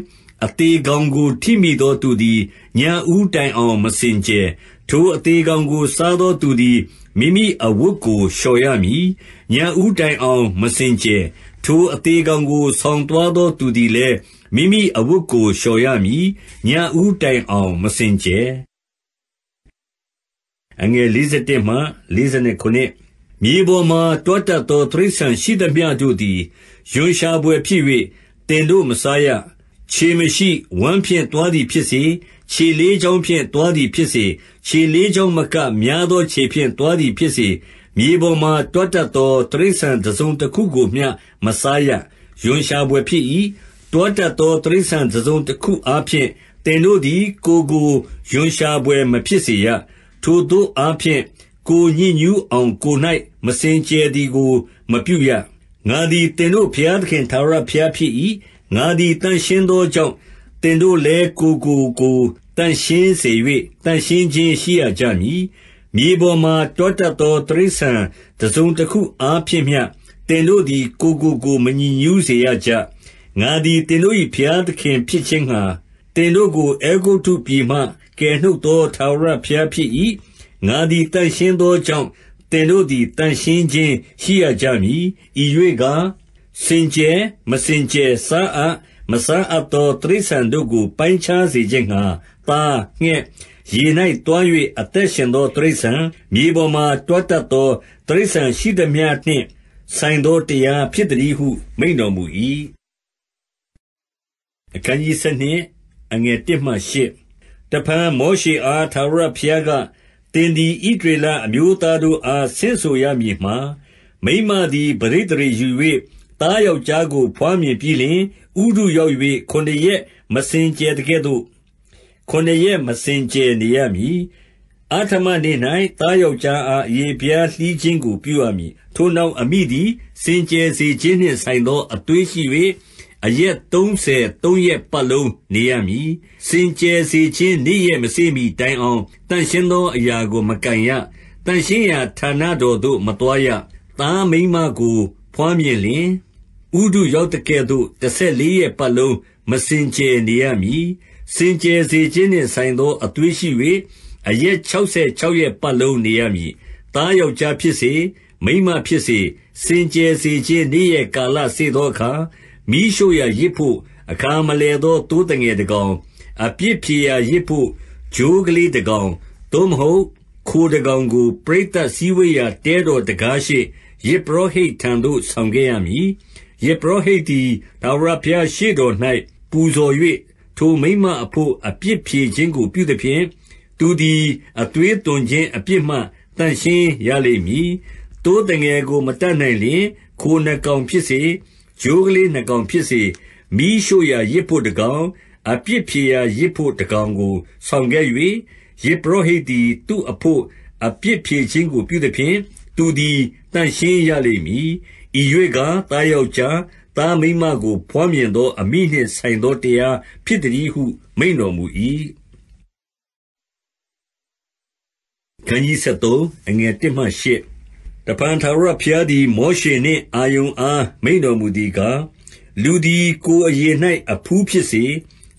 အသေကောင်ကိုထိမိသောသူသည်ညဦးတိုင်အောင် မစင်ကြယ်။ထိုအသေကောင်ကိုစားသော သူသည်မိမိအဝတ်ကိုလျှော်ရမည်။ညဦးတိုင်အောင် မစင်ကြယ်။ထိုအသေကောင်ကိုဆောင်သွားသောသူသည်လည်းမိမိအဝတ်ကိုလျှော်ရမည်။ညဦးတိုင်အောင်မစင်ကြယ်။41မြေပေါ်မှာတွားတတ်သောတိရစ္ဆာန်ရှိသမျှတို့သည်ရွံရှာဘွယ်ဖြစ်၍သင်တို့မစားရ။ခြေမရှိ၊ဝမ်းဖြင့်သွားသည်ဖြစ်စေ၊ခြေလေးချောင်းဖြင့်သွားသည်ဖြစ်စေ၊ခြေလေးချောင်းမကများသောခြေဖြင့်သွားသည်ဖြစ်စေ၊မြေပေါ်မှာတွားတတ်သောတိရစ္ဆာန်တစုံတခုကိုမျှမစားရ။ရွံရှာဘွယ်ဖြစ်၏။တွားတတ်သောတိရစ္ဆာန်တစုံတခုအားဖြင့်သင်တို့သည် ကိုယ်ကိုရွံရှာဘွယ်မဖြစ်စေရ။ထိုသို့အားဖြင့်ကိုယ်ညစ်ညူးအောင်ကိုယ်၌မစင်ကြယ်သည်ကိုမပြုရ။ငါသည်သင်တို့ဘုရားသခင်ထာဝရဘုရားဖြစ်၏။ငါသည်သန့်ရှင်းသောကြောင့်၊သင်တို့လည်းကိုယ်ကိုကိုယ်သန့်ရှင်းစေ၍သန့်ရှင်းခြင်းရှိရကြမည်။မြေပေါ်မှာ တောတတ်သောတိရစ္ဆာန်တစုံတခုအားဖြင့်မျှသင်တို့သည်ကိုယ်ကိုကိုယ်မညစ်ညူးစေရကြ။ငါသည်သင်တို့၏ဘုရားသခင်ဖြစ်ခြင်းငှါ၊သင်တို့ကိုအဲဂုတ္တုပြည်မှကယ်နှုတ်သောထာဝရဘုရားဖြစ်၏ငါသည်သန့်ရှင်းသောကြောင့်၊သင်တို့သည်သန့်ရှင်းခြင်းရှိရကြမည်။ဤရွေ့ကား၊စင်ကြယ်၊မစင်ကြယ်၊စားအပ်၊မစားအပ်သောတိရစ္ဆာန်တို့ကိုပိုင်းခြားစေခြင်းငှါ၊သား၊ငှက်၊ရေ၌သွား၍အသက်ရှင်သောတိရစ္ဆာန်၊မြေပေါ်မှာတွားတတ်သောတိရစ္ဆာန်ရှိသမျှနှင့်ဆိုင်သောတရားဖြစ်သတည်းဟုမိန့်တော်မူ၏။တဖန်မောရှေအားထာဝရဘုရားကသင်သည်ဣသရေလအမျိုးသားတို့အားဆင့်ဆိုရမည်မှာ၊မိန်းမသည်ပဋိသန္ဓေယူ၍သားယောက်ျားကိုဘွားမြင်ပြီးလျှင်၊ဥတုရောက်၍ခုနစ်ရက်မစင်ကြယ်သကဲ့သို့ခုနစ်ရက်မစင်ကြယ်နေရမည်။အဋ္ဌမနေ့၌သားယောက်ျားအားအရေဖျားလှီးခြင်းကို ပြုရမည်။ထိုနောက်အမိသည်စင်ကြယ်စေခြင်းနှင့်ဆိုင်သောအသွေးရှိ၍အရက်သုံးဆယ်သုံးရက်ပတ်လုံးနေရမည်။စင်ကြယ်စေခြင်းနေ့ရက်မစေ့မှီတိုင်အောင်သန့်ရှင်းသောအရာကိုမကိုင်ရ။သန့်ရှင်းရာဌာနတော်သို့မသွားရ။သားမိန်းမကိုဘွားမြင်လျှင်၊ဥတုရောက်သကဲ့သို့တဆယ်လေးရက်ပတ်လုံးမစင်ကြယ်နေရမည်။စင်ကြယ်စေခြင်းနှင့်ဆိုင်သောအသွေးရှိ၍၊အရက်ခြောက်ဆယ်ခြောက်ရက်ပတ်လုံးနေရမည်။သားယောက်ျားဖြစ်စေ၊မိန်းမဖြစ်စေ၊စင်ကြယ်စေခြင်းနေ့ရက်ကာလစေ့သောအခါမီးရှို့ရာယဇ်ဘို့အခါမလည်သောသိုးသငယ်တကောင်၊အပြစ်ဖြေရာယဇ်ဘို့ချိုးကလေးတကောင်၊သို့မဟုတ် ခိုတကောင်ကိုပရိသတ်စည်းဝေးရာတဲတော်တံခါးရှေ့ယဇ်ပုရောဟိတ်ထံသို့ ဆောင်ခဲ့ရမည်။ယဇ်ပုရောဟိတ်သည်ထာဝရဘုရားရှေ့တော်၌ပူဇော်၍ထိုမိန်းမအဘို့အပြစ်ဖြေခြင်းကိုပြုသဖြင့်၊သူသည်အသွေးသွန်ခြင်းအပြစ်မှသန့်ရှင်းရလိမ့်မည်။သိုးသငယ်ကိုမတတ်နိုင်လျှင်ခိုနှစ်ကောင်ဖြစ်စေကြိုးကလေးနှစ်ကောင်ဖြစ်စေ၊မီးရှို့ရာယဇ်ဘို့တကောင်၊အပြစ်ဖြေရာယဇ်ဘို့တကောင်ကိုဆောင်ခဲ့၍၊ယဇ်ပုရောဟိတ်သည်သူ့အဘို့အပြစ်ဖြေခြင်းကိုပြုသဖြင့်၊သူသည်သန့်ရှင်းရလိမ့်မည်။ဤရွေ့ကား၊သားယောက်ျား၊သားမိန်းမကိုဘွားမြင်သောအမိနှင့်ဆိုင်သောတရားဖြစ်သတည်းဟုမိန့်တော်မူ၏။13တဖန်ထာဝရဘုရားသည်မောရှေနှင့်အာရုန်အားမိန့်တော်မူသည်ကား၊လူသည်ကိုယ်အရေ၌အဖူးဖြစ်စေ၊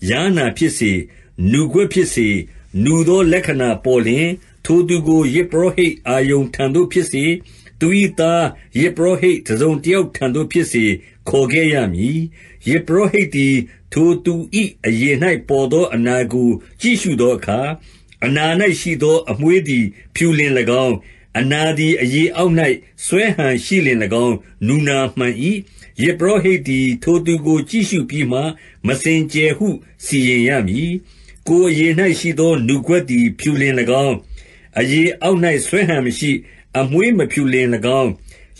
ယားနာဖြစ်စေ၊နူကွက်ဖြစ်စေ၊နူသောလက္ခဏာပေါ်လျှင်၊ထိုသူကိုယဇ်ပုရောဟိတ်အာရုန်ထံသို့ဖြစ်စေ၊သူ၏သားယဇ်ပုရောဟိတ်တစုံတယောက်ထံသို့ဖြစ်စေခေါ်ခဲ့ရမည်။ယဇ်ပုရောဟိတ်သည်ထိုသူ၏အရေ၌ပေါ်သောအနာကိုကြည့်ရှုသောအခါ၊အနာ၌ရှိသောအမွှေးသည်ဖြူလျှင်၎င်းအနာသည်အရေအောက်၌ဆွဲဟန်ရှိလျှင်၎င်းနူနာမှန်၏။ယဇ်ပုရောဟိတ်သည်ထိုသူကို ကြည့်ရှုပြီးမှမစင်ကြယ်ဟု စီရင်ရမည်။ကိုယ်အရေ၌ရှိသောနူကွက်သည်ဖြူလျှင်၎င်း၊အရေအောက်၌ဆွဲဟန်မရှိ၊အမွေးမဖြူလျှင်၎င်း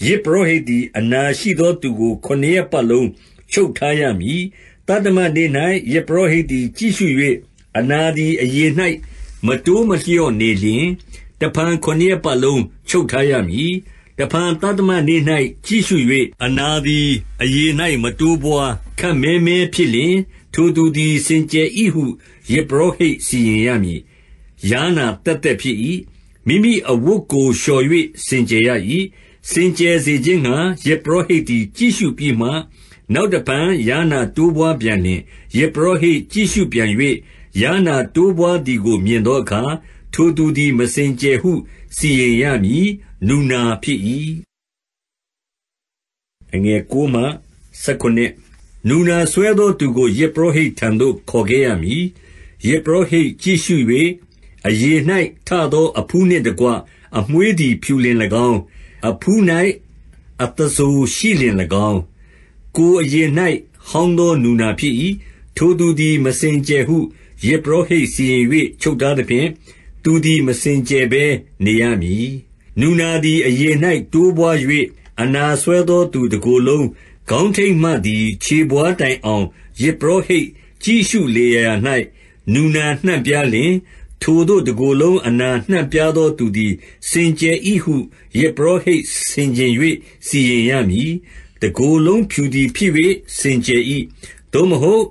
၊ယဇ်ပုရောဟိတ်သည်အနာရှိသောသူကိုခုနစ်ရက်ပတ်လုံးချုပ်ထားရမည်။သတ္တမနေ့၌ယဇ်ပုရောဟိတ်သည်ကြည့်ရှု၍၊အနာသည်အရေ၌မတိုးမလျော့နေလျှင်၊တဖန်ခုနစ်ရက်ပတ်လုံးချုပ်ထားရမည်။တဖန်သတ္တမနေ့၌ကြည့်ရှု၍အနာသည်အရေ၌မတိုးပွါး၊ခပ်မဲမဲဖြစ်လျှင်၊ထိုသူသည်စင်ကြယ်၏ဟုယဇ်ပုရောဟိတ်စီရင်ရမည်။ယားနာသက်သက်ဖြစ်၏။မိမိအဝတ်ကိုလျှော်၍စင်ကြယ်ရ၏။စင်ကြယ်စေခြင်းငှါယဇ်ပုရောဟိတ်သည်ကြည့်ရှုပြီးမှ၊နောက်တဖန်ယားနာတိုးပွါးပြန်လျှင်၊ယဇ်ပုရောဟိတ်ကြည့်ရှုပြန်၍ယားနာတိုးပွါးသည်ကိုမြင်သောအခါထိုသူသည်မစင်ကြယ်ဟုစီရင်ရမည်။နူနာဖြစ်၏။နူနာစွဲသောသူကိုယဇ်ပုရောဟိတ်ထံသို့ခေါ်ခဲ့ရမည်။ယဇ်ပုရောဟိတ်ကြည့်ရှု၍အရေ၌ထသော အဖူးနှင့်တကွအမွှေးသည်ဖြူလျှင်၎င်း၊အဖူး၌အသားစိုရှိလျှင်၎င်း၊ကိုယ်အရေ၌ဟောင်းသောနူနာဖြစ်၏။ထိုသူသည်မစင်ကြယ်ဟုယဇ်ပုရောဟိတ်စီရင်၍ချုပ်ထားသဖြင့်သူသည်မစင်ကြယ်ဘဲနေရမည်။နူနာသည်အရေ၌တိုးပွါး၍အနာစွဲသောသူတကိုယ်လုံး၊ခေါင်းထိပ်မှသည်ခြေဘဝါးတိုင်အောင်ယဇ်ပုရောဟိတ်ကြည့်ရှုလေရာရာ၌နူနာနှံ့ပြားလျှင်၊ထိုသို့တကိုယ်လုံးအနာနှံ့ပြားသောသူသည်စင်ကြယ်၏ဟုယဇ်ပုရောဟိတ်ဆင်ခြင်၍စီရင်ရမည်။တကိုယ်လုံးဖြူသည်ဖြစ်၍စင်ကြယ်၏။သို့မဟုတ်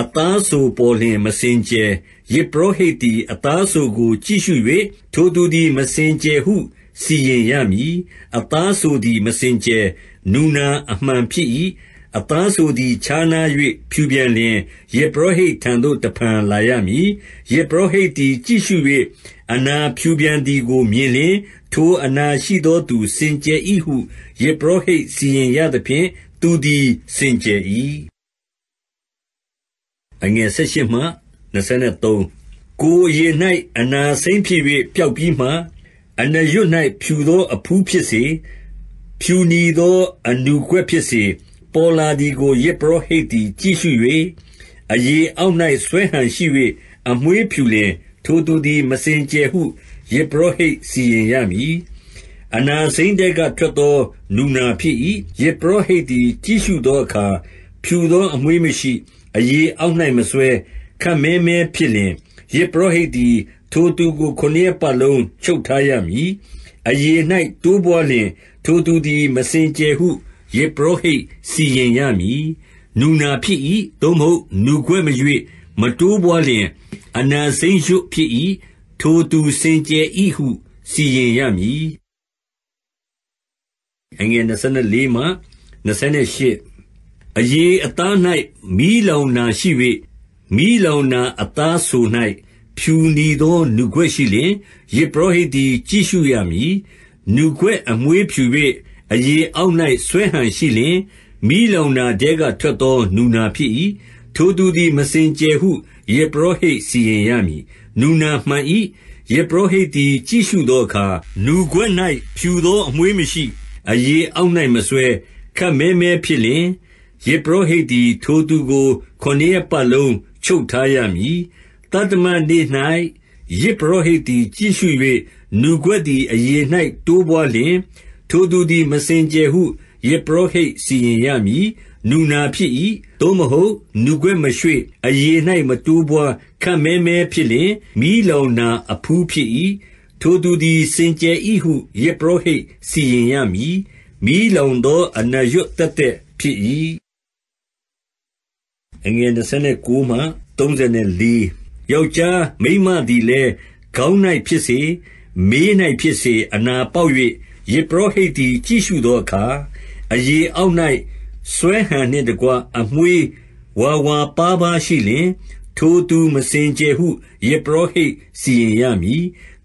အသားစိုပေါ်လျှင်မစင်ကြယ်ယဇ်ပုရောဟိတ်သည်အသားစိုကို ကြည့်ရှု၍ထိုသူသည်မစင်ကြယ်ဟုစီရင်ရမည်။အသားစိုသည်မစင်ကြယ်၊နူနာအမှန်ဖြစ်၏။အသားစိုသည်ခြားနား၍ဖြူပြန်လျှင်၊ယဇ်ပုရောဟိတ်ထံသို့တဖန်လာရမည်။ယဇ်ပုရောဟိတ်သည်ကြည့်ရှု၍အနာဖြူပြန်သည်ကို မြင်လျှင်၊ထိုအနာရှိသောသူစင်ကြယ်၏ဟုယဇ်ပုရောဟိတ်စီရင်ရသဖြင့်၊သူသည်စင်ကြယ်၏။23ကိုယ်အရေ၌အနာစိမ်းဖြစ်၍ပျောက်ပြီးမှ၊အနရွတ်၌ဖြူသော အဖူးဖြစ်စေ၊ဖြူနီသော အနူကွက်ဖြစ်စေ၊ပေါ်လာသည်ကိုယဇ်ပုရောဟိတ်သည်ကြည့်ရှု၍၊အရေအောက်၌ဆွဲဟန်ရှိ၍အမွေးဖြူလျှင်၊ထိုသူသည်မစင်ကြယ်ဟုယဇ်ပုရောဟိတ်စီရင်ရမည်။အနာစိမ်းထဲကထွက်သောနူနာဖြစ်၏။ယဇ်ပုရောဟိတ်သည်ကြည့်ရှုသောအခါ၊ဖြူသောအမွေးမရှိ၊အရေအောက်၌မဆွဲခပ်မဲမဲဖြစ်လျှင်၊ယဇ်ပုရောဟိတ်သည်ထိုသူကိုခုနစ်ရက်ပတ်လုံးချုပ်ထားရမည်။အရေ၌တိုးပွါးလျှင်၊ထိုသူသည် မစင်ကြယ်ဟုယဇ်ပုရောဟိတ်စီရင်ရမည်။နူနာဖြစ်၏။သို့မဟုတ်နူကွက်မရွေ့၊မတိုးပွါးလျှင်အနာစိမ်းရွံ့ဖြစ်၏။ထိုသူစင်ကြယ်၏ဟုစီရင်ရမည်။အရေအသား၌မီးလောင်နာရှိ၍၊မီးလောင်ရာအသားစို၌ဖြူနီသောနူကွက်ရှိလျှင်၊ယဇ်ပုရောဟိတ်သည်ကြည့်ရှုရမည်။နူကွက်အမွေးဖြူ၍အရေအောက်၌ဆွဲဟန်ရှိလျှင်၊မီးလောင်ရာထဲကထွက်သော နူနာဖြစ်၏။ထိုသူသည်မစင်ကြယ်ဟုယဇ်ပုရောဟိတ်စီရင်ရမည်။နူနာမှန်၏။ယဇ်ပုရောဟိတ်သည်ကြည့်ရှုသောအခါ၊နူကွက်၌ဖြူသောအမွေးမရှိ၊အရေအောက်၌မဆွဲ၊ခပ်မည်းမည်းဖြစ်လျှင်၊ယဇ်ပုရောဟိတ်သည်ထိုသူကိုခုနစ်ရက်ပတ်လုံးချုပ်ထားရမည်။သတ္တမနေ့၌ယဇ်ပုရောဟိတ်သည်ကြည့်ရှု၍နူကွက်သည်အရေ၌တိုးပွါးလျှင်၊ထိုသူသည် မစင်ကြယ်ဟုယဇ်ပုရောဟိတ်စီရင်ရမည်။နူနာဖြစ်၏။သို့မဟုတ်နူကွက်မရွှေ့၊အရေ၌မတိုးပွါး၊ခပ်မည်းမည်းဖြစ်လျှင်၊မီးလောင်ရာအဖူးဖြစ်၏။ထိုသူသည် စင်ကြယ်၏ဟုယဇ်ပုရောဟိတ်စီရင်ရမီး။မီးလောင်သောအနာရွတ်သက်သက်ဖြစ်၏။အငယ်29မှ34ယောက်ျားမိန်းမသည်လည်းခေါင်း၌ဖြစ်စေ မေး၌ဖြစ်စေအနာပေါက်၍ယေပရောဟိတ်သည်ကြည့်ရှုသောအခါအရေအောက်၌ဆွဲဟန်နှင့်တကွအမွှေးဝါဝါပါးပါးရှိလျင် ထိုသူမစင်ကြယ်ဟုယေပရောဟိတ်စီရင်ရမည်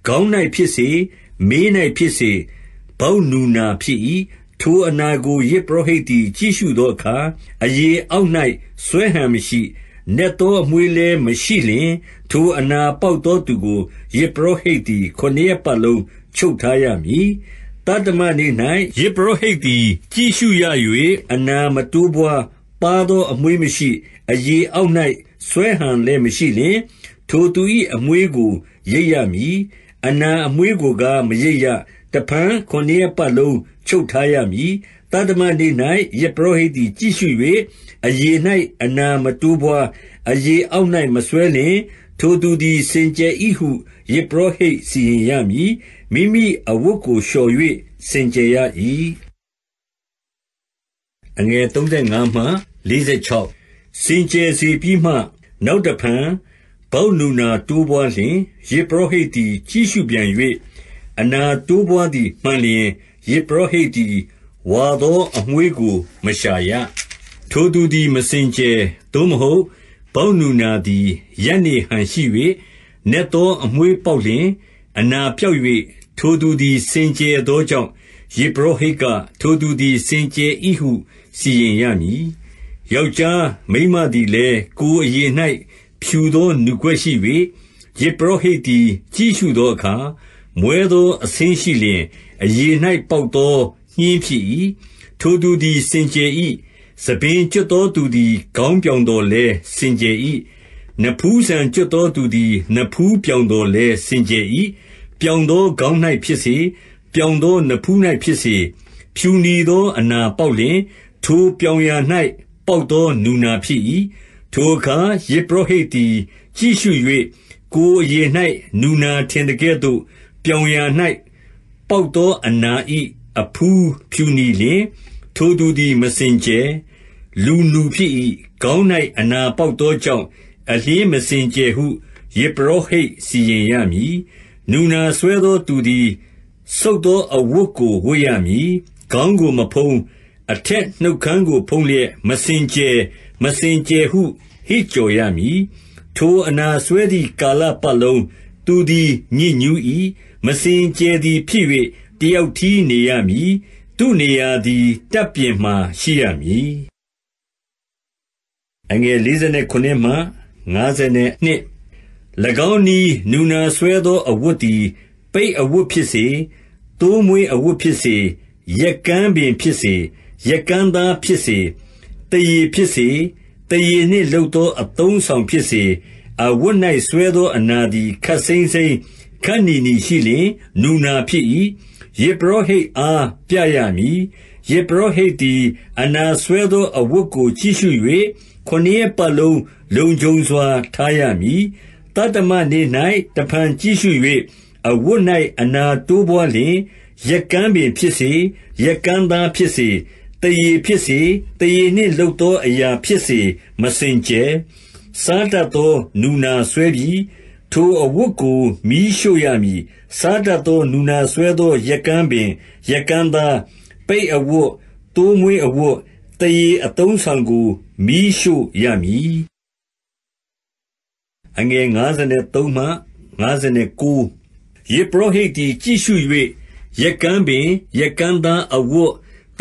ခေါင်း၌ဖြစ်စေမေး၌ဖြစ်စေဘောက်နူနာဖြစ်၏ထိုအနာကိုယဇ်ပုရောဟိတ်သည်ကြည့်ရှုသောအခါ၊အရေအောက်၌ဆွဲဟန်မရှိ၊နက်သောအမွေးလည်းမရှိလျှင်၊ထိုအနာပေါက်သောသူကိုယဇ်ပုရောဟိတ်သည်ခုနစ်ရက်ပတ်လုံးချုပ်ထားရမည်။သတ္တမနေ့၌ယဇ်ပုရောဟိတ်သည်ကြည့်ရှုရ၍အနာမတိုးပွါး၊ပါးသောအမွေးမရှိ၊အရေအောက်၌ဆွဲဟန်လည်းမရှိလျှင်၊ထိုသူ၏အမွေးကိုရိတ်ရမည်။အနာအမွေးကိုကားမရိတ်ရတဖန်ခုနစ်ရက်ပတ်လုံးချုပ်ထားရမည်။သတ္တမနေ့၌ယဇ်ပုရောဟိတ်သည်ကြည့်ရှု၍အရေ၌အနာမတိုးပွါး၊အရေအောက်၌မစွဲလျှင်၊ထိုသူသည်စင်ကြယ်၏ဟုယဇ်ပုရောဟိတ်စီရင်ရမည်။မိမိအဝတ်ကိုလျှော်၍စင်ကြယ်ရ၏။စင်ကြယ်စေပြီးမှ၊နောက်တဖန်ဗောက်နူနာတိုးပွါးလျှင်၊ယဇ်ပုရောဟိတ်သည်ကြည့်ရှုပြန်၍။အနာတိုးပွါးသည်မှန်လျှင်၊ယဇ်ပုရောဟိတ်သည်ဝါသောအမွှေးကို မရှာရ။ထိုသူသည်မစင်ကြယ်။သို့မဟုတ်ပေါက်နူနာသည်ရပ်နေဟန်ရှိ၍၊နက်သောအမွှေးပေါက်လျှင်၊အနာပျောက်၍ထိုသူသည်စင်ကြယ်သောကြောင့်၊ယဇ်ပုရောဟိတ်က၊ထိုသူသည် စင်ကြယ်၏ဟုစီရင်ရမည်။ယောက်ျားမိန်းမသည်လည်း၊ကိုယ်အရေ၌ဖြူသောနူကွက်ရှိ၍၊ယဇ်ပုရောဟိတ်သည်ကြည့်ရှုသောအခါမွဲသောအဆင်းရှိလျှင်၊အရေ၌ပေါက်သောညှင်းဖြစ်၏။ထိုသူသည်စင်ကြယ်၏။ဆံပင်ကျွတ်သောသူသည်ခေါင်းပြောင်သော်လည်းစင်ကြယ်၏။နဖူးဆံကျွတ်သောသူသည်နဖူးပြောင်သော်လည်းစင်ကြယ်၏။ပြောင်သောခေါင်း၌ဖြစ်စေ၊ပြောင်သောနဖူး၌ဖြစ်စေ၊ဖြူနီသောအနာပေါက်လျှင်၊ထိုပြောင်ရာ၌ပေါက်သောနူနာဖြစ်၏။ထိုအခါယဇ်ပုရောဟိတ်သည်ကြည့်ရှု၍၊ကိုယ်အရေ၌နူနာထင်သကဲ့သို့ပြောင်ရာ၌ပေါက်သောအနာ၏အဖူးဖြူနီလျှင်၊ထိုသူသည်မစင်ကြယ်၊လူနူဖြစ်၏။ခေါင်း၌အနာပေါက်သောကြောင့်အလျှင်းမစင်ကြယ်ဟုယဇ်ပုရောဟိတ်စီရင်ရမည်။နူနာစွဲသောသူသည်စုတ်သောအဝတ်ကိုဝတ်ရမည်။ခေါင်းကိုမဖုံး၊အထက်နှုတ်ခမ်းကိုဖုံးလျက်၊မစင်ကြယ်၊မစင်ကြယ်ဟုဟစ်ကြော်ရမည်။ထိုအနာစွဲသည်ကာလပတ်လုံးသူသည်ညစ်ညူး၏မစင်ကြယ်သည်ဖြစ်၍တယောက်တည်းနေရမည်။သူ့နေရာသည်တပ်ပြင်မှာရှိရမည်။47၎င်းနည်းနူနာစွဲသောအဝတ်သည်ပိတ်အဝတ်ဖြစ်စေ၊သိုးမွှေးအဝတ်ဖြစ်စေ၊ရက်ကန်းပင်ဖြစ်စေ၊ရက်ကန်းသားဖြစ်စေ၊သားရေဖြစ်စေ၊သားရေနှင့်လုပ်သောအသုံးအဆောင်ဖြစ်စေ၊အဝတ်၌စွဲသောအနာသည်ခပ်စိမ်းစိမ်းခပ်နီနီရှိလျှင်နူနာဖြစ်၏။ယဇ်ပုရောဟိတ်အားပြရမည်။ယဇ်ပုရောဟိတ်သည်အနာစွဲသောအဝတ်ကိုကြည့်ရှု၍ခုနစ်ရက်ပတ်လုံးလုံခြုံစွာထားရမည်။သတ္တမနေ့၌တဖန်ကြည့်ရှု၍အဝတ်၌အနာတိုးပွားလျှင်၊ရက်ကန်းပင်ဖြစ်စေ၊ရက်ကန်းသားဖြစ်စေ၊သားရေဖြစ်စေ၊သားရေနှင့်လုပ်သောအရာဖြစ်စေမစင်ကြယ်။စားတတ်သောနူနာစွဲပြီထိုအဝတ်ကိုမီးရှို့ရမည်။စားတတ်သောနူနာစွဲသောရက်ကန်းပင်၊ရက်ကန်းသား၊ပိတ်အဝတ်၊သိုးမွေးအဝတ်၊သားရေအသုံးအဆောင်ကိုမီးရှို့ရမည်။53ယဇ်ပုရောဟိတ်သည်ကြည့်ရှု၍၊ရက်ကန်းပင်၊ရက်ကန်းသားအဝတ်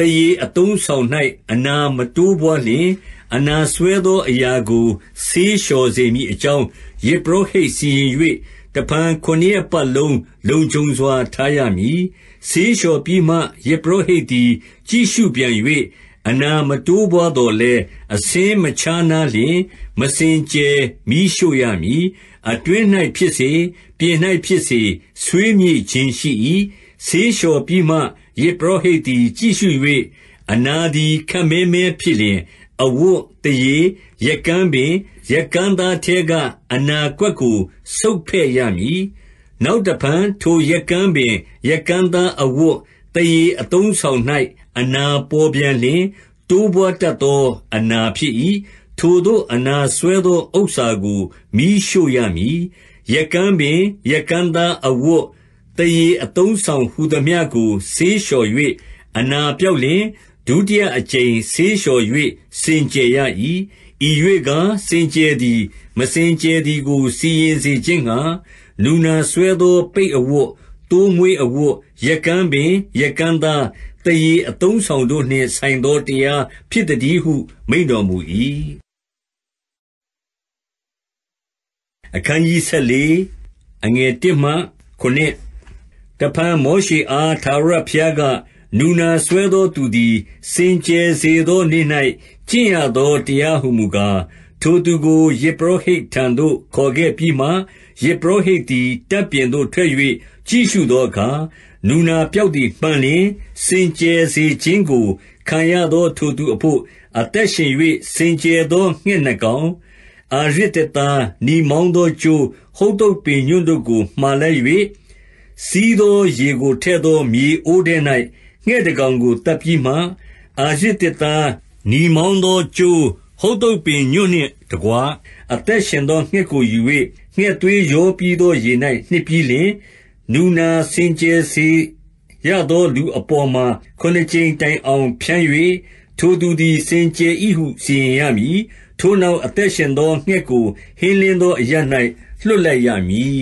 သားရေအသုံးအဆောင်၌အနာမတိုးပွါးလျှင်၊အနာစွဲသောအရာကိုဆေးလျှော်စေမည်အကြောင်းယဇ်ပုရောဟိတ်စီရင်၍၊တဖန်ခုနစ်ရက်ပတ်လုံးလုံခြုံစွာထားရမည်။ဆေးလျှော်ပြီးမှယဇ်ပုရောဟိတ်သည် ကြည့်ရှုပြန်၍၊အနာမတိုးပွါးသော်လည်း၊အဆင်းမခြားနားလျှင်မစင်ကြယ်မီးရှို့ရမည်။အတွင်း၌ဖြစ်စေ၊ပြင်၌ဖြစ်စေဆွေးမြေ့ခြင်းရှိ၏။ဆေးလျှော်ပြီးမှယဇ်ပုရောဟိတ်သည်ကြည့်ရှု၍အနာသည်ခပ်မဲမဲဖြစ်လျှင်၊အဝတ်၊သားရေ၊ရက်ကန်းပင်၊ရက်ကန်းသားထဲကအနာကွက်ကိုဆုတ်ဖဲ့ရမည်။နောက်တဖန်ထိုရက်ကန်းပင်၊ရက်ကန်းသားအဝတ်၊သားရေအသုံးအဆောင်၌အနာပေါ်ပြန်လျှင်၊တိုးပွားတတ်သောအနာဖြစ်၏။ထိုသို့အနာစွဲသောဥစ္စာကိုမီးရှို့ရမည်။ရက်ကန်းပင်၊ရက်ကန်းသားအဝတ်သားရေအသုံးအဆောင်ဟူသမျှကိုဆေးလျှော်၍အနာပျောက်လျှင်၊ဒုတိယအကြိမ်ဆေးလျှော်၍စင်ကြယ်ရ၏။ဤရွေ့ကား၊စင်ကြယ်သည် မစင်ကြယ်သည်ကို စီရင်စေခြင်းငှါ၊နူနာစွဲသောပိတ်အဝတ်၊သိုးမွေးအဝတ်၊ရက်ကန်းပင်၊ရက်ကန်းသား၊သားရေအသုံးအဆောင်တို့နှင့်ဆိုင်သောတရားဖြစ်သတည်းဟုမိန့်တော်မူ၏။အခနျး၁၄အခနျး၁၄တဖန်မောရှေအားထာဝရဘုရားက၊နူနာစွဲသောသူသည်စင်ကြယ်စေသောနေ့၌ကျင့်ရသောတရားဟူမူကား၊ထိုသူကိုယဇ်ပုရောဟိတ်ထံသို့ခေါ်ခဲ့ပြီးမှ၊ယဇ်ပုရောဟိတ်သည်တပ်ပြင်သို့ထွက်၍ကြည့်ရှုသောအခါ၊နူနာပျောက်သည်မှန်လျှင်၊စင်ကြယ်စေခြင်းကိုခံရသောထိုသူအဘို့အသက်ရှင်၍စင်ကြယ်သောငှက်နှစ်ကောင်၊အာရဇ်သစ်သား၊နီမောင်းသောကြိုး၊ဟုဿုပ်ပင်ညွန့်တို့ကိုမှာလိုက်၍စီးသောရေကိုထည့်သော မြေအိုးထဲ၌ငှက်တကောင်ကိုသတ်ပြီးမှ၊အာရဇ်သစ်သား၊နီမောင်းသောကြိုး၊ဟုဿုပ်ပင်ညွန့်နှင့်တကွအသက်ရှင်သောငှက်ကိုယူ၍ငှက်သွေးရောပြီးသောရေ၌နှစ်ပြီးလျှင်၊နူနာစင်ကြယ်စေရသောလူအပေါ်မှာခုနစ်ကြိမ်တိုင်အောင်ဖြန်း၍ထိုသူသည် စင်ကြယ်၏ဟုစီရင်ရမည်။ထိုနောက်အသက်ရှင်သောငှက်ကိုဟင်းလင်းသော အရပ်၌လွှတ်လိုက်ရမည်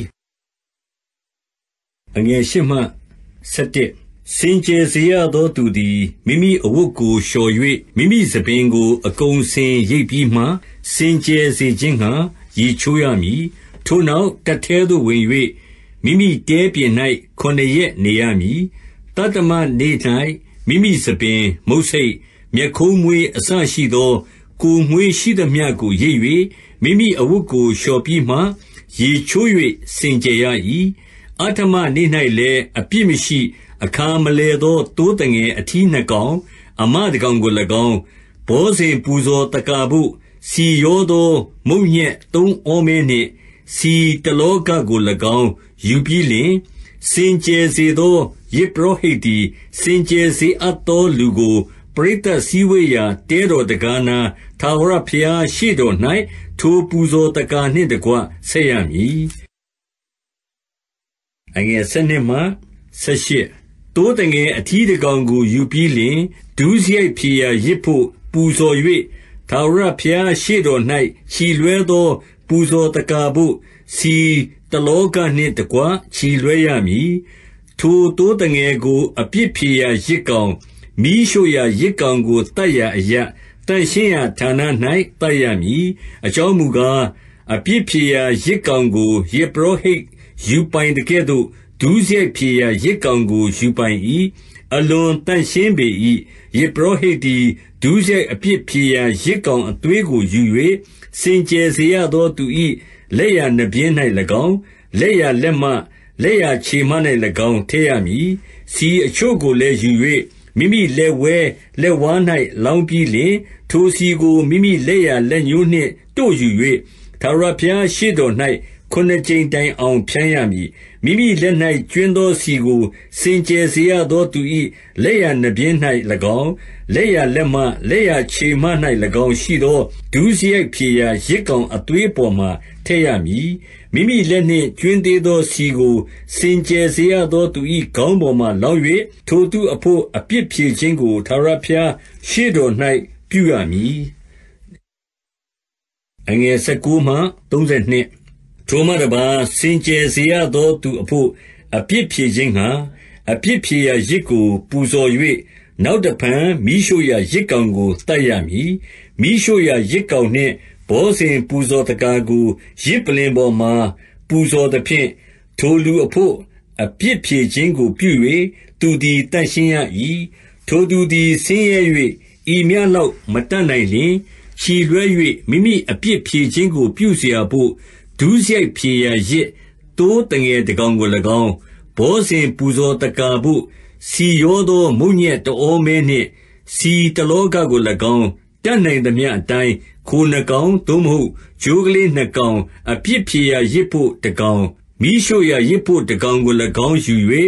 ။စင်ကြယ်စေရသောသူသည်မိမိအဝတ်ကိုလျှော်၍မိမိဆံပင်ကိုအကုန်အစင်ရိတ်ပြီးမှ၊စင်ကြယ်စေခြင်းငှါရေချိုးရမည်။ထိုနောက်တပ်ထဲသို့ဝင်၍မိမိတဲပြင်၌ခုနစ်ရက်နေရမည်။သတ္တမနေ့၌မိမိဆံပင်၊မုတ်ဆိတ်၊မျက်ခုံးမွှေးအစရှိသော ကိုယ်မွှေးရှိသမျှကိုရိတ်၍၊မိမိအဝတ်ကိုလျှော်ပြီးမှရေချိုး၍စင်ကြယ်ရ၏အဋ္ဌမနေ့၌လည်းအပြစ်မရှိ၊အခါမလည်သောသိုးသငယ်အထီးနှစ်ကောင်၊အမတကောင်ကို၎င်း၊ဘောဇဉ်ပူဇော်သက္ကာဘို့ဆီရောသော မုန့်ညက်သုံးဩမဲနှင့်ဆီတလောဃကို၎င်းယူပြီးလျှင်၊စင်ကြယ်စေသောယဇ်ပုရောဟိတ်သည်စင်ကြယ်စေအပ်သောလူကို၊ပရိသတ်စည်းဝေးရာတဲတော်တံခါးနား၊ထာဝရဘုရားရှေ့တော်၌ထိုပူဇော်သက္ကာနှင့်တကွဆက်ရမည်အငယ်၁၂မှ၁၈သိုးသငယ်အထီးတကောင်ကို ယူပြီးလျှင်ဒုစရိုက်ဖြေရာယဇ်ဘို့ပူဇော်၍ထာဝရဘုရားရှေ့တော်၌ချီလွှဲသော ပူဇော်သက္ကာဘို့ဆီတလောဃနှင့်တကွချီလွှဲရမည်။ထိုသိုးသငယ်ကိုအပြစ်ဖြေရာယဇ်ကောင်၊မီးရှို့ရာယဇ်ကောင်ကိုသတ်ရာအရပ်၊သန့်ရှင်းရာဌာန၌သတ်ရမည်။အကြောင်းမူကား၊အပြစ်ဖြေရာယဇ်ကောင်ကိုယဇ်ပုရောဟိတ်ယူပိုင်သကဲ့သို့ဒုစရိုက်ဖြေရာယဇ်ကောင်ကိုယူပိုင်၏။အလွန်သန့်ရှင်းပေ၏။ယဇ်ပုရောဟိတ်သည်ဒုစရိုက်အပြစ်ဖြေရာယဇ်ကောင်အသွေးကိုယူ၍စင်ကြယ်စေရသောသူ၏လက်ျာနားပျဉ်း၌၎င်း၊လက်ျာလက်မ၊လက်ျာခြေမ၌၎င်းထည့်ရမည်။ဆီအချို့ကိုလည်းယူ၍မိမိလက်ဝဲလက်ဝါး၌လောင်းပြီးလျှင်၊ထိုဆီကိုမိမိလက်ျာလက်ညှိုးနှင့်တို့ယူ၍ထာဝရဘုရားရှေ့တော်၌ခုနစ်ကြိမ်တိုင်အောင်ဖြန်းရမည်။မိမိလက်၌ကြွင်းသောဆီကို စင်ကြယ်စေရသောသူ၏လက်ျာနားပျဉ်း၌၎င်း၊လက်ျာလက်မ၊လက်ျာခြေမ၌၎င်းရှိသောဒုစရိုက်ဖြေရာယဇ်ကောင်အသွေးအပေါ်မှာထည့်ရမည်။မိမိလက်နှင့်ကြွင်းသေးသောဆီကိုစင်ကြယ်စေရသောသူ၏ခေါင်းပေါ်မှာလောင်း၍ထိုသူအဘို့အပြစ်ဖြေခြင်းကိုထာဝရဘုရားရှေ့တော်၌ပြုရမည်။19စထိုမှတပါး၊စင်ကြယ်စေရသောသူအဘို့အပြစ်ဖြေခြင်းငှါအပြစ်ဖြေရာယဇ်ကို ပူဇော်၍၊နောက်တဖန်မီးရှို့ရာယဇ်ကောင်ကိုသတ်ရမည်။မီးရှို့ရာယဇ်ကောင်နှင့်ဘောဇဉ်ပူဇော်သက္ကာကိုယဇ်ပလ္လင်ပေါ်မှာ ပူဇော်သဖြင့်၊ထိုလူအဘို့အပြစ်ဖြေခြင်းကိုပြု၍သူသည်သန့်ရှင်းရ၏။ထိုသူသည်ဆင်းရဲ၍ဤမျှလောက် မတတ်နိုင်လျှင်၊ချီလွှဲ၍မိမိအပြစ်ဖြေခြင်းကိုပြုစရာဘို့ဒုစရိုက်ဖြေရာယဇ်၊သိုးသငယ်တကောင်ကို၎င်း၊ဘောဇဉ်ပူဇော်သက္ကာဘို့ဆီရောသောမုန့်ညက်တဩမဲနှင့်ဆီတလောဃကို၎င်းတတ်နိုင်သမျှအတိုင်းခိုနှစ်ကောင်၊သို့မဟုတ်ချိုးကလေးနှစ်ကောင်၊အပြစ်ဖြေရာယဇ်ဘို့တကောင်၊မီးရှို့ရာယဇ်ဘို့တကောင်ကို၎င်းယူ၍၊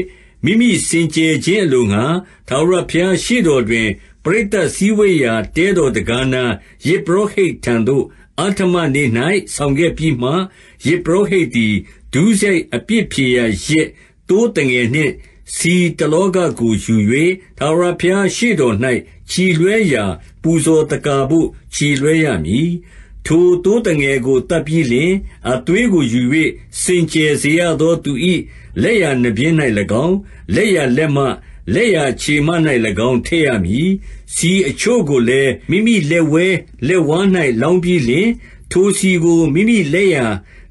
မိမိစင်ကြယ်ခြင်းအလိုငှါထာဝရဘုရားရှေ့တော်တွင်ပရိသတ်စည်းဝေးရာတဲတော်တံခါးနား၊ယဇ်ပုရောဟိတ်ထံသို့အဋ္ဌမနေ့၌ဆောင်ခဲ့ပြီးမှ၊ယဇ်ပုရောဟိတ်သည်ဒုစရိုက်အပြစ်ဖြေရာယဇ်သိုးသငယ်နှင့်ဆီတလောဃကိုယူ၍ထာဝရဘုရားရှေ့တော်၌ချီလွှဲရာပူဇော်သက္ကာဘို့ချီလွှဲရမည်။ထိုသိုးသငယ်ကိုသတ်ပြီးလျှင်၊အသွေးကိုယူ၍စင်ကြယ်စေရသောသူ၏လက်ျာနားပျဉ်း၌၎င်း၊လက်ျာလက်မ၊လက်ျာခြေမ၌၎င်းထည့်ရမည်။ဆီအချို့ကိုလည်းမိမိလက်ဝဲလက်ဝါး၌လောင်းပြီးလျှင်၊ထိုဆီကိုမိမိလက်ျာ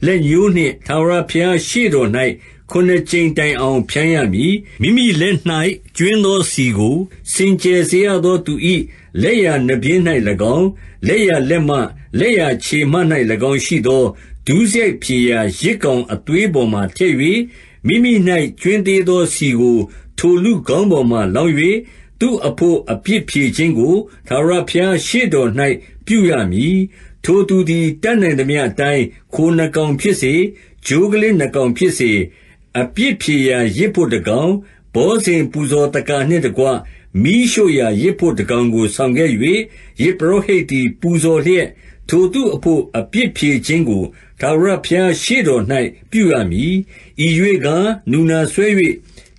လက်ညှိုးနှင့်ထာဝရဘုရားရှေ့တော်၌ခုနစ်ကြိမ်တိုင်အောင်ဖြန်းရမည်။မိမိလက်၌ကြွင်းသောဆီကိုစင်ကြယ်စေရသောသူ၏လက်ျာနားပျဉ်း၌၎င်း၊လက်ျာလက်မ၊လက်ျာခြေမ၌၎င်းရှိသောဒုစရိုက်ဖြေရာယဇ်ကောင်အသွေးပေါ်မှာထည့်၍၊မိမိ၌ကြွင်းသေးသောဆီကို ထိုလူခေါင်းပေါ်မှာလောင်း၍သူ့အဘို့အပြစ်ဖြေခြင်းကိုထာဝရဘုရားရှေ့တော်၌ပြုရမည်။ထိုသူသည်တတ်နိုင်သမျှအတိုင်းခိုနှစ်ကောင်ဖြစ်စေ၊ချိုးကလေးနှစ်ကောင်ဖြစ်စေ၊အပြစ်ဖြေရာယဇ်ဘို့တကောင်၊ဘောဇဉ်ပူဇော်သက္ကာနှင့်တကွမီးရှို့ရာယဇ်ဘို့တကောင်ကိုဆောင်ခဲ့၍၊ယဇ်ပုရောဟိတ်သည်ပူဇော်လျက်၊ထိုသူအဘို့အပြစ်ဖြေခြင်းကိုထာဝရဘုရားရှေ့တော်၌ပြုရမည်။ဤရွေ့ကား၊နူနာစွဲ၍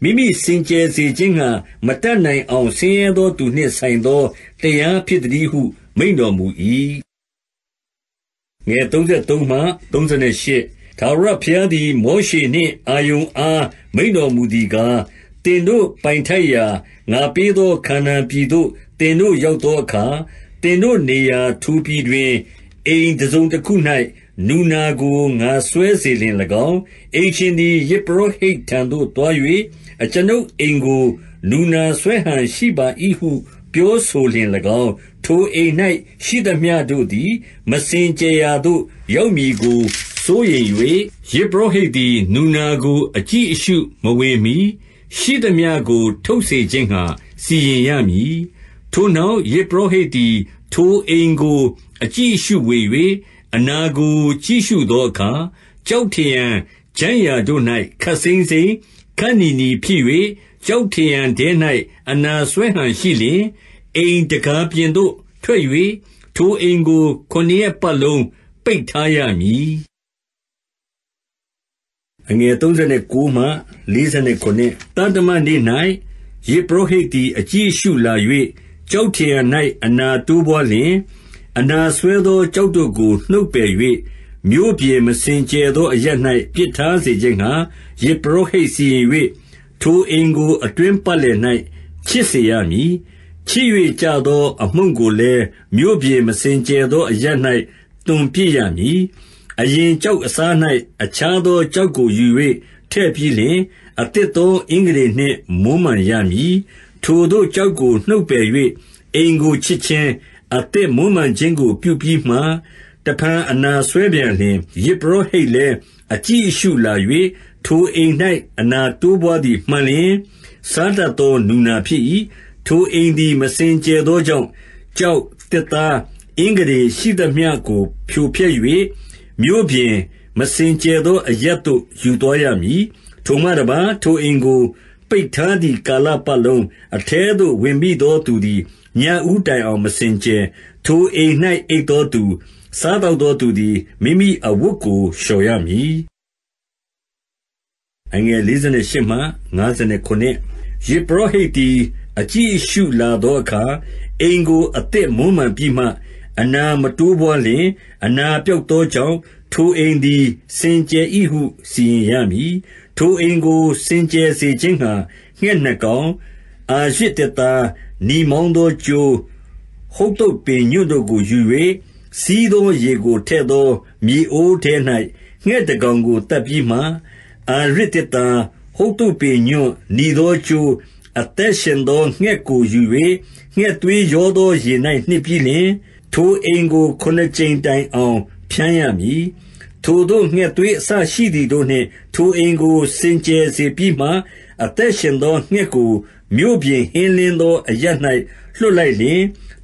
မိမိစင်ကြယ်စေခြင်းငှါမတတ်နိုင်အောင်ဆင်းရဲသောသူနှင့်ဆိုင်သောတရားဖြစ်သတည်းဟုမိန့်တော်မူ၏။33ထာဝရဘုရားသည် မောရှေနှင့်အာရုန်အားမိန့်တော်မူသည်ကား၊သင်တို့ပိုင်ထိုက်ရာငါပေးသောခါနာန်ပြည်သို့သင်တို့ရောက်သောအခါ၊သင်တို့နေရာထိုပြည်တွင်အိမ်တစုံတခု၌နူနာကိုငါစွဲစေလျှင်၎င်း၊အိမ်ရှင်သည်ယဇ်ပုရောဟိတ်ထံသို့သွား၍အကျွန်ုပ်အိမ်ကိုနူနာစွဲဟန်ရှိပါ၏ဟု ပြောဆိုလျှင်၎င်း၊ထိုအိမ်၌ရှိသမျှတို့သည် မစင်ကြယ်ရာသို့ရောက်မည်ကိုစိုးရိမ်၍၊ယဇ်ပုရောဟိတ်သည် နူနာကို အကြည့်အရှု မဝင်မှီရှိသမျှကိုထုတ်စေခြင်းငှါစီရင်ရမည်။ထိုနောက်ယဇ်ပုရောဟိတ်သည် ထိုအိမ်ကို အကြည့်အရှုဝင်၍အနာကိုကြည့်ရှုသောအခါ၊ကျောက်ထရံချိုင့်ရာတို့၌ခပ်စိမ်းစိမ်းခပ်နီနီဖြစ်၍ကျောက်ထရံထဲ၌အနာစွဲဟန်ရှိလျှင်၊အိမ်တံခါးပြင်သို့ထွက်၍ထိုအိမ်ကိုခုနစ်ရက်ပတ်လုံးပိတ်ထားရမည်။39သတ္တမနေ့၌ယဇ်ပုရောဟိတ်သည်အကြည့်အရှုလာ၍ကျောက်ထရံ၌အနာတိုးပွားလျှင်၊အနာစွဲသောကျောက်တို့ကိုနှုတ်ပယ်၍မြို့ပြင်မစင်ကြယ်သော အရပ်၌ပစ်ထားစေခြင်းငှါယဇ်ပုရောဟိတ်စီရင်၍၊ထိုအိမ်ကိုအတွင်းပတ်လည်၌ခြစ်စေရမည်။ခြစ်၍ကျသောအမှုန့်ကိုလည်းမြို့ပြင်မစင်ကြယ်သောအရပ်၌သွန်ပစ်ရမည်။အရင်ကျောက်အစား၌အခြားသောကျောက်ကိုယူ၍ထည့်ပြီးလျှင်၊အသစ်သောအင်္ဂတေနှင့်မွမ်းမံရမည်။ထိုသို့ကျောက်ကိုနှုတ်ပယ်၍၊အိမ်ကိုခြစ်ခြင်း၊အသစ်မွမ်းမံခြင်းကိုပြုပြီးမှတဖန်အနာစွဲပြန်လျှင်၊ယဇ်ပုရောဟိတ်လည်းအကြည့်အရှုလာ၍ထိုအိမ်၌အနာတိုးပွားသည်မှန်လျှင်၊စားတတ်သောနူနာဖြစ်၏။ထိုအိမ်သည်မစင်ကြယ်သောကြောင့်၊ကျောက်၊သစ်သား၊အင်္ဂတေရှိသမျှကို ဖြိုဖျက်၍မြို့ပြင်မစင်ကြယ်သော အရပ်သို့ ယူသွားရမည်။ထိုမှတပါး၊ထိုအိမ်ကို ပိတ်ထားသည်ကာလပတ်လုံး၊အထဲသို့ဝင်မိသောသူသည်ညဦးတိုင်အောင်မစင်ကြယ်။ထိုအိမ်၌အိပ်သောသူစားသောက်သောသူသည်မိမိအဝတ်ကိုလျှော်ရမည်။48ယဇ်ပုရောဟိတ်သည်အကြည့်အရှုလာသောအခါ၊အိမ်ကိုအသစ်မွမ်းမံပြီးမှ၊အနာမတိုးပွါးလျှင်၊အနာပျောက်သောကြောင့်၊ထိုအိမ်သည် စင်ကြယ်၏ဟုစီရင်ရမည်။ထိုအိမ်ကိုစင်ကြယ်စေခြင်းငှါငှက်နှစ်ကောင်၊အာရဇ်သစ်သား၊နီမောင်းသောကြိုး၊ဟုဿုပ်ပင်ညွန့်တို့ကိုယူ၍စီးသောရေကိုထည့်သောမြေအိုးထဲ၌ငှက်တကောင်ကိုသတ်ပြီးမှ၊အာရဇ်သစ်သား၊ဟုဿုပင်ညွန့်၊နီသောကြိုး၊အသက်ရှင်သောငှက်ကိုယူ၍ငှက်သွေးရောသောရေ၌နှစ်ပြီးလျှင်၊ထိုအိမ်ကိုခုနစ်ကြိမ်တိုင်အောင်ဖြန်းရမည်။ထိုသို့ငှက်သွေးအစရှိသည်တို့နှင့်ထိုအိမ်ကိုစင်ကြယ်စေပြီးမှ၊အသက်ရှင်သောငှက်ကိုမြို့ပြင်ဟင်းလင်းသော အရပ်၌လွှတ်လိုက်လျှင်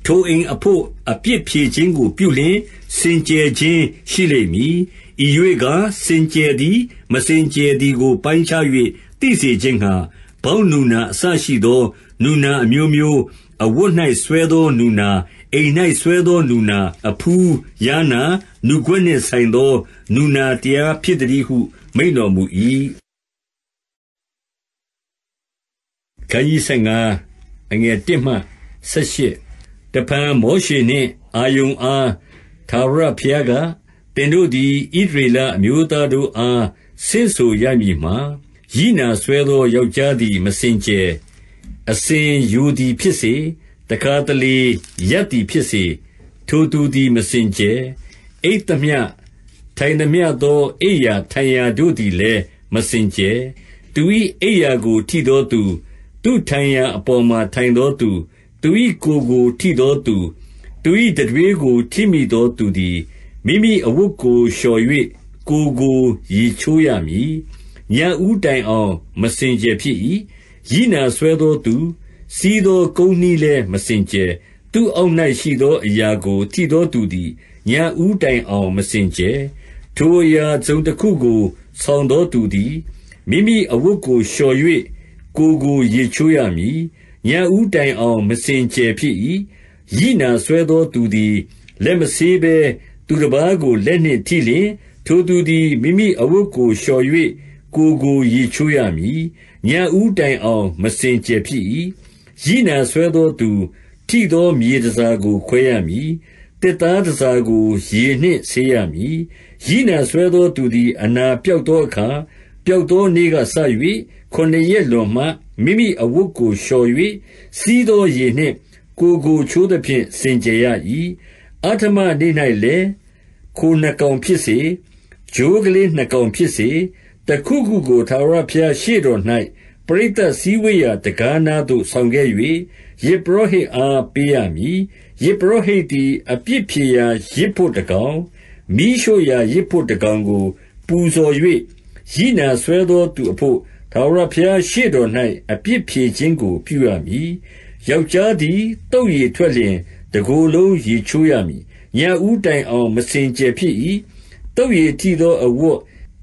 ထိုအိမ်အဘို့အပြစ်ဖြေခြင်းကိုပြုလျှင်စင်ကြယ်ခြင်းရှိလိမ့်မည်။ဤရွေ့ကား၊စင်ကြယ်သည် မစင်ကြယ်သည်ကိုပိုင်းခြား၍သိစေခြင်းငှါ၊ပေါင်းနူနာအစရှိသော နူနာအမျိုးမျိုး၊အဝတ်၌စွဲသောနူနာ၊အိမ်၌စွဲသောနူနာ၊အဖူး၊ယားနာ၊နူကွက်နှင့်ဆိုင်သော နူနာတရားဖြစ်သတည်းဟု မိန့်တော်မူ၏။1တဖန်မောရှေနှင့်အာရုန်အားထာဝရဘုရားက၊သင်တို့သည်ဣသရေလအမျိုးသားတို့အားဆင့်ဆိုရမည်မှာ၊ရိနာစွဲသောယောက်ျားသည်မစင်ကြယ်။အစဉ်ယိုသည်ဖြစ်စေ၊တခါတလေရပ်သည်ဖြစ်စေ၊ထိုသူသည် မစင်ကြယ်။အိပ်သမျှ၊ထိုင်သမျှသောအိပ်ရာထိုင်ရာတို့သည်လည်းမစင်ကြယ်။သူ၏အိပ်ရာကိုထိသောသူ၊သူ့ထိုင်ရာအပေါ်မှာထိုင်သောသူသူ၏ကိုယ်ကိုထိသောသူ၊သူ၏တံတွေးကိုထိမိသောသူသည်၊မိမိအဝတ်ကိုလျှော်၍ကိုယ်ကိုရေချိုးရမည်။ညဦးတိုင်အောင် မစင်ကြယ်ဖြစ်၏။ရိနာစွဲသောသူ၊စီးသောကုန်းနှီးလည်းမစင်ကြယ်။သူ့အောက်၌ရှိသောအရာကိုထိသောသူသည်၊ညဦးတိုင်အောင်မစင်ကြယ်။ထိုအရာတစုံတခုကိုဆောင်သောသူသည်၊မိမိအဝတ်ကိုလျှော်၍ကိုယ်ကိုရေချိုးရမည်ညဦးတိုင်အောင်မစင်ကြယ်ဖြစ်၏။ရိနာစွဲသောသူသည်လက်မဆေးဘဲသူတပါးကိုလက်နှင့်ထိလျှင်၊ထိုသူသည် မိမိအဝတ်ကိုလျှော်၍ကိုယ်ကိုရေချိုးရမည်။ညဦးတိုင်အောင်မစင်ကြယ်ဖြစ်၏။ရိနာစွဲသောသူထိသောမြေတန်ဆာကိုခွဲရမည်။သစ်သားတန်ဆာကို ရေနှင့်ဆေးရမည်။ရိနာစွဲသောသူသည်အနာပျောက်သောအခါ၊ပျောက်သောနေ့ကစ၍ခုနစ်ရက်လွန်မှမိမိအဝတ်ကိုလျှော်၍စီးသောရေနှင့်ကိုယ်ကိုချိုးသဖြင့်စင်ကြယ်ရ၏။အဋ္ဌမနေ့၌လည်း၊ခိုနှစ်ကောင်ဖြစ်စေ၊ချိုးကလေးနှစ်ကောင်ဖြစ်စေ၊တခုခုကိုထာဝရဘုရားရှေ့တော်၌ပရိသတ်စည်းဝေးရာတံခါးနားသို့ဆောင်ခဲ့၍ယဇ်ပုရောဟိတ်အားပေးရမည်။ယဇ်ပုရောဟိတ်သည်အပြစ်ဖြေရာယဇ်ဘို့တကောင်၊မီးရှို့ရာယဇ်ဘို့တကောင်ကိုပူဇော်၍၊ရိနာစွဲသောသူအဘို့ထာဝရဘုရားရှေ့တော်၌အပြစ်ဖြေခြင်းကိုပြုရမည်။ယောက်ျားသည်တုတ်ရည်ထွက်လျင်တကိုယ်လုံးရည်ချိုးရမည်။ညဦးတိုင်အောင် မစင်ကြယ်ဖြစ်၏။တုတ်ရည်ထိသောအဝတ်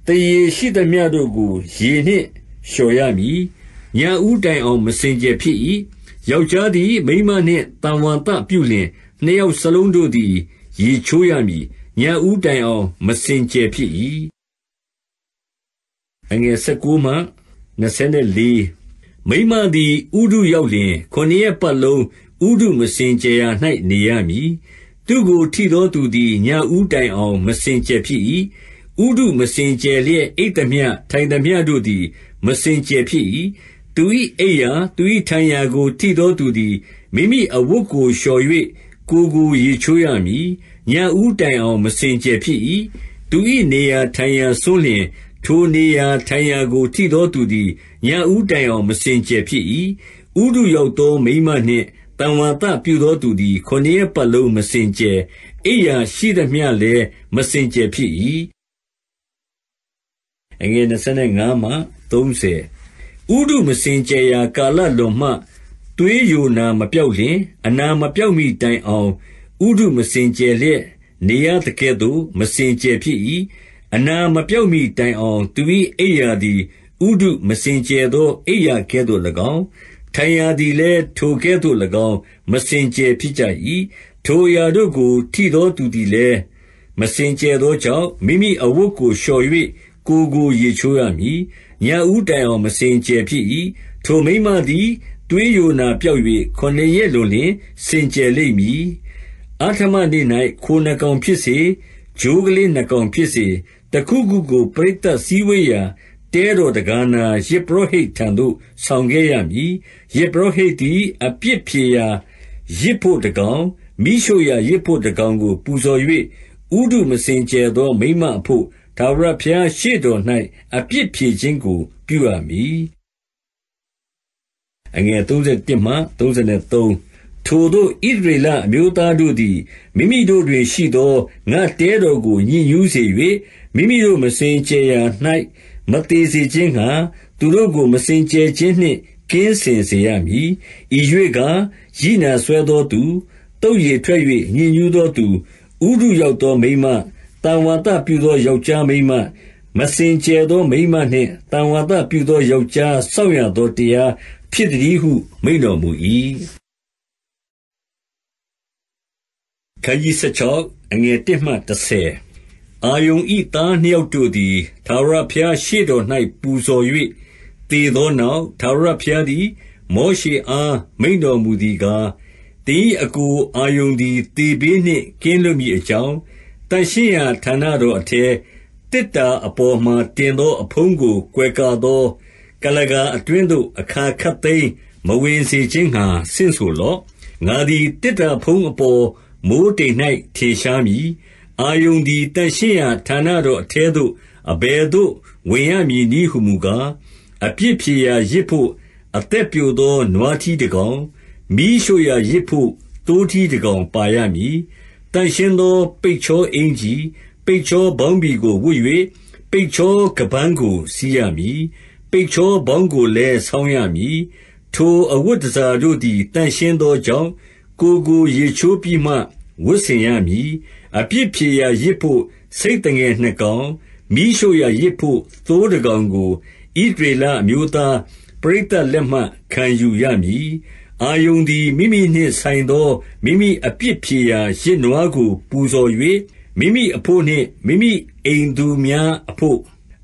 တရေရှိသမျှတို့ကိုရေနှင့်လျှော်ရမည်။ညဦးတိုင်အောင်မစင်ကြယ်ဖြစ်၏။ယောက်ျားသည်မိန်းမနှင့်တန်ဝံတပြုလျင်နှစ်ယောက်စလုံးတို့သည်ရည်ချိုးရမည်။ညဦးတိုင်အောင်မစင်ကြယ်ဖြစ်၏။အငယ်၁၉မှ24မိန်းမသည်ဥတုရောက်လျှင်ခုနစ်ရက်ပတ်လုံးဥတုမစင်ကြယ်ရာ၌နေရမည်။သူ့ကိုထိသောသူသည်ညဦးတိုင်အောင် မစင်ကြယ်ဖြစ်၏။ဥတုမစင်ကြယ်လျက်အိပ်သမျှ၊ထိုင်သမျှတို့သည်မစင်ကြယ်ဖြစ်၏။25သူ၏အိပ်ရာ၊သူ၏ထိုင်ရာကိုထိသောသူသည်မိမိအဝတ်ကိုလျှော်၍ကိုယ်ကိုရေချိုးရမည်။ညဦးတိုင်အောင်မစင်ကြယ်ဖြစ်၏။သူ၏နေရာထိုင်ရာစွန်းလျှင်ထိုနေရာထိုင်ရာကိုထိသောသူသည်ညဦးတိုင်အောင်မစင်ကြယ်ဖြစ်၏။ဥတုရောက်သောမိန်းမနှင့်သံဝါသပြုသောသူသည်ခုနစ်ရက်ပတ်လုံးမစင်ကြယ်။အိပ်ရာရှိသမျှလည်းမစင်ကြယ်ဖြစ်၏။ဥတုမစင်ကြယ်ရာကာလလွန်မှသွေးယိုနာမပျောက်လျှင်၊အနာမပျောက်မှီတိုင်အောင်ဥတုမစင်ကြယ်လျက်နေရသကဲ့သို့မစင်ကြယ်ဖြစ်၏အနာမပျောက်မှီတိုင်အောင်သူ၏အိပ်ရာသည်ဥတုမစင်ကြယ်သောအိပ်ရာကဲ့သို့၎င်း၊ထိုင်ရာသည်လည်းထိုကဲ့သို့၎င်း မစင်ကြယ်ဖြစ်ကြ၏။ထိုအရာတို့ကိုထိသော သူသည်လည်းမစင်ကြယ်သောကြောင့်၊မိမိအဝတ်ကိုလျှော်၍ကိုယ်ကိုရေချိုးရမည်။ညဦးတိုင်အောင် မစင်ကြယ်ဖြစ်၏။ထိုမိန်းမသည်သွေးယိုနာပျောက်၍ခုနစ်ရက်လွန်လျှင်စင်ကြယ်လိမ့်မည်။အဋ္ဌမနေ့၌ခိုနှစ်ကောင်ဖြစ်စေ၊ချိုးကလေးနှစ်ကောင်ဖြစ်စေတခုခုကိုပရိသတ်စည်းဝေးရာတဲတော်တံခါးနားယဇ်ပုရောဟိတ်ထံသို့ဆောင်ခဲ့ရမည်။ယဇ်ပုရောဟိတ်သည်အပြစ်ဖြေရာယဇ်ဘို့တကောင်၊မီးရှို့ရာယဇ်ဘို့တကောင်ကိုပူဇော်၍၊ဥတုမစင်ကြယ်သောမိန်းမအဘို့ထာဝရဘုရားရှေ့တော်၌အပြစ်ဖြေခြင်းကိုပြုရမည်။ထိုသို့ဣသရေလအမျိုးသားတို့သည်မိမိတို့တွင် ရှိသောငါ့တဲတော်ကိုညစ်ညူးစေ၍၊မိမိတို့မစင်ကြယ်ရာ၌မသေစေခြင်းငှါသူတို့ကိုမစင်ကြယ်ခြင်းနှင့်ကင်းစင်စေရမည်။ဤရွေ့ကား၊ရိနာစွဲသောသူ၊သုတ်ရည်ထွက်၍ညစ်ညူးသောသူ၊ဥတုရောက်သောမိန်းမ၊သံဝါသပြုသောယောက်ျားမိန်းမ၊မစင်ကြယ်သောမိန်းမနှင့်သံဝါသပြုသောယောက်ျားစောင့်ရသောတရားဖြစ်သတည်းဟုမိန့်တော်မူ၏။16အာရုန်၏သားနှစ်ယောက်တို့သည်ထာဝရဘုရားရှေ့တော်၌ပူဇော်၍သေသောနောက်၊ထာဝရဘုရားသည်မောရှေအားမိန့်တော်မူသည်ကား၊သင်၏အစ်ကိုအာရုန်သည်သေဘေးနှင့်ကင်းလွတ်မည်အကြောင်း၊သန့်ရှင်းရာဌာနတော်အထဲ၊သေတ္တာအပေါ်မှာတင်သောအဖုံးကိုကွယ်ကာသောကုလားကာအတွင်းသို့အခါခပ်သိမ်းမဝင်စေခြင်းငှါဆင့်ဆိုလော့။ငါသည်သေတ္တာဖုံးအပေါ်မိုဃ်းတိမ်၌ထင်ရှားမည်အာရုန်သည်သန့်ရှင်းရာဌာနတော်အထဲသို့အဘယ်သို့ဝင်ရမည်နည်းဟူမူကား၊အပြစ်ဖြေရာယဇ်ဘို့အသက်ပျိုသော နွားထီးတကောင်၊မီးရှို့ရာယဇ်ဘို့သိုးထီးတကောင်ပါရမည်။သန့်ရှင်းသောပိတ်ချောအင်္ကျီ၊ပိတ်ချောပေါင်းဘီကိုဝတ်၍ပိတ်ချောခါးပန်းကိုစည်းရမည်။ပိတ်ချောပေါင်းကိုလည်းဆောင်းရမည်။ထိုအဝတ်တန်ဆာတို့သည်သန့်ရှင်းသောကြောင့်၊ကိုယ်ကိုရေချိုးပြီးမှဝတ်ဆင်ရမည်။အပြစ်ဖြေရာယဇ်ဘို့ဆိတ်သငယ်နှစ်ကောင်၊မီးရှို့ရာယဇ်ဘို့သိုးတကောင်ကိုဣသရေလအမျိုးသားပရိသတ်လက်မှခံယူရမည်။အာရုန်သည်မိမိနှင့်ဆိုင်သောမိမိအပြစ်ဖြေရာယဇ်နွားကို ပူဇော်၍၊မိမိအဘို့နှင့်မိမိအိမ်သူများအဘို့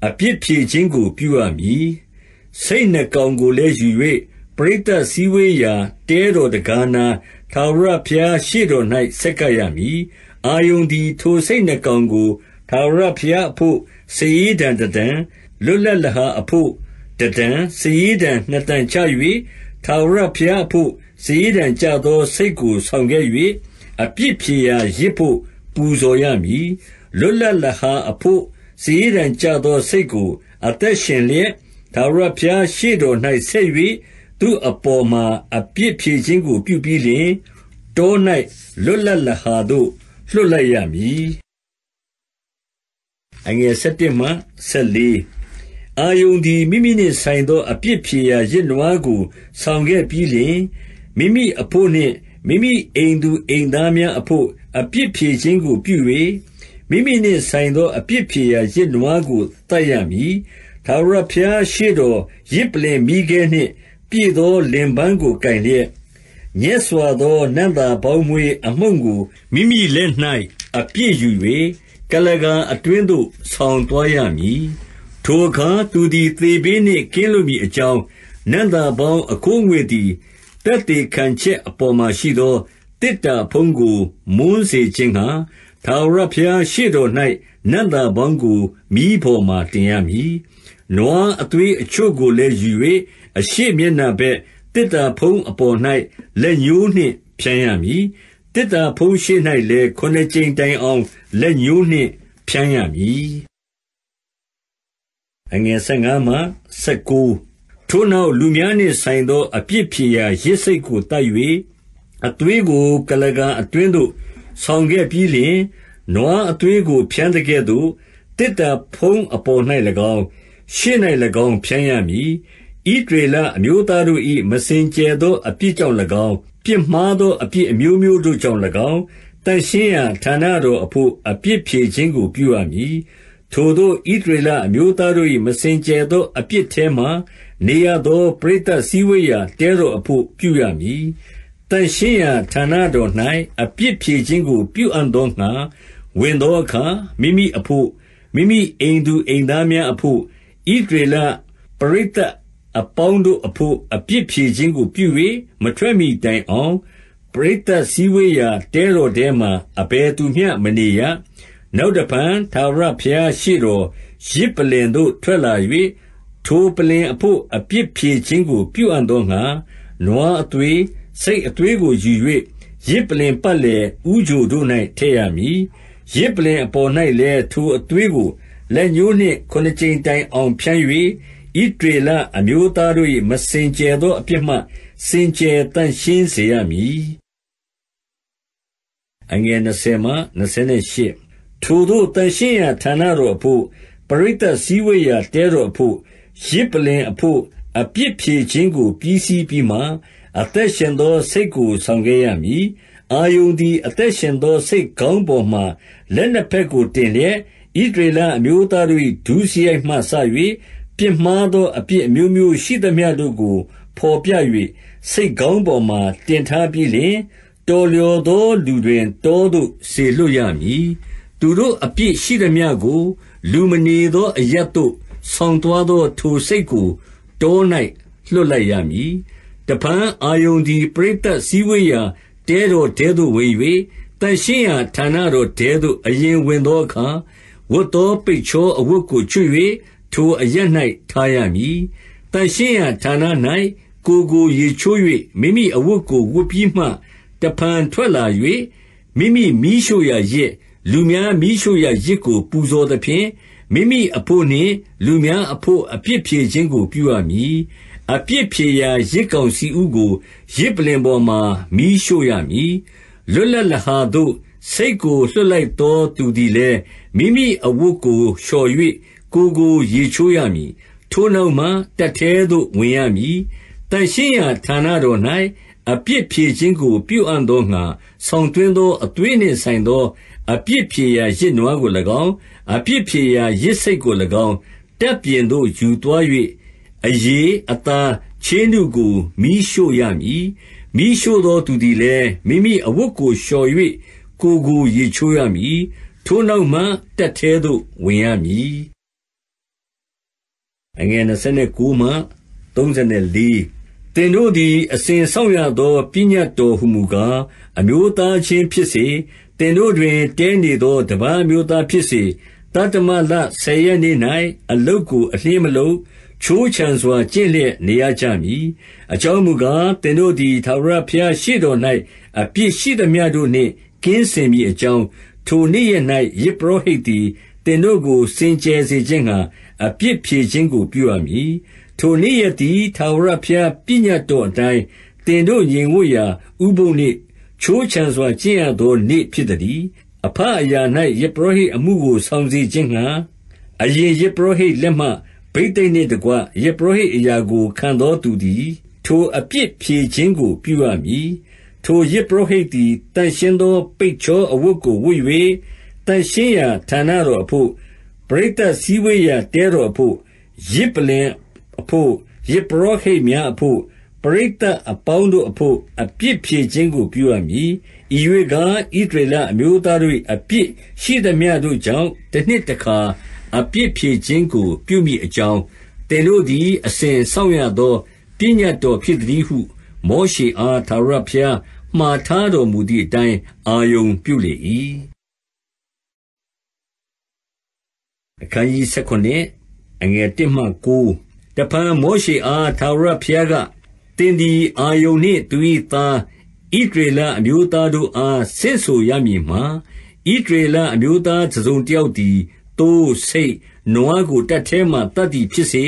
အပြစ်ဖြေခြင်းကိုပြုရမည်။ဆိတ်နှစ်ကောင်ကိုလည်းယူ၍၊ပရိသတ်စည်းဝေးရာတဲတော်တံခါးနား၊ထာဝရဘုရားရှေ့တော်၌ဆက်ကပ်ရမည်အာရုန်သည်ထိုဆိတ်နှစ်ကောင်ကိုထာဝရဘုရားအဘို့စာရေးတံတတန်၊လွတ်လပ်လဟာအဘို့တတန်၊စာရေးတံနှစ်တန်ချ၍၊ထာဝရဘုရားအဘို့စာရေးတံကျသောဆိတ်ကိုဆောင်ခဲ့၍၊အပြစ်ဖြေရာယဇ်ဘို့ပူဇော်ရမည်။လွတ်လပ်လဟာအဘို့စာရေးတံကျသောဆိတ်ကိုအသက်ရှင်လျက်၊ထာဝရဘုရားရှေ့တော်၌ဆက်၍သူ့အပေါ်မှာအပြစ်ဖြေခြင်းကိုပြုပြီးလျှင်၊တော၌လွတ်လပ်လဟာသို့လွှတ်လိုက်ရမည်။11အာရုန်သည်မိမိနှင့်ဆိုင်သောအပြစ်ဖြေရာယဇ်နွားကိုဆောင်ခဲ့ပြီးလျှင်၊မိမိအဘို့နှင့်မိမိအိမ်သူအိမ်သားများအဘို့အပြစ်ဖြေခြင်းကိုပြု၍၊မိမိနှင့်ဆိုင်သောအပြစ်ဖြေရာယဇ်နွားကိုသတ်ရမည်။ထာဝရဘုရားရှေ့တော်ယဇ်ပလ္လင်မီးခဲနှင့်ပြည့်သောလင်ပန်းကိုကိုင်လျက်ညက်စွာသောနံ့သာပေါင်းမွှေးအမှုန့်ကိုမိမိလက်၌အပြည့်ယူ၍ကုလားကာအတွင်းသို့ ဆောင်သွားရမည်။ထိုအခါသူသည်သေဘေးနှင့်ကင်းလွတ်မည်အကြောင်း၊နံ့သာပေါင်းအခိုးအငွေ့သည်သက်သေခံချက်အပေါ်မှာရှိသောသေတ္တာဖုံးကိုမွန်းစေခြင်းငှါ၊ထာဝရဘုရားရှေ့တော်၌နံ့သာပေါင်းကို မီးပေါ်မှာတင်ရမည်။နွားအသွေးအချို့ကိုလည်းယူ၍အရှေ့မျက်နှာဘက်သေတ္တာဖုံးအပေါ်၌လက်ညှိုးနှင့်ဖြန်းရမည်။သေတ္တာဖုံးရှေ့၌လည်းခုနစ်ကြိမ်တိုင်အောင်လက်ညှိုးနှင့်ဖြန်းရမည်။ထိုနောက်လူများနှင့်ဆိုင်သောအပြစ်ဖြေရာယဇ်ဆိတ်ကိုသတ်၍၊အသွေးကိုကုလားကာအတွင်းသို့ဆောင်ခဲ့ပြီးလျှင်၊နွားအသွေးကိုဖြန်းသကဲ့သို့သေတ္တာဖုံးအပေါ်၌၎င်း၊ရှေ့၌၎င်းဖြန်းရမည်ဣသရေလအမျိုးသားတို့၏မစင်ကြယ်သောအပြစ်ကြောင့်၎င်း၊ပြစ်မှားသောအပြစ်အမျိုးမျိုးတို့ကြောင့်၎င်း၊သန့်ရှင်းရာဌာနတော်အဘို့အပြစ်ဖြေခြင်းကိုပြုရမည်။ထိုသို့ဣသရေလအမျိုးသားတို့၏မစင်ကြယ်သောအပြစ်ထဲမှာနေရသောပရိသတ်စည်းဝေးရာတဲတော်အဘို့ပြုရမည်။သန့်ရှင်းရာဌာနတော်၌အပြစ်ဖြေခြင်းကို ပြုအံ့သောငှါဝင်သောအခါ၊မိမိအဘို့၊မိမိအိမ်သူအိမ်သားများအဘို့၊ဣသရေလပရိသတ်အပေါင်းတို့အဘို့အပြစ်ဖြေခြင်းကိုပြု၍မထွက်မှီတိုင်အောင်၊ပရိသတ်စည်းဝေးရာတဲတော်ထဲမှာအဘယ်သူမျှမနေရ။နောက်တဖန်ထာဝရဘုရားရှေ့တော်ယဇ်ပလ္လင်သို့ထွက်လာ၍၊ထိုပလ္လင်အဘို့အပြစ်ဖြေခြင်းကို ပြုအံ့သောငှါ၊နွားအသွေး၊ဆိတ်အသွေးကိုယူ၍ယဇ်ပလ္လင်ပတ်လည်ဦးချိုတို့၌ထည့်ရမည်။ယဇ်ပလ္လင်အပေါ်၌လည်းထိုအသွေးကိုလက်ညှိုးနှင့်ခုနစ်ကြိမ်တိုင်အောင်ဖြန်း၍ဣသရေလအမျိုးသားတို့၏မစင်ကြယ်သောအပြစ်မှစင်ကြယ်သန့်ရှင်းစေရမည်။20ထိုသို့သန့်ရှင်းရာဌာနတော်အဘို့၊ပရိသတ်စည်းဝေးရာတဲတော်အဘို့၊ယဇ်ပလ္လင်အဘို့အပြစ်ဖြေခြင်းကိုပြီးစီးပြီးမှ၊အသက်ရှင်သောဆိတ်ကိုဆောင်ခဲ့ရမည်။21အာရုန်သည်အသက်ရှင်သောဆိတ်ခေါင်းပေါ်မှာလက်နှစ်ဘက်ကိုတင်လျက်၊ဣသရေလအမျိုးသားတို့၏ဒုစရိုက်မှစ၍ပြစ်မှားသောအပြစ်အမျိုးမျိုးရှိသမျှတို့ကိုဘော်ပြ၍ဆိတ်ခေါင်းပေါ်မှာတင်ထားပြီးလျှင်၊တော်လျော်သော လူတွင်တောသို့စေလွှတ်ရမည်။သူတို့အပြစ်ရှိသမျှကို လူမနေသောအရပ်သို့ဆောင်သွားသောထိုဆိတ်ကိုတော၌လွှတ်လိုက်ရမည်။တဖန်အာရုန်သည်ပရိသတ်စည်းဝေးရာတဲတော်ထဲသို့ဝင်၍၊သန့်ရှင်းရာဌာနတော်ထဲသို့အရင်ဝင်သောအခါ၊ဝတ်သောပိတ်ချောအဝတ်ကိုချွတ်၍ထိုအရပ်၌ထားရမည်။သန့်ရှင်းရာဌာန၌ကိုယ်ကိုရေချိုး၍မိမိအဝတ်ကိုဝတ်ပြီးမှတဖန်ထွက်လာ၍မိမိမီးရှို့ရာယဇ်၊လူများမီးရှို့ရာယဇ်ကို ပူဇော်သဖြင့်၊မိမိအဘို့နှင့် လူများအဘို့အပြစ်ဖြေခြင်းကိုပြုရမည်။အပြစ်ဖြေရာယဇ်ကောင်ဆီဥကိုယဇ်ပလ္လင်ပေါ်မှာမီးရှို့ရမည်။လွတ်လပ်လဟာသို့စိတ်ကိုလွှတ်လိုက်သောသူသည်လည်းမိမိအဝတ်ကိုလျှော်၍ကိုယ်ကိုရေချိုးရမည်။ထိုနောက်မှတပ်ထဲသို့ဝင်ရမည်။သန့်ရှင်းရာဌာနတော်၌အပြစ်ဖြေခြင်းကိုပြုအံ့သောငှါဆောင်သွင်းသောအသွေးနှင့်ဆိုင်သောအပြစ်ဖြေရာယဇ်နွားကို၎င်း၊အပြစ်ဖြေရာယဇ်ဆိတ်ကို၎င်း၊တပ်ပြင်သို့ယူသွား၍၊အရေ၊အသား၊ချေးနုကိုမီးရှို့ရမည်။မီးရှို့သောသူသည်လည်း၊မိမိအဝတ်ကိုလျှော်၍ကိုယ်ကိုရေချိုးရမည်။ထိုနောက်မှတပ်ထဲသို့ဝင်ရမည်အငယ်29မှ34သင်တို့သည်အစဉ်စောင့်ရသောပညတ်တော်ဟူမူကား၊အမျိုးသားချင်းဖြစ်စေ၊သင်တို့တွင်တည်းနေသောတပါးအမျိုးသားဖြစ်စေ၊သတ္တမလဆယ်ရက်နေ့၌အလုပ်ကိုအလျှင်းမလုပ်၊ခြိုးခြံစွာကျင့်လျက်နေရကြမည်။အကြောင်းမူကား၊သင်တို့သည်ထာဝရဘုရားရှေ့တော်၌အပြစ်ရှိသမျှတို့နှင့်ကင်းစင်မည်အကြောင်း၊ထိုနေ့ရက်၌ယဇ်ပုရောဟိတ်သည်သင်တို့ကို စင်ကြယ်စေခြင်းငှါအပြစ်ဖြေခြင်းကိုပြုရမည်။ထိုနေ့ရက်သည်ထာဝရဘုရားပညတ်တော်အတိုင်း၊သင်တို့ငြိမ်ဝပ်ရာဥပုသ်နေ့၊ခြိုးခြံစွာကျင့်ရသောနေ့ဖြစ်သတည်း။အဘအရာ၌ယဇ်ပုရောဟိတ်အမှုကိုဆောင်စေခြင်းငှါ၊အရင်ယဇ်ပုရောဟိတ်လက်မှဘိသိက်နှင့်တကွယဇ်ပုရောဟိတ်အရာကိုခံသောသူသည် ထိုအပြစ်ဖြေခြင်းကိုပြုရမည်။ထိုယဇ်ပုရောဟိတ်သည်သန့်ရှင်းသောပိတ်ချောအဝတ်ကိုဝတ်၍၊သန့်ရှင်းရာဌာနတော်အဘို့ပရိသတ်စည်းဝေးရာတဲတော်အဘို့၊ယဇ်ပလ္လင်အဘို့၊ယဇ်ပုရောဟိတ်များအဘို့၊ပရိသတ်အပေါင်းတို့အဘို့အပြစ်ဖြေခြင်းကို ပြုရမည်။ဤရွေ့ကား၊ဣသရေလအမျိုးသားတို့၏အပြစ်ရှိသမျှတို့ကြောင့်တနှစ်တခါအပြစ်ဖြေခြင်းကိုပြုမည်အကြောင်း၊သင်တို့သည်အစဉ်စောင့်ရသောပညတ်တော်ဖြစ်သတည်းဟု မောရှေအားထာဝရဘုရားမှာထားတော်မူသည်အတိုင်းအာရုန်ပြုလေ၏။အခန်းကြီး19အငယ်1မှ9တဖန်မောရှေအားသာဝရဘုရားကတင်ဒီအာယုန်နှင့်သူ၏သားဣဒရေလအမျိုးသားတို့အားဆင့်ဆိုရမည်မှာဣဒရေလအမျိုးသားစုံတယောက်သည်တိုးစိတ်နွားကိုတတ်ထဲမှတတ်သည်ဖြစ်စေ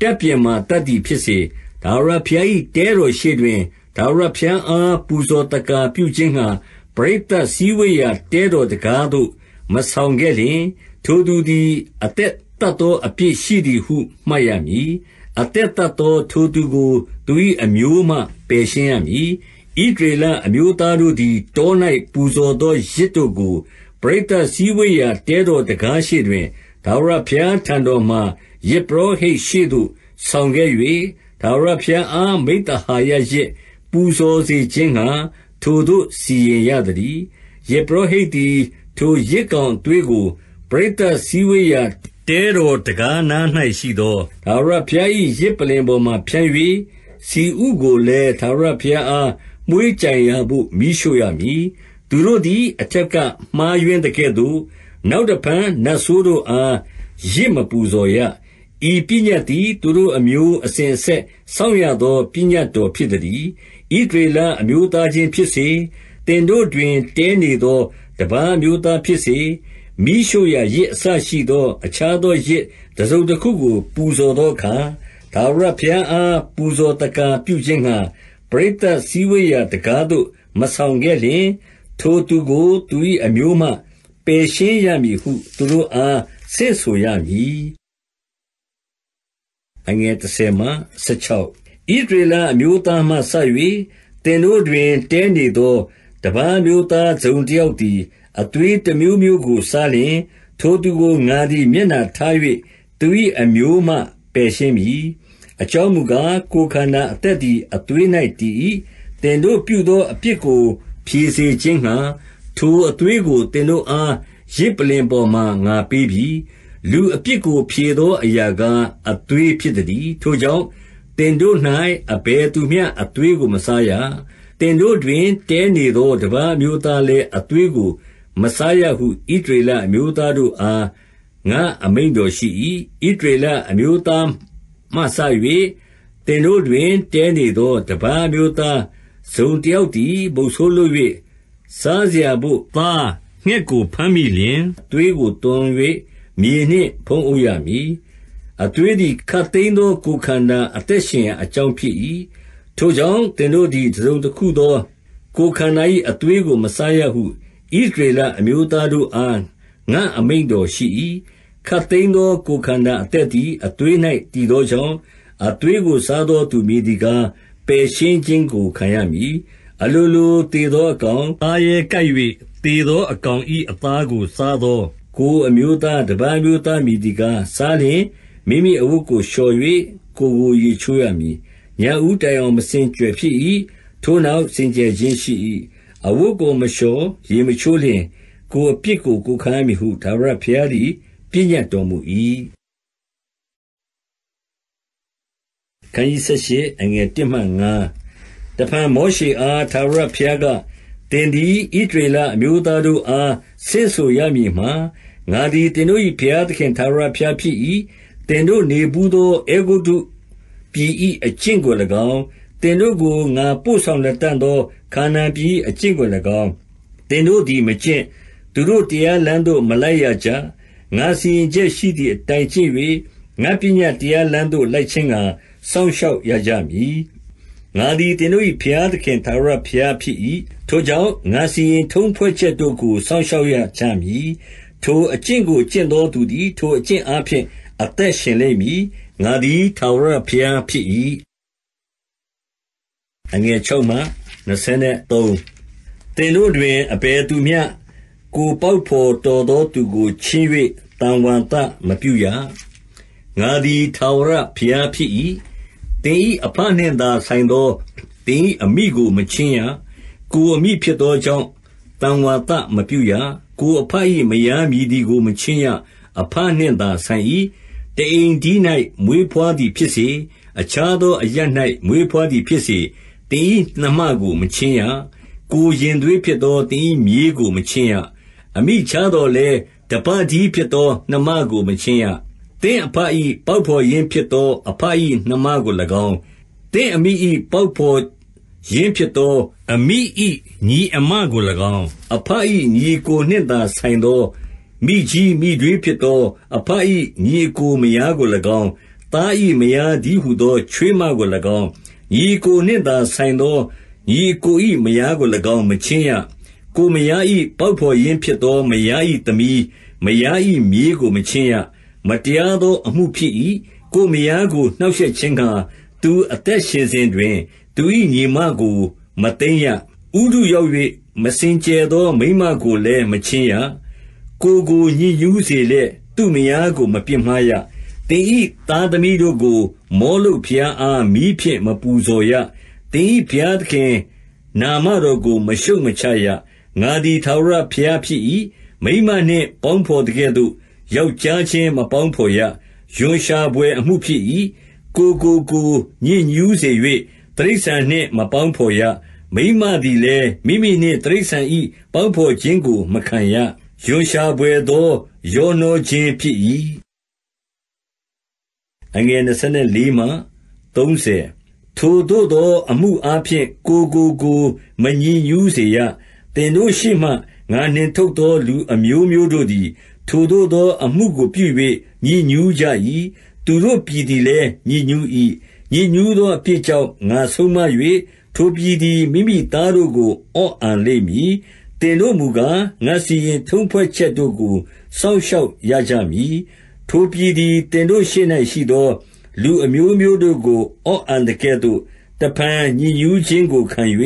တက်ပြင်မှတတ်သည်ဖြစ်စေဒါဝရဘုရား၏တဲတော်ရှိတွင်ဒါဝရဘုရားအားပူဇော်တကာပြုခြင်းဟာပရိသတ်စည်းဝေးရာတဲတော်တကားသို့မဆောင်ခဲ့လျင်ထိုသူသည်အသက်သတ်သောအပြစ်ရှိသည်ဟုမှတ်ရမည်။အသက်သတ်သောထိုသူကိုသူ၏အမျိုးမှပယ်ရှင်းရမည်။ဣသရေလအမျိုးသားတို့သည်တော၌ပူဇော်သောယဇ်တို့ကိုပရိသတ်စည်းဝေးရာတဲတော်တံခါးရှေ့တွင်၊ထာဝရဘုရားထံတော်မှာယဇ်ပုရောဟိတ်ရှေ့သို့ဆောင်ခဲ့၍၊ထာဝရဘုရားအားမိဿဟာယယဇ်ပူဇော်စေခြင်းငှါထိုသို့စီရင်ရသတည်း။ယဇ်ပုရောဟိတ်သည် ထိုယဇ်ကောင်အသွေးကိုပရိသတ်စည်းဝေးရာတဲတော်တကားနား၌ရှိသောသာရဘုရား၏ရစ်ပလင်ပေါ်မှဖြန့်၍စီဥကိုလည်းသာရဘုရားအားမွေးကြံရဖို့မိရှို့ရမည်သူတို့သည်အထက်ကမှားယွင်းတကဲ့သို့နောက်တဖန်နတ်ဆိုးတို့အားရစ်မပူဇော်ရဤပညာတိသူတို့အမျိုးအစဉ်ဆက်စောင့်ရသောပညာတော်ဖြစ်သည်ဤဒေလအမျိုးသားချင်းဖြစ်စေတင်တို့တွင်တဲနေသောတပားမျိုးသားဖြစ်စေမီးရှို့ရာယဇ်အစရှိသော အခြားသောယဇ်တစုံတခုကို ပူဇော်သောအခါ၊ထာဝရဘုရားအားပူဇော်သက္ကာပြုခြင်းငှါပရိသတ်စည်းဝေးရာတံခါးသို့မဆောင်ခဲ့လျှင်၊ထိုသူကို သူ၏အမျိုးမှပယ်ရှင်းရမည်ဟုသူတို့အားဆင့်ဆိုရမည်။ဣသရေလအမျိုးသားမှစ၍သင်တို့တွင်တည်းနေသောတပါးအမျိုးသားတစုံတယောက်သည်အသွေးတမျိုးမျိုးကိုစားလျှင်၊ထိုသူကိုငါသည်မျက်နှာထား၍သူ၏အမျိုးမှပယ်ရှင်းမည်။အကြောင်းမူကား၊ကိုယ်ခန္ဓာအသက်သည်အသွေး၌တည်၏။သင်တို့ပြုသောအပြစ်ကို ဖြေစေခြင်းငှါ၊ထိုအသွေးကိုသင်တို့အားယဇ်ပလ္လင်ပေါ်မှာငါပေးပြီ။လူအပြစ်ကို ဖြေသော အရာကားအသွေးဖြစ်သတည်း။ထိုကြောင့်၊သင်တို့၌အဘယ်သူမျှအသွေးကိုမစားရ။သင်တို့တွင်တည်းနေသောတပါးအမျိုးသားလည်းအသွေးကိုမစားရဟုဣသရေလအမျိုးသားတို့အားငါအမိန့်တော်ရှိ၏။ဣသရေလအမျိုးသားမှစ၍သင်တို့တွင်တည်းနေသော တပါးအမျိုးသားတစုံတယောက်သည်မုဆိုးလုပ်၍စားစရာဘို့သားငှက်ကိုဘမ်းမိလျှင်၊အသွေးကိုသွန်၍မြေနှင့်ဖုံးအုပ်ရမည်။အသွေးသည်ခပ်သိမ်းသောကိုယ်ခန္ဓာအသက်ရှင်ရာအကြောင်းဖြစ်၏။ထိုကြောင့်သင်တို့သည်တစုံတခုသော ကိုယ်ခန္ဓာ၏အသွေးကိုမစားရဟုဣသရေလအမျိုးသားတို့အားငါ့အမိန့်တော်ရှိ၏။ခပ်သိမ်းသောကိုယ်ခန္ဓာအသက်သည်အသွေး၌တည်သောကြောင့်၊အသွေးကိုစားသောသူမည်သည်ကား၊ပယ်ရှင်းခြင်းကိုခံရမည်။အလိုလိုသေသောအကောင်၊သားရဲကိုက်၍သေသောအကောင်၏အသားကို စားသောကိုယ်အမျိုးသားတပါးအမျိုးသားမည်သည်ကား၊စားလျှင်မိမိအဝတ်ကိုလျှော်၍ကိုယ်ကိုရေချိုးရမည်။ညဦးတိုင်အောင်မစင်ကြယ်ဖြစ်၏။ထိုနောက်စင်ကြယ်ခြင်းရှိ၏အဝတ်ကိုမလျှော်၊ရေမချိုးလျှင်၊ကိုယ်အပြစ်ကိုကိုယ်ခံရမည်ဟုထာဝရဘုရားသည်ပညတ်တော်မူ၏။တဖန်မောရှေအားထာဝရဘုရားက၊သင်သည်ဣသရေလအမျိုးသားတို့အားဆင့်ဆိုရမည်မှာ၊ငါသည်သင်တို့၏ဘုရားသခင်ထာဝရဘုရားဖြစ်၏။သင်တို့နေဘူးသောအဲဂုတ္တုပြည်၏အကျင့်ကို၎င်း၊သင်တို့ကိုငါပို့ဆောင်လတံ့သောခါနာပြည်အကျင့်ကို၎င်း၊သင်တို့သည်မကျင့်၊သူတို့တရားလမ်းသို့မလိုက်ရကြ။ငါစီရင်ချက်ရှိသည်အတိုင်းကျင့်၍ငါ့ပညတ်တရားလမ်းသို့လိုက်ခြင်းငှါစောင့်ရှောက်ရကြမည်။ငါသည်သင်တို့၏ဘုရားသခင်ထာဝရဘုရားဖြစ်၏။ထိုကြောင့်၊ငါစီရင်ထုံးဖွဲ့ချက်တို့ကိုစောင့်ရှောက်ရကြမည်။ထိုအကျင့်ကိုကျင့်သောသူသည်ထိုအကျင့်အားဖြင့်အသက်ရှင်လိမ့်မည်။ငါသည်ထာဝရဘုရားဖြစ်၏။23သင်တို့တွင်အဘယ်သူမျှကိုယ်ပေါက်ဘော်တော်သောသူကို ချဉ်း၍သံဝါသမပြုရ။ငါသည်ထာဝရဘုရားဖြစ်၏။သင်၏အဘနှင့်သာဆိုင်သောသင်၏အမိကိုမချဉ်းရ။ကိုယ်အမိဖြစ်သောကြောင့်သံဝါသမပြုရ။ကိုယ်အဘ၏မယားမည်သည်ကို မချဉ်းရ။အဘနှင့်သာဆိုင်၏။တအိမ်တည်း၌မွေးဘွားသည်ဖြစ်စေ၊အခြားသောအရပ်၌မွေးဘွားသည်ဖြစ်စေသင်၏နှမကိုမချဉ်းရ။ကိုယ်ရင်သွေးဖြစ်သောသင်၏မြေးကိုမချဉ်းရ။အမိခြားသော်လည်းတဘတည်းဖြစ်သောနှမကိုမချဉ်းရ။သင့်အဘ၏ပေါက်ဘော်ရင်းဖြစ်သောအဘ၏နှမကို၎င်း၊သင့်အမိ၏ပေါက်ဘော်ရင်းဖြစ်သောအမိ၏ညီအစ်မကို၎င်း၊အဘ၏ညီအစ်ကိုနှင့်သာဆိုင်သောမိကြီးမိထွေးဖြစ်သောအဘ၏ညီအစ်ကိုမယားကို၎င်း၊သား၏မယားတည်းဟူသောချွေးမကို၎င်းညီအစ်ကိုနှင့်သာဆိုင်သောညီအစ်ကို၏မယားကို၎င်းမချဉ်းရ။ကိုယ်မယား၏ပေါက်ဘော်ရင်းဖြစ်သောမယား၏သမီး၊မယား၏မြေးကိုမချဉ်းရ။မတရားသောအမှုဖြစ်၏။ကိုယ်မယားကိုနှောင့်ရှက်ခြင်းငှါသူအသက်ရှင်စဉ်တွင်၊သူ၏ညီမကိုမသိမ်းရ။ဥတုရောက်၍မစင်ကြယ်သောမိန်းမကိုလည်းမချဉ်းရ။ကိုယ်ကိုညစ်ညူးစေလျက်သူ့မယားကိုမပြစ်မှားရသင်၏သားသမီးတို့ကို မောလုပ်ဘုရားအားမီးဖြင့်မပူဇော်ရ။သင်၏ဘုရားသခင် နာမတော်ကို မရှုတ်မချရ။ငါသည်ထာဝရဘုရားဖြစ်၏။မိန်းမနှင့်ပေါင်းဘော်သကဲ့သို့ယောက်ျားချင်းမပေါင်းဘော်ရ။ရွံရှာဘွယ်အမှုဖြစ်၏။ကိုယ်ကိုကိုယ်ညစ်ညူးစေ၍တိရစ္ဆာန်နှင့် မပေါင်းဘော်ရ။မိန်းမသည်လည်းမိမိနှင့်တိရစ္ဆာန်၏ပေါင်းဘော်ခြင်းကို မခံရ။ရွံရှာဘွယ်သောရောနှောခြင်းဖြစ်၏။။အငယ်24မှ30ထိုသို့သော အမှုအားဖြင့်ကိုယ်ကိုကိုယ်မညစ်ညူးစေရ။သင်တို့ရှေ့မှငါနှင်ထုတ်သောလူအမျိုးမျိုးတို့သည်ထိုသို့သော အမှုကိုပြု၍ညစ်ညူးကြ၏။သူတို့ပြည်သည်လည်းညစ်ညူး၏။ညစ်ညူးသောအပြစ်ကြောင့်ငါဆုံးမ၍၊ထိုပြည်သည်မိမိသားတို့ကို အော့အန်လိမ့်မည်။သင်တို့မူကား၊ငါစီရင်ထုံးဖွဲ့ချက်တို့ကိုစောင့်ရှောက်ရကြမည်ထိုပြည်သည်သင်တို့ရှေ့၌ရှိသော လူအမျိုးမျိုးတို့ကို အော့အံသကဲ့သို့တဖန်ညစ်ညူးခြင်းကိုခံ၍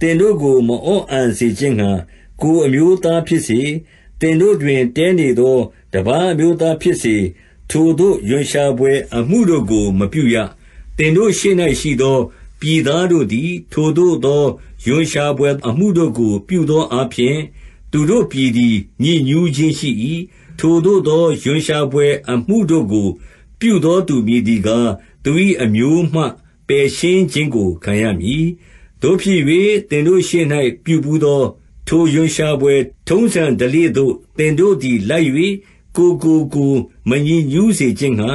သင်တို့ကိုမအော့အံစေခြင်းငှါ၊ကိုယ်အမျိုးသားဖြစ်စေ၊သင်တို့တွင်တည်းနေသောတပါးအမျိုးသားဖြစ်စေ၊ထိုသို့ရွံရှာဘွယ်အမှုတို့ကို မပြုရ။သင်တို့ရှေ့၌ရှိသောပြည်သားတို့သည် ထိုသို့သောရွံရှာဘွယ်အမှုတို့ကို ပြုသောအားဖြင့်၊သူတို့ပြည်သည်ညစ်ညူးခြင်းရှိ၏ထိုသို့သောရွံရှာဘွယ်အမှုတို့ကို ပြုသောသူမည်သည်ကား၊သူ၏အမျိုးမှပယ်ရှင်းခြင်းကိုခံရမည်။သို့ဖြစ်၍သင်တို့ရှေ့၌ပြုဘူးသော ထိုရွံရှာဘွယ်ထုံးစံဓလေ့သို့သင်တို့သည်လိုက်၍ကိုယ်ကိုကိုယ်မညစ်ညူးစေခြင်းငှါ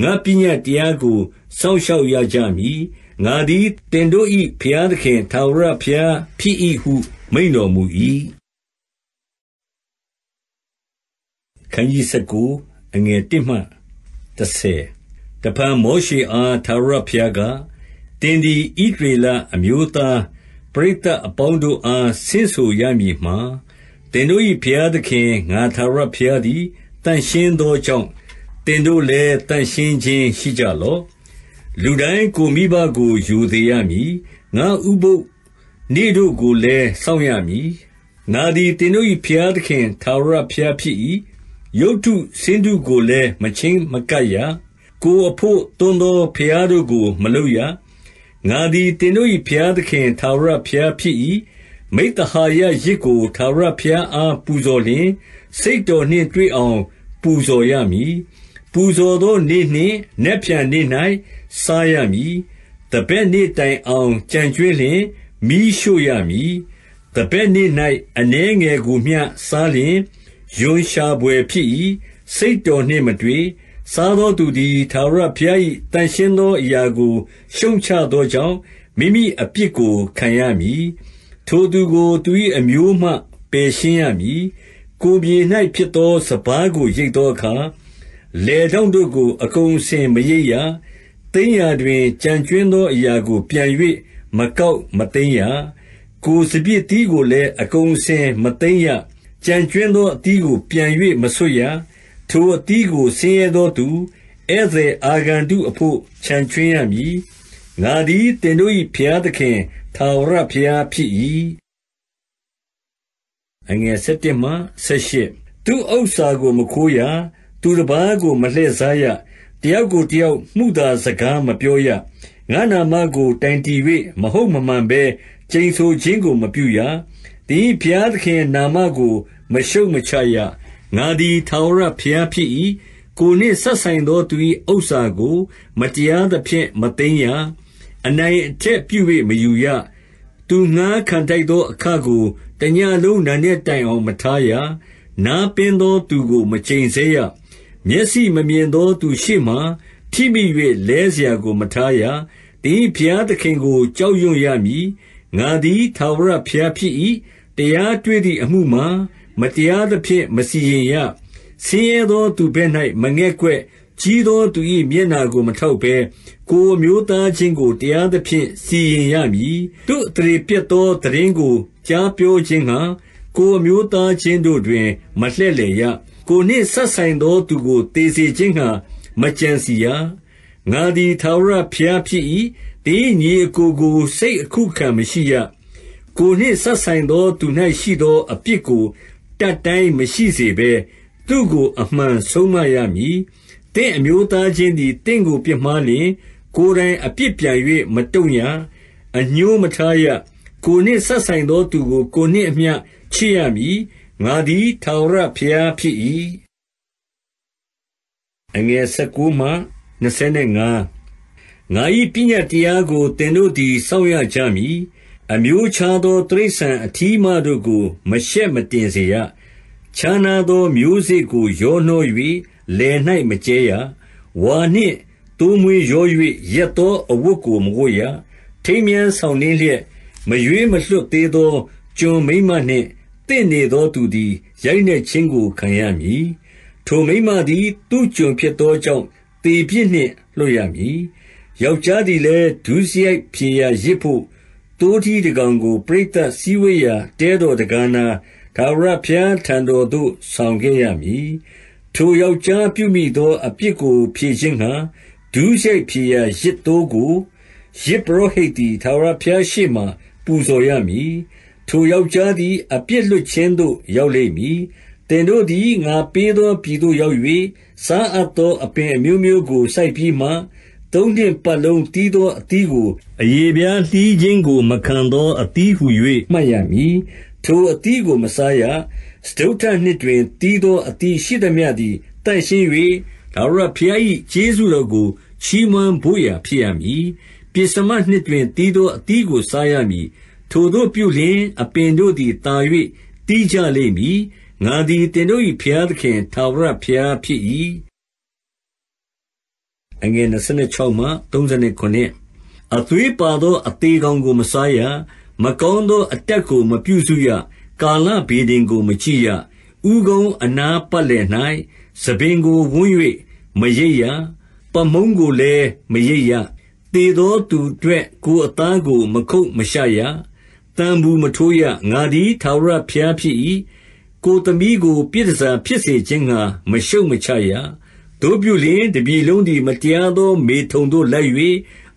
၊ငါ့ပညတ်တရားကိုစောင့်ရှောက်ရကြမည်။ငါသည်သင်တို့၏ဘုရားသခင်ထာဝရဘုရားဖြစ်၏ဟုမိန့်တော်မူ၏။ခန်းကြီး၁၉အငယ်၁မှ၁တဖန်မောရှေအားထာဝရဘုရားကတင်ဒီဣဒရေလအမျိုးသားပရိသတ်အပေါင်းတို့အားဆင့်ဆိုရမည်မှာတင်တို့၏ဘုရားသခင်ငါထာဝရဘုရားသည်တန်ရှင်းသောကြောင့်တင်တို့လည်းတန်ရှင်းခြင်းရှိကြလော့လူတိုင်းကိုမိဘကိုယူသေးရမည်ငါဥပုပ်နေတို့ကိုလည်းစောင့်ရမည်ငါသည်တင်တို့၏ဘုရားသခင်ထာဝရဘုရားဖြစ်၏ရုပ်တုဆင်းတုကိုလည်းမချဉ်းမကပ်ရ။ကိုယ်အဘို့သွန်းသောဘုရားတို့ကိုမလုပ်ရ။ငါသည်သင်တို့၏ဘုရားသခင်ထာဝရဘုရားဖြစ်၏။မိဿဟာယယဇ်ကိုထာဝရဘုရားအားပူဇော်လျှင်၊စိတ်တော်နှင့်တွေ့အောင်ပူဇော်ရမည်။ပူဇော်သောနေ့နှင့်နက်ဖြန်နေ့၌စားရမည်။သန်ဘက်နေ့တိုင်အောင်ကျန်ကြွင်းလျှင်မီးရှို့ရမည်။သန်ဘက်နေ့၌အနည်းငယ်ကိုမျှစားလျှင်ရွံရှာဘွယ်ဖြစ်၏။စိတ်တော်နှင့်မတွေ့။စားသောသူသည် ထာဝရဘုရား၏သန့်ရှင်းသောအရာကိုရှုတ်ချသောကြောင့်၊မိမိအပြစ်ကိုခံရမည်။ထိုသူကိုသူ၏အမျိုးမှပယ်ရှင်းရမည်။ကိုယ်မြေ၌ဖြစ်သော စပါးကိုရိတ်သောအခါ၊လယ်ထောင့်တို့ကိုအကုန်အစင်မရိတ်ရ။သိမ်းရာတွင်ကျန်ကြွင်းသောအရာကို ပြန်၍မကောက်မသိမ်းရ။ကိုယ်စပျစ်သီးကိုလည်းအကုန်အစင်မသိမ်းရကျန်ကြွင်းသောအသီးကိုပြန်၍မဆွတ်ရ။ထိုအသီးကိုဆင်းရဲသောသူ၊ဧည့်သည်အာဂန္တုအဘို့ချန်ခြွင်းရမည်။ငါသည်သင်တို့၏ဘုရားသခင်ထာဝရဘုရားဖြစ်၏။11သူ့ဥစ္စာကိုမခိုးရ။သူတပါးကို မလှည့်စားရ။တယောက်ကိုတယောက်မုသာစကားမပြောရ။ငါ့နာမကိုတိုင်တည်၍မဟုတ်မမှန်ဘဲကျိန်ဆိုခြင်းကိုမပြုရ။သင်၏ဘုရားသခင်နာမကိုမရှုတ်မချရ။ငါသည်ထာဝရဘုရားဖြစ်၏။ကိုယ်နှင့်စပ်ဆိုင်သောသူ၏ဥစ္စာကိုမတရားသဖြင့်မသိမ်းရ။အနိုင်အထက်ပြု၍မယူရ။သူငှါးခံထိုက်သောအခကိုတညဉ့်လုံးနံနက်တိုင်အောင်မထားရ။နားပင်းသောသူကိုမကျိန်ဆဲရ။မျက်စိမမြင်သောသူရှေ့မှာထိမိ၍လဲစရာကိုမထားရ။သင်၏ဘုရားသခင်ကိုကြောက်ရွံ့ရမည်ငါသည်ထာဝရဘုရားဖြစ်၏။တရားတွေ့သည်အမှုမှာမတရားသဖြင့်မစီရင်ရ။ဆင်းရဲသောသူဘက်၌မငဲ့ကွက်၊ကြီးသောသူ၏မျက်နှာကိုမထောက်ဘဲ၊ကိုယ်အမျိုးသားချင်းကိုတရားသဖြင့်စီရင်ရမည်။သူ့အသရေပျက်သောသိတင်းကိုကြားပြောခြင်းငှါ၊ကိုယ်အမျိုးသားချင်းတို့တွင်မလှည့်လည်ရ။ကိုယ်နှင့်စပ်ဆိုင်သောသူကိုသေစေခြင်းငှါမကြံစည်ရ။ငါသည်ထာဝရဘုရားဖြစ်၏သင်၏ညီအစ်ကိုကိုစိတ်အခုအခံမရှိရ။ကိုယ်နှင့်စပ်ဆိုင်သောသူ၌ရှိသောအပြစ်ကိုတတ်တိုင်းမရှိစေဘဲ၊သူ့ကိုအမှန်ဆုံးမရမည်။သင့်အမျိုးသားချင်းသည်သင့်ကိုပြစ်မှားလျှင်၊ကိုယ်တိုင်အပြစ်ပြန်၍မတုံ့ရ။အငြိုးမထားရ။ကိုယ်နှင့်စပ်ဆိုင်သောသူကိုကိုယ်နှင့်အမျှချစ်ရမည်။ငါသည်ထာဝရဘုရားဖြစ်၏။19ငါ၏ပညတ်တရားကိုသင်တို့သည်စောင့်ရကြမည်။အမျိုးခြားသောတိရစ္ဆာန်အထီးအမတို့ကိုမရှက်မတင်စေရ။ခြားနားသောမျိုးစေ့ကိုရောနှော၍လယ်၌မကြဲရ။ဝါနှင့်သိုးမွေးရော၍ရက်သောအဝတ်ကိုမဝတ်ရ။ထိမ်းမြားဆောင်နှင်းလျက်၊မရွေးမလွှတ်သေးသောကျွန်မိန်းမနှင့်သင့်နေသောသူသည်ရိုက်နှက်ခြင်းကိုခံရမည်။ထိုမိန်းမသည်သူ့ကျွန်ဖြစ်သောကြောင့်သေပြစ်နှင့်လွတ်ရမည်ယောက်ျားသည်လည်းဒုစရိုက်ဖြေရာယဇ်ဘို့သိုးထီးတကောင်ကိုပရိသတ်စည်းဝေးရာတဲတော်တံခါးနား၊ထာဝရဘုရားထံတော်သို့ဆောင်ခဲ့ရမည်။ထိုယောက်ျားပြုမိသော အပြစ်ကို ဖြေခြင်းငှါဒုစရိုက်ဖြေရာယဇ်သိုးကိုယဇ်ပုရောဟိတ်သည်ထာဝရဘုရားရှေ့မှာပူဇော်ရမည်။ထိုယောက်ျားသည် အပြစ်လွတ်ခြင်းသို့ရောက်လိမ့်မည်။သင်တို့သည်ငါပေးသောပြည်သို့ရောက်၍၊စားအပ်သောအပင်အမျိုးမျိုးကိုစိုက်ပြီးမှသုံးနှစ်ပတ်လုံးသီးသောအသီးကိုအရေဖျားလှီးခြင်းကို မခံသောအသီးဟူ၍မှတ်ရမည်။ထိုအသီးကိုမစားရ။စတုတ္ထနှစ်တွင်သီးသောအသီးရှိသမျှသည်သန့်ရှင်း၍ထာဝရဘုရား၏ကျေးဇူးတော်ကိုချီးမွမ်းဘို့ရာဖြစ်ရမည်။ပဥ္စမနှစ်တွင်သီးသောအသီးကိုစားရမည်။ထိုသို့ပြုလျှင်အပင်တို့သည်သာ၍သီးကြလိမ့်မည်။ငါသည်သင်တို့၏ဘုရားသခင်ထာဝရဘုရားဖြစ်၏။အငယ်26မှ39အသွေးပါသောအသေကောင်ကိုမစားရ။မကောင်းသော အတတ်ကိုမပြုစုရ။ကာလဗေဒင်ကိုမကြည့်ရ။ဦးခေါင်းအနားပတ်လည်၌ဆံပင်ကိုဝန်း၍မရိတ်ရ။ပါးမုန်းကိုလည်းမရိတ်ရ။သေသောသူအတွက်ကိုယ်အသားကိုမခုတ်မရှရ။သံပူမထိုးရ။ငါသည်ထာဝရဘုရားဖြစ်၏။ကိုယ်သမီးကိုပြည်တန်ဆာဖြစ်စေခြင်းငှါမရှုတ်မချရသို့ပြုလျှင်တပြည်လုံးသည်မတရားသောမေထုန်သို့လိုက်၍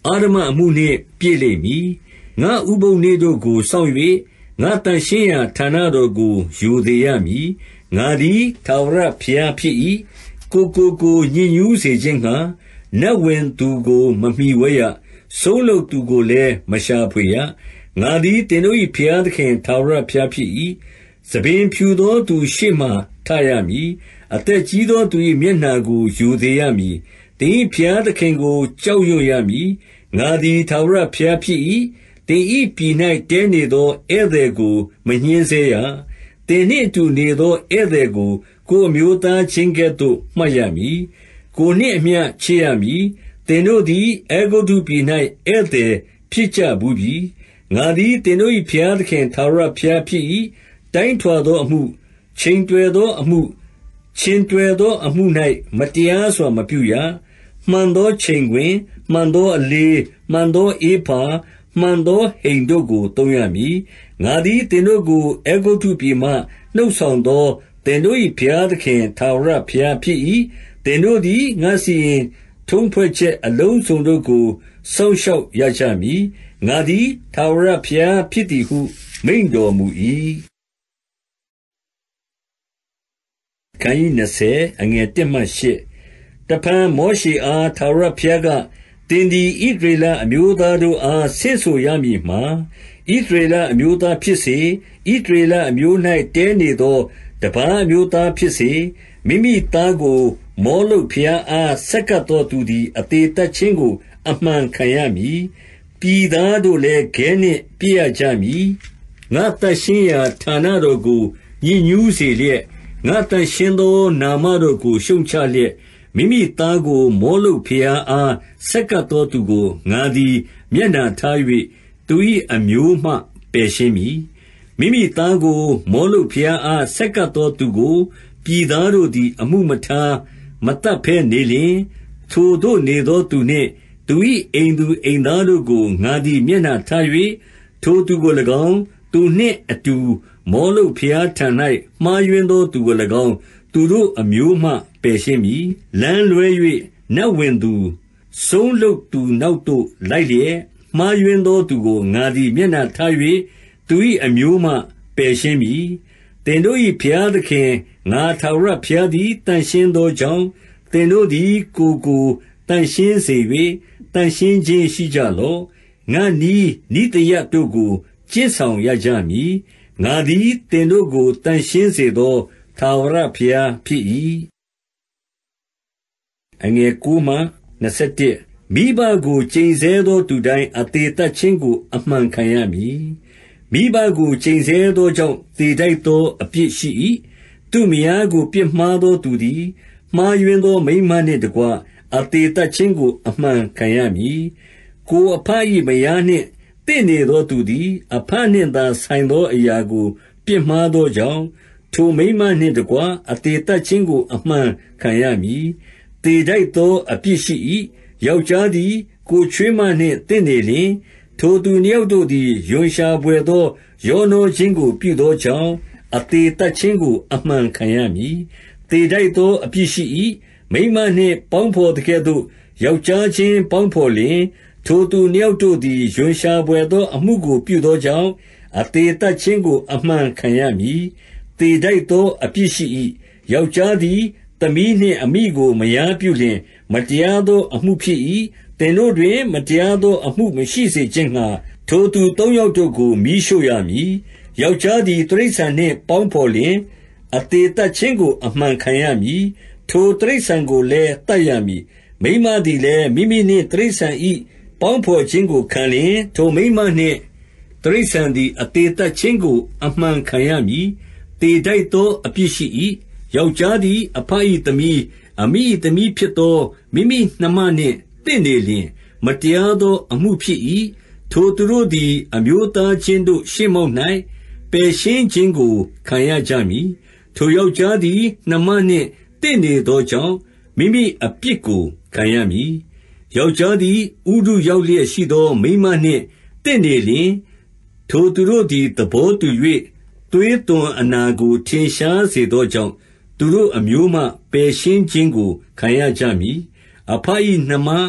အဓမ္မအမှုနှင့်ပြည့်လိမ့်မည်။ငါ့ဥပုသ်နေ့တို့ကိုစောင့်၍ငါ့သန့်ရှင်းရာဌာနတော်ကိုရိုသေရမည်။ငါသည်ထာဝရဘုရားဖြစ်၏။ကိုယ်ကိုကိုယ်ညစ်ညူးစေခြင်းငှါနတ်ဝင်သူကိုမမှီဝဲရ။စုန်းလုပ်သူကိုလည်းမရှာဖွေရ။ငါသည်သင်တို့၏ဘုရားသခင်ထာဝရဘုရားဖြစ်၏။ဆံပင်ဖြူသောသူရှေ့မှာထရမည်အသက်ကြီးသောသူ၏မျက်နှာကိုရိုသေရမည်။သင်၏ဘုရားသခင်ကိုကြောက်ရွံ့ရမည်။ငါသည်ထာဝရဘုရားဖြစ်၏။သင်၏ပြည်၌တည်းနေသောဧည့်သည်ကိုမညှဉ်းဆဲရ။သင်နှင့်အတူနေသောဧည့်သည်ကို ကိုယ်အမျိုးသားချင်းကဲ့သို့မှတ်ရမည်။ကိုယ်နှင့်အမျှချစ်ရမည်။သင်တို့သည်အဲဂုတ္တုပြည်၌ဧည့်သည်ဖြစ်ကြဘူးပြီ။ငါသည်သင်တို့၏ဘုရားသခင်ထာဝရဘုရားဖြစ်၏။တိုင်းထွာသောအမှု၊ချိန်တွယ်သောအမှု။ခြင်တွယ်သောအမှု၌မတရားစွာမပြုရ။မှန်သောချိန်ခွင်၊မှန်သောအလေး၊မှန်သောဧဖာ၊မှန်သောဟိန်တို့ကိုသုံးရမည်။ငါသည်သင်တို့ကိုအဲဂုတ္တုပြည်မှနှုတ်ဆောင်သောသင်တို့၏ဘုရားသခင်ထာဝရဘုရားဖြစ်၏။သင်တို့သည်ငါ့စီရင် ထုံးဖွဲ့ချက်အလုံးစုံတို့ကိုစောင့်ရှောက်ရကြမည်။ငါသည်ထာဝရဘုရားဖြစ်သည်ဟု မိန့်တော်မူ၏။ခန်းကြီး20အငယ်1မှ8တဖန်မောရှေအားသာရဖျားကတင်ဒီဣဒရေလအမျိုးသားတို့အားဆင့်ဆိုရမည်မှာဣဒရေလအမျိုးသားဖြစ်စေဣဒရေလအမျိုး၌တဲနေသောတပန်းအမျိုးသားဖြစ်စေမိမိသားကို မောလုတ်ဖျားအားဆက်ကပ်တော်သူသည် အသေးသက်ချင်းကိုအမှန်ခံရမည်ပြည်သားတို့လည်းခဲနှင့် ပြည့်ရကြမည်ငါတရှင်းရာဌာနတော်ကိုညှဉ်းညူးစေလျက်ငါ့သန့်ရှင်းသောနာမတော်ကိုရှုတ်ချလျက်၊မိမိသားကို မောလုပ်ဘုရားအားဆက်ကပ်သောသူကိုငါသည် မျက်နှာထား၍သူ၏အမျိုးမှပယ်ရှင်းမည်။မိမိသားကို မောလုပ်ဘုရားအားဆက်ကပ်သောသူကိုပြည်သားတို့သည် အမှုမထားမသတ်ဘဲနေလျှင်၊ထိုသို့နေသောသူနှင့်သူ၏အိမ်သူအိမ်သားတို့ကိုငါသည်မျက်နှာထား၍ထိုသူကို၎င်း၊သူနှင့်အတူမောလုပ်ဘုရားထံ၌မှားယွင်းသောသူကို၎င်း၊သူတို့အမျိုးမှပယ်ရှင်းမည်။လမ်းလွဲ၍နတ်ဝင်သူ၊စုန်းလုပ်သူနောက်သို့လိုက်လျက်၊မှားယွင်းသောသူကိုငါသည်မျက်နှာထား၍သူ၏အမျိုးမှပယ်ရှင်းမည်။သင်တို့၏ဘုရားသခင်ငါထာဝရဘုရားသည်သန့်ရှင်းသောကြောင့်၊သင်တို့သည်ကိုယ်ကိုသန့်ရှင်းစေ၍သန့်ရှင်းခြင်းရှိကြလော့။ငါ့နည်းနိဿယတို့ကိုကျင့်ဆောင်ရကြမည်။ငါသည်သင်တို့ကိုသန့်ရှင်းစေသောထာဝရဘုရားဖြစ်၏။မိဘကိုကျိန်ဆဲသော သူတိုင်းအသေသတ်ခြင်းကို အမှန်ခံရမည်။မိဘကိုကျိန်ဆဲသောကြောင့်သေထိုက်သောအပြစ်ရှိ၏။သူ့မယားကို ပြစ်မှားသောသူသည် မှားယွင်းသောမိန်းမနှင့်တကွအသေသတ်ခြင်းကို အမှန်ခံရမည်။ကိုယ်အဘ၏မယားနှင့်သင့်နေသောသူသည်အဘနှင့်သာဆိုင်သောအရာကို ပြစ်မှားသောကြောင့်၊ထိုမိန်းမနှင့်တကွအသေသတ်ခြင်းကိုအမှန်ခံရမည်။သေထိုက်သောအပြစ်ရှိ၏။ယောက်ျားသည်ကိုယ်ချွေးမနှင့်သင့်နေလျှင်၊ထိုသူနှစ်ယောက်တို့သည်ရွံရှာဘွယ်သော ရောနှောခြင်းကိုပြုသောကြောင့်၊အသေသတ်ခြင်းကိုအမှန်ခံရမည်။သေထိုက်သောအပြစ်ရှိ၏။မိန်းမနှင့်ပေါင်းဘော်သကဲ့သို့ယောက်ျားချင်းပေါင်းဘော်လျှင်၊ထိုသူနှစ်ယောက်တို့သည်ရွံရှာဘွယ်သော အမှုကို ပြုသောကြောင့်၊အသေသတ်ခြင်းကို အမှန်ခံရမည်။သေထိုက်သောအပြစ်ရှိ၏။ယောက်ျားသည်သမီးနှင့်အမိကိုမယားပြုလျှင်၊မတရားသောအမှုဖြစ်၏။သင်တို့တွင် မတရားသောအမှုမရှိစေခြင်းငှါ၊ထိုသူသုံးယောက်တို့ကိုမီးရှို့ရမည်။ယောက်ျားသည်တိရစ္ဆာန်နှင့်ပေါင်းဘော်လျှင်၊အသေသတ်ခြင်းကို အမှန်ခံရမည်။ထိုတိရစ္ဆာန်ကိုလည်းသတ်ရမည်။မိန်းမသည်လည်းမိမိနှင့်တိရစ္ဆာန်၏ပေါင်းဘော်ခြင်းကိုခံလျှင်၊ထိုမိန်းမနှင့်တိရစ္ဆာန်သည်အသေသတ်ခြင်းကို အမှန်ခံရမည်။သေထိုက်သောအပြစ်ရှိ၏။ယောက်ျားသည်အဘ၏သမီး၊အမိ၏သမီးဖြစ်သောမိမိနှမနှင့်သင့်နေလျှင်၊မတရားသောအမှုဖြစ်၏။ထိုသူတို့သည်အမျိုးသားချင်းတို့ရှေ့မှောက်၌ပယ်ရှင်းခြင်းကိုခံရကြမည်။ထိုယောက်ျားသည်နှမနှင့်သင့်နေသောကြောင့်၊မိမိအပြစ်ကိုခံရမည်။ယောက်ျားသည်ဥတုရောက်လျက်ရှိသောမိန်းမနှင့်သင့်နေလျှင်၊ထိုသူတို့သည်သဘောတူ၍သွေးသွန်အနာကိုထင်ရှားစေသောကြောင့်၊သူတို့အမျိုးမှပယ်ရှင်းခြင်းကိုခံရကြမည်။အဘ၏နှမ၊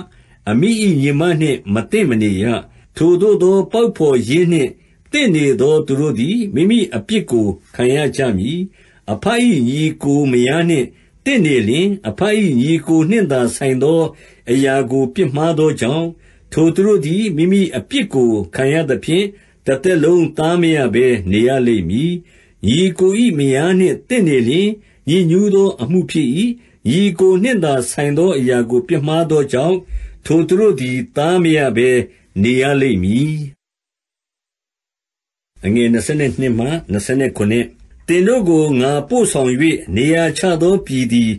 အမိ၏ညီမနှင့်မသင့်မနေရ။ထိုသို့သောပေါက်ဘော်ရင်းနှင့်သင့်နေသော သူတို့သည်မိမိအပြစ်ကိုခံရကြမည်။အဘ၏ညီအစ်ကိုမယားနှင့်သင့်နေလျှင်၊အဘ၏ညီအစ်ကိုနှင့်သာဆိုင်သောအရာကို ပြစ်မှားသောကြောင့်၊ထိုသူတို့သည်မိမိအပြစ်ကိုခံရသဖြင့်၊တသက်လုံးသားမရဘဲနေရလိမ့်မည်။ညီအစ်ကို၏မယားနှင့်သင့်နေလျှင်၊ညစ်ညူးသောအမှုဖြစ်၏။ညီအစ်ကိုနှင့်သာဆိုင်သော အရာကို ပြစ်မှားသောကြောင့်၊ထိုသူတို့သည်သားမရဘဲနေရလိမ့်မည်။သင်တို့ကိုငါပို့ဆောင်၍နေရာချသောပြည်သည်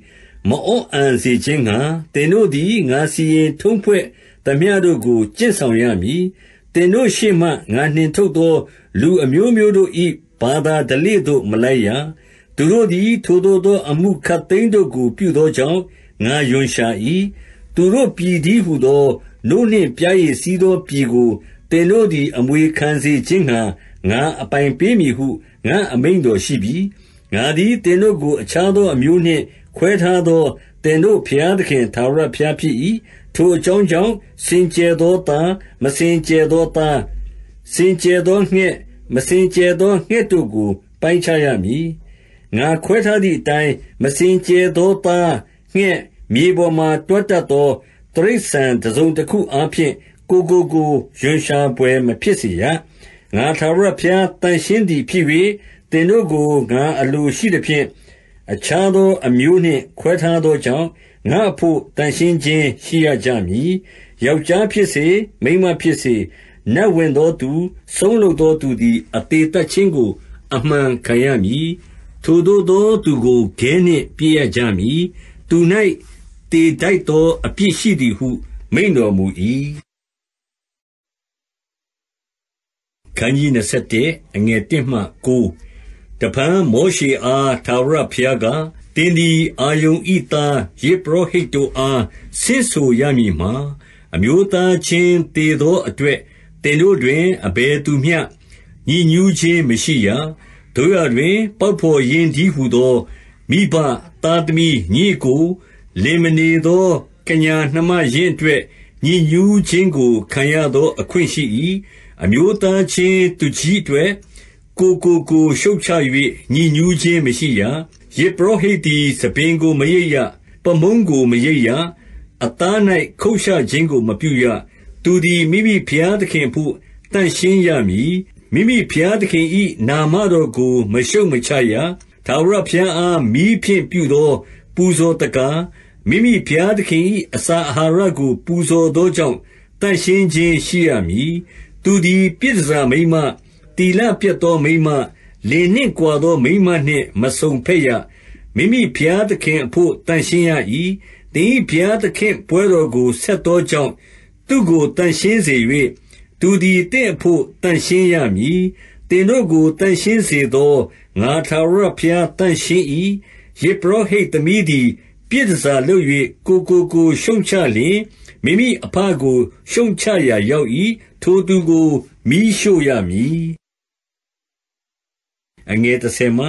မအော့အန်စေခြင်းငှါသင်တို့သည်ငါစီရင်ထုံးဖွဲ့သမျှတို့ကိုကျင့်ဆောင်ရမည်။သင်တို့ရှေ့မှငါနှင်ထုတ်သောလူအမျိုးမျိုးတို့၏ဘာသာဓလေ့သို့မလိုက်ရ။သူတို့သည်ထိုသို့သောအမှုခပ်သိမ်းတို့ကိုပြုသောကြောင့်ငါရွံရှာ၏။သူတို့ပြည်တည်းဟူသောနို့နှင့်ပျားရည်စီးသောပြည်ကိုသင်တို့သည်အမွေခံစေခြင်းငှါငါအပိုင်ပေးမည်ဟုငါ့အမိန့်တော်ရှိပြီ။ငါသည်သင်တို့ကိုအခြားသောအမျိုးနှင့်ခွဲထားသောသင်တို့ဘုရားသခင်ထာဝရဘုရားဖြစ်၏။ထိုအကြောင်းကြောင့်၊စင်ကြယ်သောသား၊မစင်ကြယ်သောသား၊စင်ကြယ်သောငှက်၊မစင်ကြယ်သောငှက်တို့ကိုပိုင်းခြားရမည်။ငါခွဲထားသည်အတိုင်း၊မစင်ကြယ်သောသား၊ငှက်၊မြေပေါ်မှာတွားတတ်သောတိရစ္ဆာန်တစုံတခုအားဖြင့်ကိုယ်ကိုကိုယ်ရွံရှာဘွယ်မဖြစ်စေရ။ငါထာဝရဘုရားသန့်ရှင်းသည်ဖြစ်၍၊သင်တို့ကိုငါအလိုရှိသဖြင့်အခြားသောအမျိုးနှင့်ခွဲထားသောကြောင့်၊ငါ့အဘို့သန့်ရှင်းခြင်း ရှိရကြမည်။ယောက်ျားဖြစ်စေ၊မိန်းမဖြစ်စေ၊နတ်ဝင်သောသူ၊စုန်းလုပ်သောသူသည် အသေသတ်ခြင်းကို အမှန်ခံရမည်။ထိုသို့သောသူကို ခဲနှင့်ပစ်ရကြမည်။သူ၌သေထိုက်သောအပြစ်ရှိသည်ဟု မိန့်တော်မူ၏။21တဖန်မောရှေအားထာဝရဘုရားက၊သင်သည်အာရုန်၏သားယဇ်ပုရောဟိတ်တို့အားဆင့်ဆိုရမည်မှာ၊အမျိုးသားချင်းသေသောအတွက်သင်တို့တွင်အဘယ်သူမျှညစ်ညူးခြင်းမရှိရ။သို့ရာတွင်ပေါက်ဘော်ရင်းတည်းဟူသောမိဘ၊သားသမီး၊ညီအစ်ကို၊လင်မနေသောကညာနှမရင်းအတွက်ညစ်ညူးခြင်းကို ခံရသော အခွင့်ရှိ၏။အမျိုးသားချင်းသူကြီးအတွက်ကိုယ်ကိုကိုယ်ရှုတ်ချ၍ညစ်ညူးခြင်းမရှိရ။ယဇ်ပုရောဟိတ်သည်ဆံပင်ကိုမရိတ်ရ။ပါးမုန်းကိုမရိတ်ရ။အသား၌ခုတ်ရှခြင်းကိုမပြုရ။သူသည်မိမိဘုရားသခင်အဘို့သန့်ရှင်းရမည်။မိမိဘုရားသခင်၏နာမတော်ကိုမရှုတ်မချရ။ထာဝရဘုရားအားမီးဖြင့်ပြုသော ပူဇော်သက္ကာ၊မိမိဘုရားသခင်၏အစာအာဟာရကိုပူဇော်သောကြောင့်သန့်ရှင်းခြင်းရှိရမည်။သူသည် ပြည်တန်ဆာမိန်းမတီလပြတ်သောမိန်းမ၊လင်နှင့်ကွာသောမိန်းမနှင့်မစုံဘက်ရ။မိမိဘုရားသခင်အဘို့သန့်ရှင်းရ၏။သင်၏ဘုရားသခင့်ပွဲတော်ကိုဆက်သောကြောင့်၊သူ့ကိုသန့်ရှင်းစေ၍၊သူသည်သင့်အဘို့သန့်ရှင်းရမည်။သင်တို့ကိုသန့်ရှင်းစေသောငါထာဝရဘုရားသန့်ရှင်း၏။ယဇ်ပုရောဟိတ်သမီးသည် ပြည်တန်ဆာလုပ်၍ကိုယ်ကိုကိုယ်ရှုတ်ချလျှင်၊မိမိအဘကိုရှုတ်ချရာရောက်၏။ထိုသူကိုမီးရှို့ရမည်အငယ်30မှ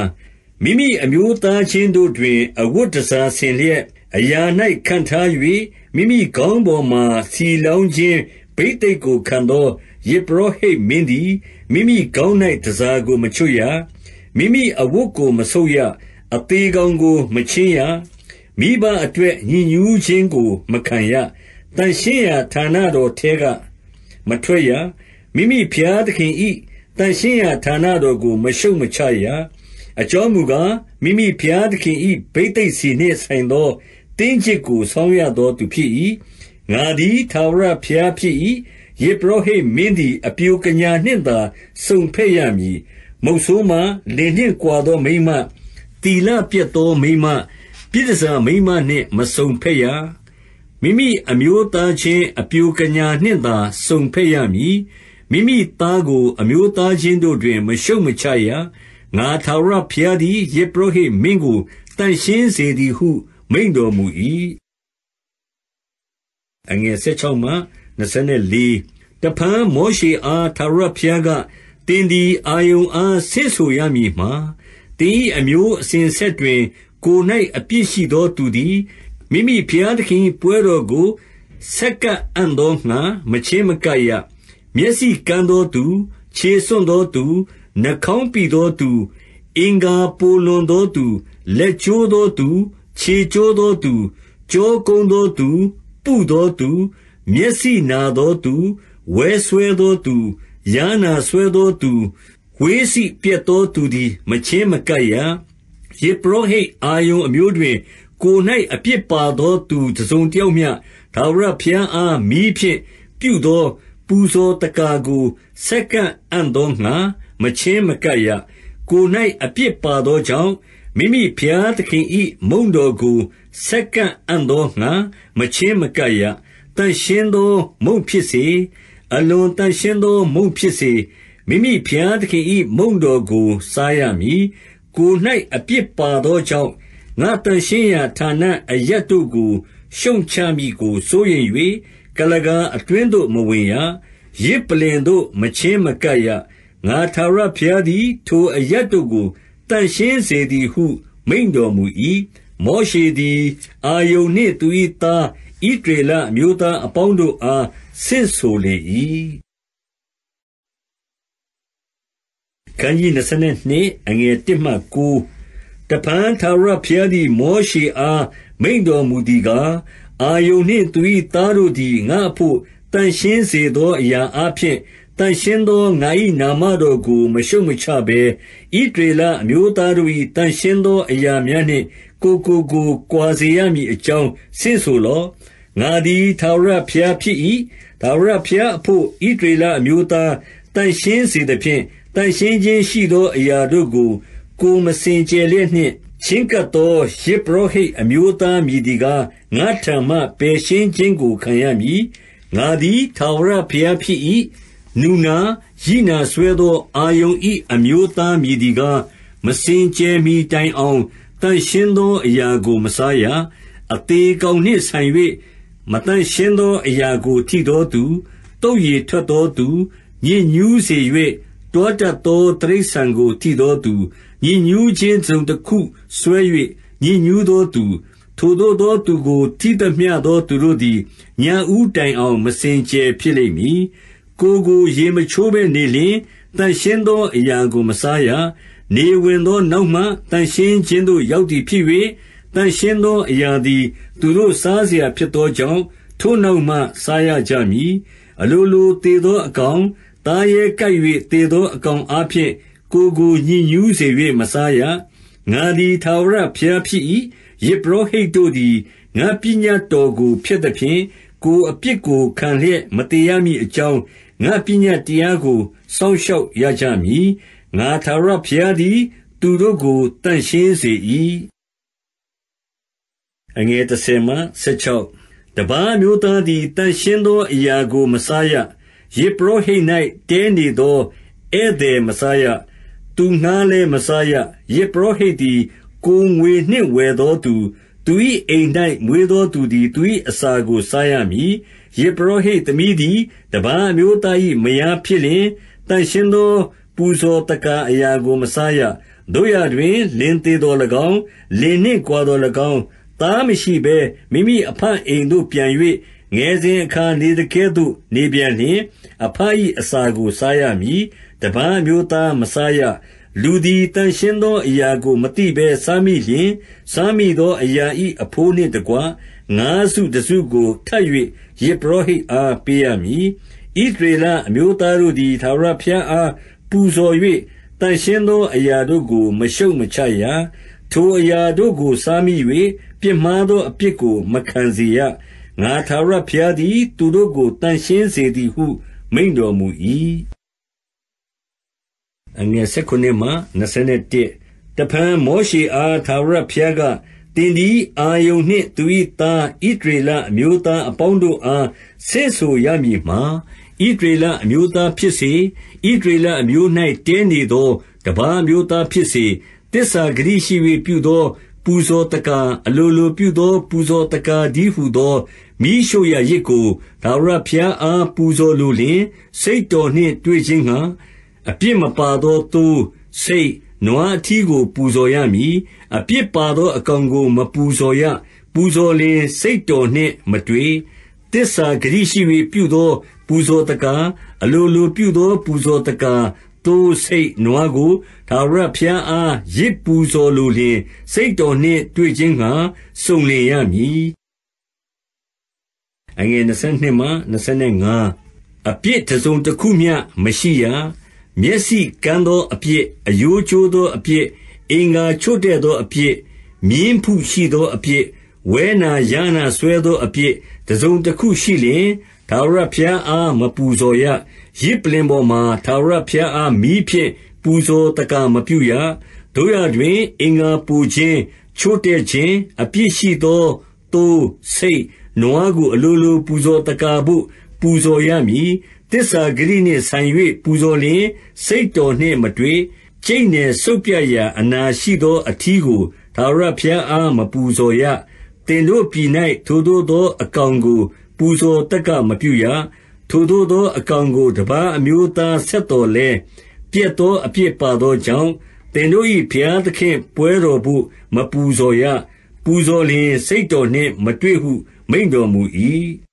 15မိမိအမျိုးသားချင်းတို့တွင်အဝတ်တန်ဆာဆင်လျက်အရာ၌ခန့်ထား၍မိမိခေါင်းပေါ်မှာဆီလောင်းခြင်းဘိသိက်ကိုခံသောယဇ်ပုရောဟိတ်မင်းသည်မိမိခေါင်း၌တန်ဆာကိုမချွတ်ရ။မိမိအဝတ်ကိုမဆုတ်ရ။အသေကောင်ကိုမချဉ်းရ။မိဘအတွက်ညစ်ညူးခြင်းကိုမခံရ။သန့်ရှင်းရာဌာနတော်ထဲကမထွက်ရ။မိမိဘုရားသခင်၏တန်ရှင်းရာဌာနတော်ကိုမရှုတ်မချရ။အကြောင်းမူကား၊မိမိဘုရားသခင်၏ဘိသိက်ဆီနှင့်ဆိုင်သောသင်းကျစ်ကိုဆောင်းရသောသူဖြစ်၏။ငါသည်ထာဝရဘုရားဖြစ်၏။ယဇ်ပုရောဟိတ်မင်းသည်အပျိုကညာနှင့်သာစုံဘက်ရမည်။မုတ်ဆိုးမ၊လင်နှင့်ကွာသောမိန်းမ၊သီလပျက်သောမိန်းမ၊ပြည်တန်ဆာမိန်းမနှင့်မစုံဘက်ရ။မိမိအမျိုးသားချင်းအပျိုကညာနှင့်သာစုံဘက်ရမည်မိမိသားကို အမျိုးသားချင်းတို့တွင် မရှုတ်မချရ။ငါထာဝရဘုရားသည်ယဇ်ပုရောဟိတ်မင်းကိုသန့်ရှင်းစေသည်ဟုမိန့်တော်မူ၏။16တဖန်မောရှေအားထာဝရဘုရားက၊သင်သည်အာရုန်အားဆင့်ဆိုရမည်မှာ၊သင်၏အမျိုးအစဉ်အဆက်တွင် ကိုယ်၌အပြစ်ရှိသောသူသည်မိမိဘုရားသခင်၏ပွဲတော်ကိုဆက်ကပ်အံ့သောငှါမချဉ်းမကပ်ရမျက်စိကန်းသောသူ၊ခြေဆွံ့သောသူ၊နှာခေါင်းပိသောသူ၊အင်္ဂါပိုလွန်သောသူ၊လက်ကျိုးသောသူ၊ခြေကျိုးသောသူ၊ကျောကုန်းသောသူ၊ပုသောသူ၊မျက်စိနာသောသူ၊ဝဲစွဲသောသူ၊ယားနာစွဲသောသူ၊ဝှေးစေ့ပျက်သောသူသည်မချဉ်းမကပ်ရ။ယဇ်ပုရောဟိတ်အာရုန်အမျိုးတွင် ကိုယ်၌အပြစ်ပါသောသူတစုံတယောက်မျှထာဝရဘုရားအားမီးဖြင့်ပြုသောပူဇော်သက္ကာကိုဆက်ကပ်အံ့သောငှါမချဉ်းမကပ်ရ။ကိုယ်၌အပြစ်ပါသောကြောင့်၊မိမိဘုရားသခင်၏မုန့်တော်ကိုဆက်ကပ်အံ့သောငှါမချဉ်းမကပ်ရ။သန့်ရှင်းသောမုန့်ဖြစ်စေ၊အလွန်သန့်ရှင်းသောမုန့်ဖြစ်စေ၊မိမိဘုရားသခင်၏မုန့်တော်ကို စားရမည်။ကိုယ်၌အပြစ်ပါသောကြောင့်၊ငါ့သန့်ရှင်းရာဌာနအရပ်တို့ကို ရှုတ်ချမည်ကိုစိုးရိမ်၍ကုလားကာအတွင်းသို့မဝင်ရ။ယဇ်ပလ္လင်သို့မချဉ်းမကပ်ရ။ငါထာဝရဘုရားသည် ထိုအရပ်တို့ကိုသန့်ရှင်းစေသည်ဟု မိန့်တော်မူ၏။7မောရှေသည် အာရုန်နှင့်သူ၏သားဣသရေလအမျိုးသားအပေါင်းတို့အားဆင့်ဆိုလေ၏။8တဖန်ထာဝရဘုရားသည် မောရှေအားမိန့်တော်မူသည်ကား၊။အာရုန်နှင့်သူ၏သားတို့သည်ငါ့အဘို့သန့်ရှင်းစေသောအရာအားဖြင့်၊သန့်ရှင်းသောငါ၏နာမတော်ကို မရှုတ်မချဘဲ၊ဣသရေလအမျိုးသားတို့၏သန့်ရှင်းသောအရာများနှင့်ကိုယ်ကိုကိုယ်ကွာစေရမည်အကြောင်းဆင့်ဆိုလော့။ငါသည်ထာဝရဘုရားဖြစ်၏။ထာဝရဘုရားအဘို့ဣသရေလအမျိုးသားသန့်ရှင်းစေသဖြင့်၊သန့်ရှင်းခြင်းရှိသောအရာတို့ကိုကိုယ်မစင်ကြယ်လျက်နှင့်။ချဉ်းကပ်သောယဇ်ပုရောဟိတ်အမျိုးသားမည်သည်ကား၊ငါ့ထံမှပယ်ရှင်းခြင်းကိုခံရမည်။ငါသည်ထာဝရဘုရားဖြစ်၏။နူနာ၊ရိနာစွဲသော အာရုန်၏အမျိုးသားမည်သည်ကား၊မစင်ကြယ်မှီတိုင်အောင်သန့်ရှင်းသောအရာကိုမစားရ။အသေကောင်နှင့်ဆိုင်၍မသန့်ရှင်းသောအရာကိုထိသောသူ၊သုတ်ရည်ထွက်သောသူ၊ညစ်ညူးစေ၍တွားတတ်သောတိရစ္ဆာန်ကိုထိသောသူညစ်ညူးခြင်းတစုံတခုစွဲ၍ညစ်ညူးသောသူ၊ထိုသို့သောသူကိုထိသမျှသောသူတို့သည်ညဦးတိုင်အောင်မစင်ကြယ်ဖြစ်လိမ့်မည်။ကိုယ်ကိုရေမချိုးဘဲနေလျှင်၊သန့်ရှင်းသောအရာကိုမစားရ။နေဝင်သောနောက်မှသန့်ရှင်းခြင်းသို့ရောက်သည်ဖြစ်၍၊သန့်ရှင်းသောအရာသည် သူတို့စားစရာဖြစ်သောကြောင့်၊ထိုနောက်မှစားရကြမည်။အလိုလိုသေသောအကောင်၊သားရဲကိုက်၍သေသောအကောင်အားဖြင့်ကိုကိုညစ်ညူးစေ၍မစားရငါသည်ထာဝရဘုရားဖြစ်၏ယေဘုဟိတ်တို့သည်ငါပညာတော်ကိုဖျက်သဖြင့်ကိုအပြစ်ကိုခံလျက်မတရားမိအကြောင်းငါပညာတရားကိုစောင့်ရှောက်ရကြမည်ငါထာဝရဘုရားသည်သူတို့ကိုတန့်ရှင်းစေ၏အငယ်တစ်ဆယ်မှ၁၆တပားမျိုးသားသည်တန်ရှင်းသောအရာကိုမစားရယေပရောဟိတ်၌တဲနေသောဧည့်သည်မစားရသူငှါးလည်းမစားရ။ယဇ်ပုရောဟိတ်သည်ကိုယ်ငွေနှင့်ဝယ်သောသူ၊သူ၏အိမ်၌မွေးသောသူသည်သူ၏အစာကိုစားရမည်။ယဇ်ပုရောဟိတ်သမီးသည်တပါးအမျိုးသား၏မယားဖြစ်လျှင်၊သန့်ရှင်းသော ပူဇော်သက္ကာအရာကိုမစားရ။သို့ရာတွင်လင်သေသော်၎င်း၊လင်နှင့်ကွာသော်၎င်း၊သားမရှိဘဲမိမိအဘအိမ်သို့ပြန်၍ငယ်စဉ်အခါနေသကဲ့သို့နေပြန်လျှင်၊အဘ၏အစာကိုစားရမည်တပါးအမျိုးသားမစားရ။လူသည်သန့်ရှင်းသောအရာကိုမသိဘဲစားမိလျှင်၊စားမိသောအရာ၏အဘိုးနှင့်တကွငါးစုတစုကိုထပ်၍ယဇ်ပုရောဟိတ်အားပေးရမည်။ဣသရေလအမျိုးသားတို့သည်ထာဝရဘုရားအားပူဇော်၍သန့်ရှင်းသောအရာတို့ကို မရှုတ်မချရ။ထိုအရာတို့ကိုစားမိ၍ပြစ်မှားသောအပြစ်ကို မခံစေရ။ငါထာဝရဘုရားသည်သူတို့ကိုသန့်ရှင်းစေသည်ဟု မိန့်တော်မူ၏။အငယ်၁၇မှ21တဖန်မောရှေအားထာဝရဘုရားကသင်သည်အာယုန်နှင့်သူ၏သားဣဒရေလအမျိုးသားအပေါင်းတို့အားဆင့်ဆိုရမည်မှာဣဒရေလအမျိုးသားဖြစ်စေဣဒရေလအမျိုး၌တင်းနေသောတပါးမျိုးသားဖြစ်စေတစ္ဆာဂရိရှိ၍ပြုသော ပူဇော်တကာအလိုလိုပြုသော ပူဇော်တကာဒီဟုသောမိရှုရရစ်ကိုဒါဝရဖျားအားပူဇော်လိုလင်စိတ်တော်နှင့် တွေ့ခြင်းငှာအပြစ်မပါသောသိုး၊ဆိတ်၊နွားအထီးကို ပူဇော်ရမည်။အပြစ်ပါသော အကောင်ကိုမပူဇော်ရ။ပူဇော်လျှင်စိတ်တော်နှင့်မတွေ့။သစ္စာဂတိရှိ၍ပြုသော ပူဇော်သက္ကာ၊အလိုလိုပြုသော ပူဇော်သက္ကာ၊သိုး၊ဆိတ်၊နွားကိုထာဝရဘုရားအားယဇ်ပူဇော်လိုလျှင်၊စိတ်တော်နှင့်တွေ့ခြင်းငှါစုံလင်ရမည်။အပြစ်တစုံတခုမျှမရှိရမျက်စိကန်းသောအပြစ်၊အရိုးကျိုးသောအပြစ်၊အင်္ဂါချို့တဲ့သောအပြစ်၊မြင်းဖုရှိသောအပြစ်၊ဝဲနာယားနာစွဲသောအပြစ်တစုံတခုရှိလျှင်၊ထာဝရဘုရားအားမပူဇော်ရ။ယဇ်ပလ္လင်ပေါ်မှာထာဝရဘုရားအားမီးဖြင့်ပူဇော်သက္ကာမပြုရ။သို့ရာတွင်အင်္ဂါပူခြင်း၊ချို့တဲ့ခြင်း၊အပြစ်ရှိသောသိုး၊ဆိတ်၊နွားကိုအလိုလို ပူဇော်သက္ကာဘို့ပူဇော်ရမည်။သစ္စာဂတိနှင့်ဆိုင်၍ပူဇော်လျှင်စိတ်တော်နှင့်မတွေ့၊ကြိတ်နယ်စုတ်ပြတ်ရာအနာရှိသော အထီးကိုထာဝရဘုရားအားမပူဇော်ရ။သင်တို့ပြည်၌ထိုသို့သောအကောင်ကို ပူဇော်သက္ကာမပြုရ။ထိုသို့သော အကောင်ကိုတပါးအမျိုးသားဆက်သော်လည်း၊ပျက်သောအပြစ်ပါသောကြောင့်၊သင်တို့၏ဘုရားသခင့်ပွဲတော်ဘို့မပူဇော်ရ။ပူဇော်လျှင်စိတ်တော်နှင့်မတွေ့ဟု မိန့်တော်မူ၏။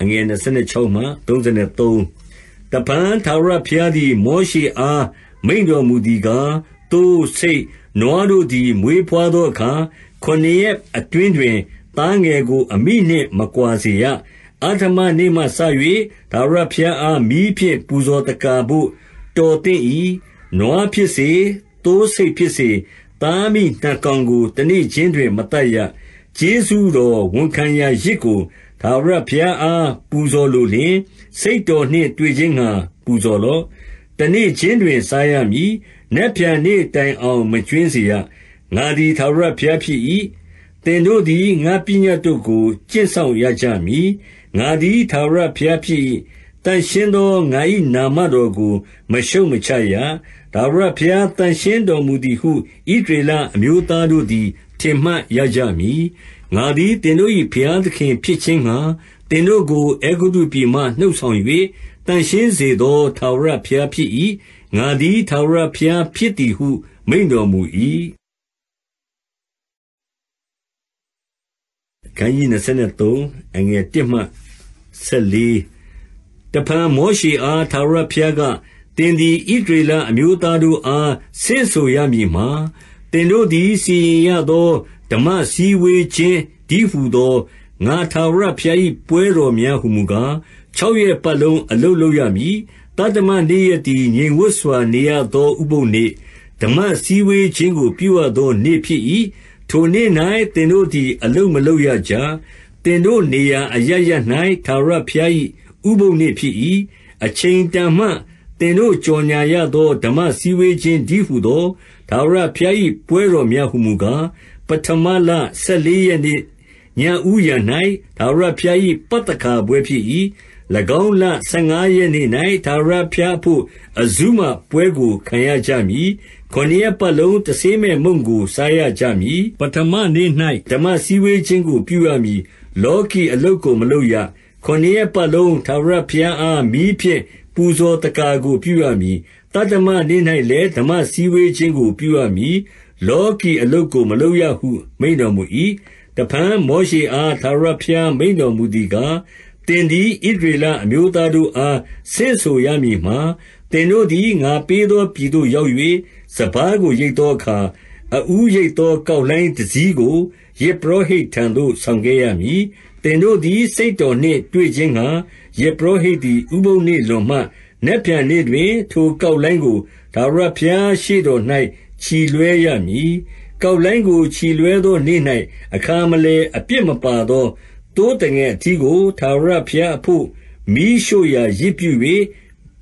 အငယ်26မှ33တပန်သာရဖျားသည်မောရှေအားမိန်တော်မူသည်ကားသို့စိတ်နွားတို့သည်မွေးဖွားသောအခါခொနည်းရက်အတွင်းတွင်သားငယ်ကိုအမိနှင့်မကွာစေရအထမနေ့မှစ၍ဒါရဖျားအားမိဖြင့်ပူဇော်တကာဖို့တော်တင့်၏နွားဖြစ်စေတိုးစိတ်ဖြစ်စေသားမိနှကောင်ကိုတနေ့ချင်းတွင်မတတ်ရဂျေစုတော်ဝန်ခံရရစ်ကိုထာဝရဘုရားအားပူဇော်လိုလျှင်၊စိတ်တော်နှင့်တွေ့ခြင်းငှါပူဇော်လော့။တနေ့ခြင်းတွင်စားရမည်။နက်ဖြန်နေ့တိုင်အောင်မကြွင်းစေရ။ငါသည်ထာဝရဘုရားဖြစ်၏။သင်တို့သည်ငါ့ပညတ်တို့ကိုကျင့်စောင့်ရကြမည်။ငါသည်ထာဝရဘုရားဖြစ်၏။သန့်ရှင်းသောငါ၏နာမတော်ကိုမရှုတ်မချရ။ထာဝရဘုရားသန့်ရှင်းတော်မူသည်ဟုဣသရေလအမျိုးသားတို့သည်ထင်မှတ်ရကြမည်။ငါသည်သင်တို့၏ဘုရားသခင် ဖြစ်ခြင်းငှါသင်တို့ကိုအဲဂုတ္တုပြည်မှနှုတ်ဆောင်၍သန့်ရှင်းစေသောထာဝရဘုရားဖြစ်၏။ငါသည်ထာဝရဘုရား ဖြစ်သည်ဟုမိန့်တော်မူ၏။တဖန်မောရှေအားထာဝရဘုရားက၊သင်သည်ဣသရေလအမျိုးသားတို့အားဆင့်ဆိုရမည်မှာ၊သင်တို့သည် စီရင်ရသောဓမ္မစည်းဝေးခြင်းတည်းဟူသောငါထာဝရဘုရား၏ပွဲတော်များဟူမူကား၊ခြောက်ရက်ပတ်လုံးအလုပ်လုပ်ရမည်။သတ္တမနေ့ရက်သည်ငြိမ်ဝပ်စွာနေရသောဥပုသ်နေ့၊ဓမ္မစည်းဝေးခြင်းကိုပြုရသောနေ့ဖြစ်၏။ထိုနေ့၌သင်တို့သည်အလုပ်မလုပ်ရကြ။သင်တို့နေရာအရပ်ရပ်၌ထာဝရဘုရား၏ဥပုသ်နေ့ဖြစ်၏။အချိန်တန်မှသင်တို့ကြော်ငြာရသောဓမ္မစည်းဝေးခြင်းတည်းဟူသော ထာဝရဘုရား၏ပွဲတော်များဟူမူကား၊ပဌမလဆယ်လေးရက်နေ့ညဦးယံ၌ထာဝရဘုရား၏ပသခါပွဲဖြစ်၏။၎င်းလဆယ်ငါးရက်နေ့၌ထာဝရဘုရားအဘို့အဇုမပွဲကိုခံရကြမည်။ခုနစ်ရက်ပတ်လုံးတဆေးမဲ့မုန့်ကိုစားရကြမည်။ပဌမနေ့၌ဓမ္မစည်းဝေးခြင်းကိုပြုရမည်။လောကီအလုပ်ကိုမလုပ်ရ။ခုနစ်ရက်ပတ်လုံးထာဝရဘုရားအားမီးဖြင့်ပူဇော်သက္ကာကိုပြုရမည်။သတ္တမနေ့၌လည်းဓမ္မစည်းဝေးခြင်းကိုပြုရမည်လောကီအလုပ်ကိုမလုပ်ရဟုမိန့်တော်မူ၏။တဖန်မောရှေအားထာဝရဘုရားမိန့်တော်မူသည်ကား၊သင်သည်ဣသရေလအမျိုးသားတို့အားဆင့်ဆိုရမည်မှာ၊သင်တို့သည်ငါပေးသောပြည်သို့ရောက်၍စပါးကိုရိတ်သောအခါ၊အဦးရိတ်သောကောက်လှိုင်းတစီးကိုယဇ်ပုရောဟိတ်ထံသို့ဆောင်ခဲ့ရမည်။သင်တို့သည်စိတ်တော်နှင့်တွေ့ခြင်းငှါ၊ယဇ်ပုရောဟိတ်သည်ဥပုသ်နေ့လွန်မှနက်ဖြန်နေ့တွင် ထိုကောက်လှိုင်းကိုထာဝရဘုရားရှေ့တော်၌ချီလွှဲရမည်။ကောက်လှိုင်းကိုချီလွှဲသောနေ့၌အခါမလည်အပြစ်မပါသောသိုးသငယ်အထီးကိုထာဝရဘုရားအဘို့မီးရှို့ရာယဇ်ပြု၍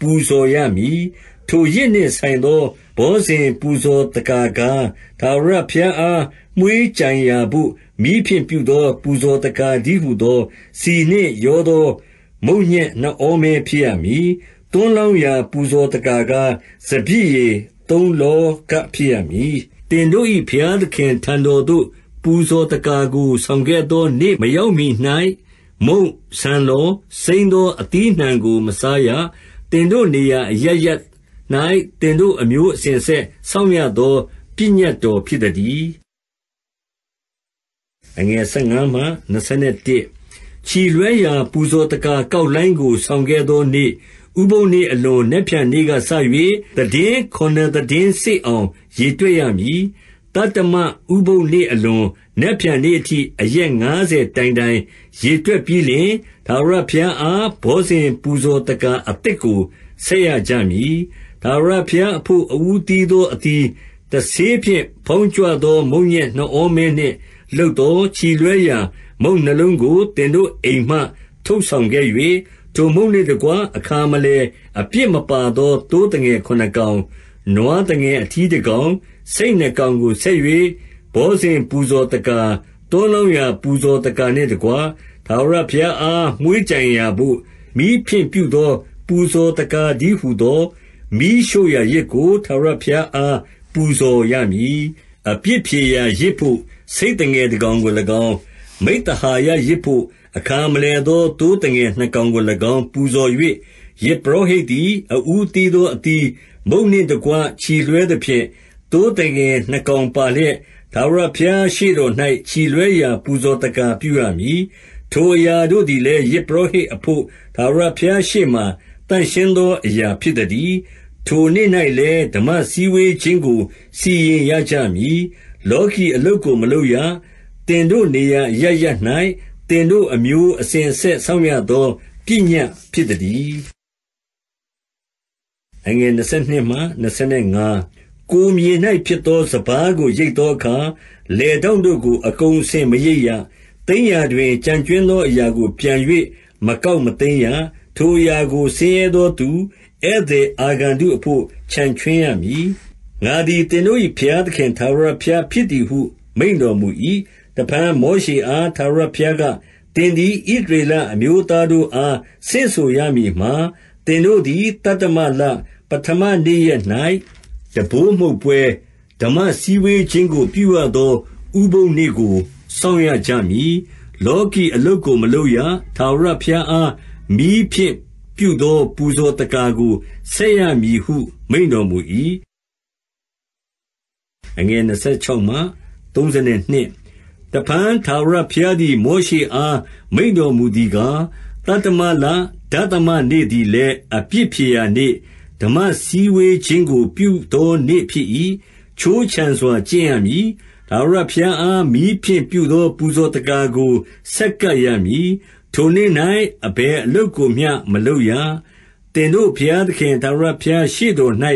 ပူဇော်ရမည်။ထိုယဇ်နှင့်ဆိုင်သောဘောဇဉ်ပူဇော်သက္ကာကား၊ထာဝရဘုရားအားမွှေးကြိုင်ရာဘို့မီးဖြင့်ပြုသောပူဇော်သက္ကာတည်းဟူသောဆီနှင့်ရောသောမုန့်ညက်နှစ်ဩမဲဖြစ်ရမည်။သွန်းလောင်းရာပူဇော်သက္ကာကား၊စပျစ်ရည်သုံးလောကဖြစ်ရမည်။သင်တို့၏ဘုရားသခင်ထံတော်သို့ပူဇော်သက္ကာကိုဆောင်ခဲ့သောနေ့မရောက်မှီ၌မုန့်၊ဆန်လော၊စိမ်းသောအသီးအနှံကိုမစားရ။သင်တို့နေရာအရပ်ရပ်၌သင်တို့အမျိုးအစဉ်အဆက်စောင့်ရသောပညတ်တော်ဖြစ်သတည်း။ချီလွှဲရာ ပူဇော်သက္ကာကောက်လှိုင်းကိုဆောင်ခဲ့သောနေ့။ဥပုသ်နေ့အလွန်နက်ဖြန်နေ့ကစ၍သီတင်းခုနစ်သီတင်းစေ့အောင်ရေတွက်ရမည်။သတ္တမဥပုသ်နေ့အလွန်နက်ဖြန်နေ့အထိအရက်ငါးဆယ်တိုင်တိုင်ရေတွက်ပြီးလျှင်၊ထာဝရဘုရားအားဘောဇဉ်ပူဇော်သက္ကာအသစ်ကိုဆက်ရကြမည်။ထာဝရဘုရားအဘို့အဦးသီးသောအသီး၊တဆေးဖြင့်ဖုံးကြွသောမုန့်ညက်နှောဩမဲနှင့်လုပ်သောချီလွှဲရာ မုန့်နှစ်လုံးကိုသင်တို့အိမ်မှထုတ်ဆောင်ခဲ့၍၊ထိုမုန့်နှင့်တကွအခါမလည်အပြစ်မပါသောသိုးသငယ်ခုနစ်ကောင်၊နွားသငယ်အထီးတကောင်၊ဆိတ်နှစ်ကောင်ကိုဆက်၍ဘောဇဉ်ပူဇော်သက္ကာ၊သွန်းလောင်းရာပူဇော်သက္ကာနှင့်တကွထာဝရဘုရားအားမွှေးကြိုင်ရာဘို့မီးဖြင့်ပြုသောပူဇော်သက္ကာတည်းဟူသောမီးရှို့ရာယဇ်ကိုထာဝရဘုရားအားပူဇော်ရမည်။အပြစ်ဖြေရာယဇ်ဘို့ဆိတ်သငယ်တကောင်ကို၎င်း၊မိဿဟာယယဇ်ဘို့။အခါမလည်သောသိုးသငယ်နှစ်ကောင်ကို၎င်းပူဇော်၍၊ယဇ်ပုရောဟိတ်သည်အဦးသီးသောအသီး၊မုန့်နှင့်တကွချီလွှဲသဖြင့်၊သိုးသငယ်နှစ်ကောင်ပါလျက်၊ထာဝရဘုရားရှေ့တော်၌ချီလွှဲရာပူဇော်သက္ကာပြုရမည်။ထိုအရာတို့သည်လည်းယဇ်ပုရောဟိတ်အဘို့ထာဝရဘုရားရှေ့မှာသန့်ရှင်းသောအရာဖြစ်သတည်း။ထိုနေ့၌လည်းဓမ္မစည်းဝေးခြင်းကို စီရင်ရကြမည်။လောကီအလုပ်ကိုမလုပ်ရ။သင်တို့နေရာအရပ်ရပ်၌သင်တို့အမျိုးအစဉ်အဆက်စောင့်ရသောပညတ်ဖြစ်သတည်း။22ကိုယ်မြေ၌ဖြစ်သောစပါးကိုရိတ်သောအခါ၊လယ်ထောင့်တို့ကိုအကုန်အစင်မရိတ်ရ။သိမ်းရာတွင်ကျန်ကြွင်းသောအရာကိုပြန်၍မကောက်မသိမ်းရ။ထိုအရာကိုဆင်းရဲသောသူ၊ဧည့်သည်အာဂန္တုအဘို့ချန်ခြွင်းရမည်။ငါသည်သင်တို့၏ဘုရားသခင်ထာဝရဘုရားဖြစ်သည်ဟုမိန့်တော်မူ၏။တဖန်မောရှေအားထာဝရဘုရားကသင်သည်ဣသရေလအမျိုးသားတို့အားဆင့်ဆိုရမည်မှာသင်တို့သည်တတ္တမလပထမနေ့ရက်၌တဘိုးမှုတ်ပွဲဓမ္မစည်းဝေးခြင်းကို ပြုရသော ဥပုံနေ့ကိုစောင့်ရကြမည်လောကီအလုတ်ကိုမလုပ်ရထာဝရဘုရားအားမိဖြင့်ပြုသောပူဇော်တကာကိုဆက်ရမည်ဟုမိန်တော်မူ၏အငယ်26မှ32တဖန်ထာဝရဘုရားသည်မောရှေအားမိန့်တော်မူသည်ကား၊သတ္တမလ၊ဒသမနေ့သည်လည်းအပြစ်ဖြေရာနေ့၊ဓမ္မစည်းဝေးခြင်းကိုပြုသောနေ့ဖြစ်၏။ခြိုးခြံစွာကျင့်ရမည်။ထာဝရဘုရားအားမီးဖြင့်ပြုသောပူဇော်သက္ကာကိုဆက်ကပ်ရမည်။ထိုနေ့၌အဘယ်အလုပ်ကိုမျှမလုပ်ရ။သင်တို့ဘုရားသခင်ထာဝရဘုရားရှေ့တော်၌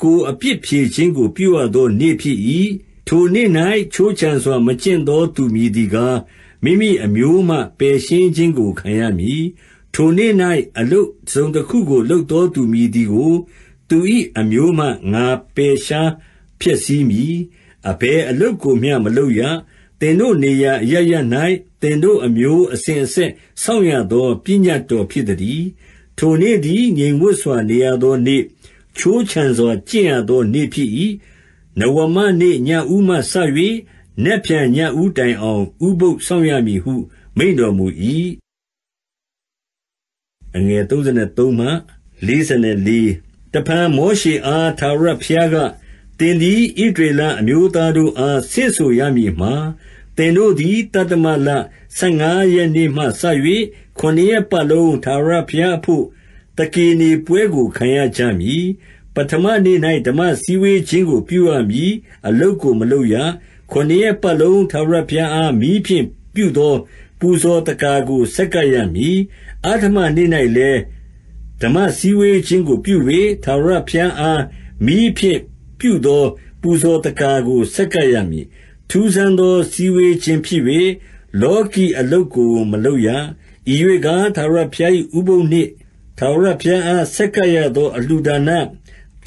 ကိုယ်အပြစ်ဖြေခြင်းကိုပြုရသောနေ့ဖြစ်၏ထိုနေ့၌ခြိုးခြံစွာမကျင့်သောသူမည်သည်ကား၊မိမိအမျိုးမှပယ်ရှင်းခြင်းကိုခံရမည်။ထိုနေ့၌အလုပ်တစုံတခုကို လုပ်သောသူမည်သည်ကို သူ၏အမျိုးမှငါပယ်ရှားဖျက်ဆီးမည်။အဘယ်အလုပ်ကိုမျှမလုပ်ရ။သင်တို့နေရာအရပ်ရပ်၌သင်တို့အမျိုးအစဉ်အဆက်စောင့်ရသောပညတ်တော်ဖြစ်သတည်း။ထိုနေ့သည်ငြိမ်ဝပ်စွာနေရသောနေ့၊ခြိုးခြံစွာကျင့်ရသောနေ့ဖြစ်၏နဝမနေ့ညဦးမှစ၍နက်ဖြန်ညဦးတိုင်အောင် ဥပုသ်စောင့်ရမည်ဟု မိန့်တော်မူ၏။33တဖန်မောရှေအားထာဝရဘုရားက၊သင်သည်ဣသရေလအမျိုးသားတို့အားဆင့်ဆိုရမည်မှာ၊သင်တို့သည်သတ္တမလဆယ်ငါးရက်နေ့မှစ၍ခုနစ်ရက်ပတ်လုံးထာဝရဘုရားအဘို့သကေနေပွဲကိုခံရကြမည်။ထမနေ့၌ဓမ္မစည်းဝေးခြင်းကိုပြုရမည်အလုပ်ကိုမလုပ်ရ။ခုနစ်ရက်ပတ်လုံးထာဝရဘုရားအားမီးဖြင့်ပြုသော ပူဇော်သက္ကာကိုဆက်ကပ်ရမည်။အဋ္ဌမနေ့၌လည်းဓမ္မစည်းဝေးခြင်းကိုပြု၍ထာဝရဘုရားအားမီးဖြင့်ပြုသော ပူဇော်သက္ကာကိုဆက်ကပ်ရမည်။ထူးဆန်းသောစည်းဝေးခြင်းဖြစ်၍လောကီအလုပ်ကိုမလုပ်ရ။ဤရွေ့ကား၊ထာဝရဘုရား၏ဥပုသ်နေ့၊ထာဝရဘုရားအားဆက်ကပ်ရသော အလှူဒါန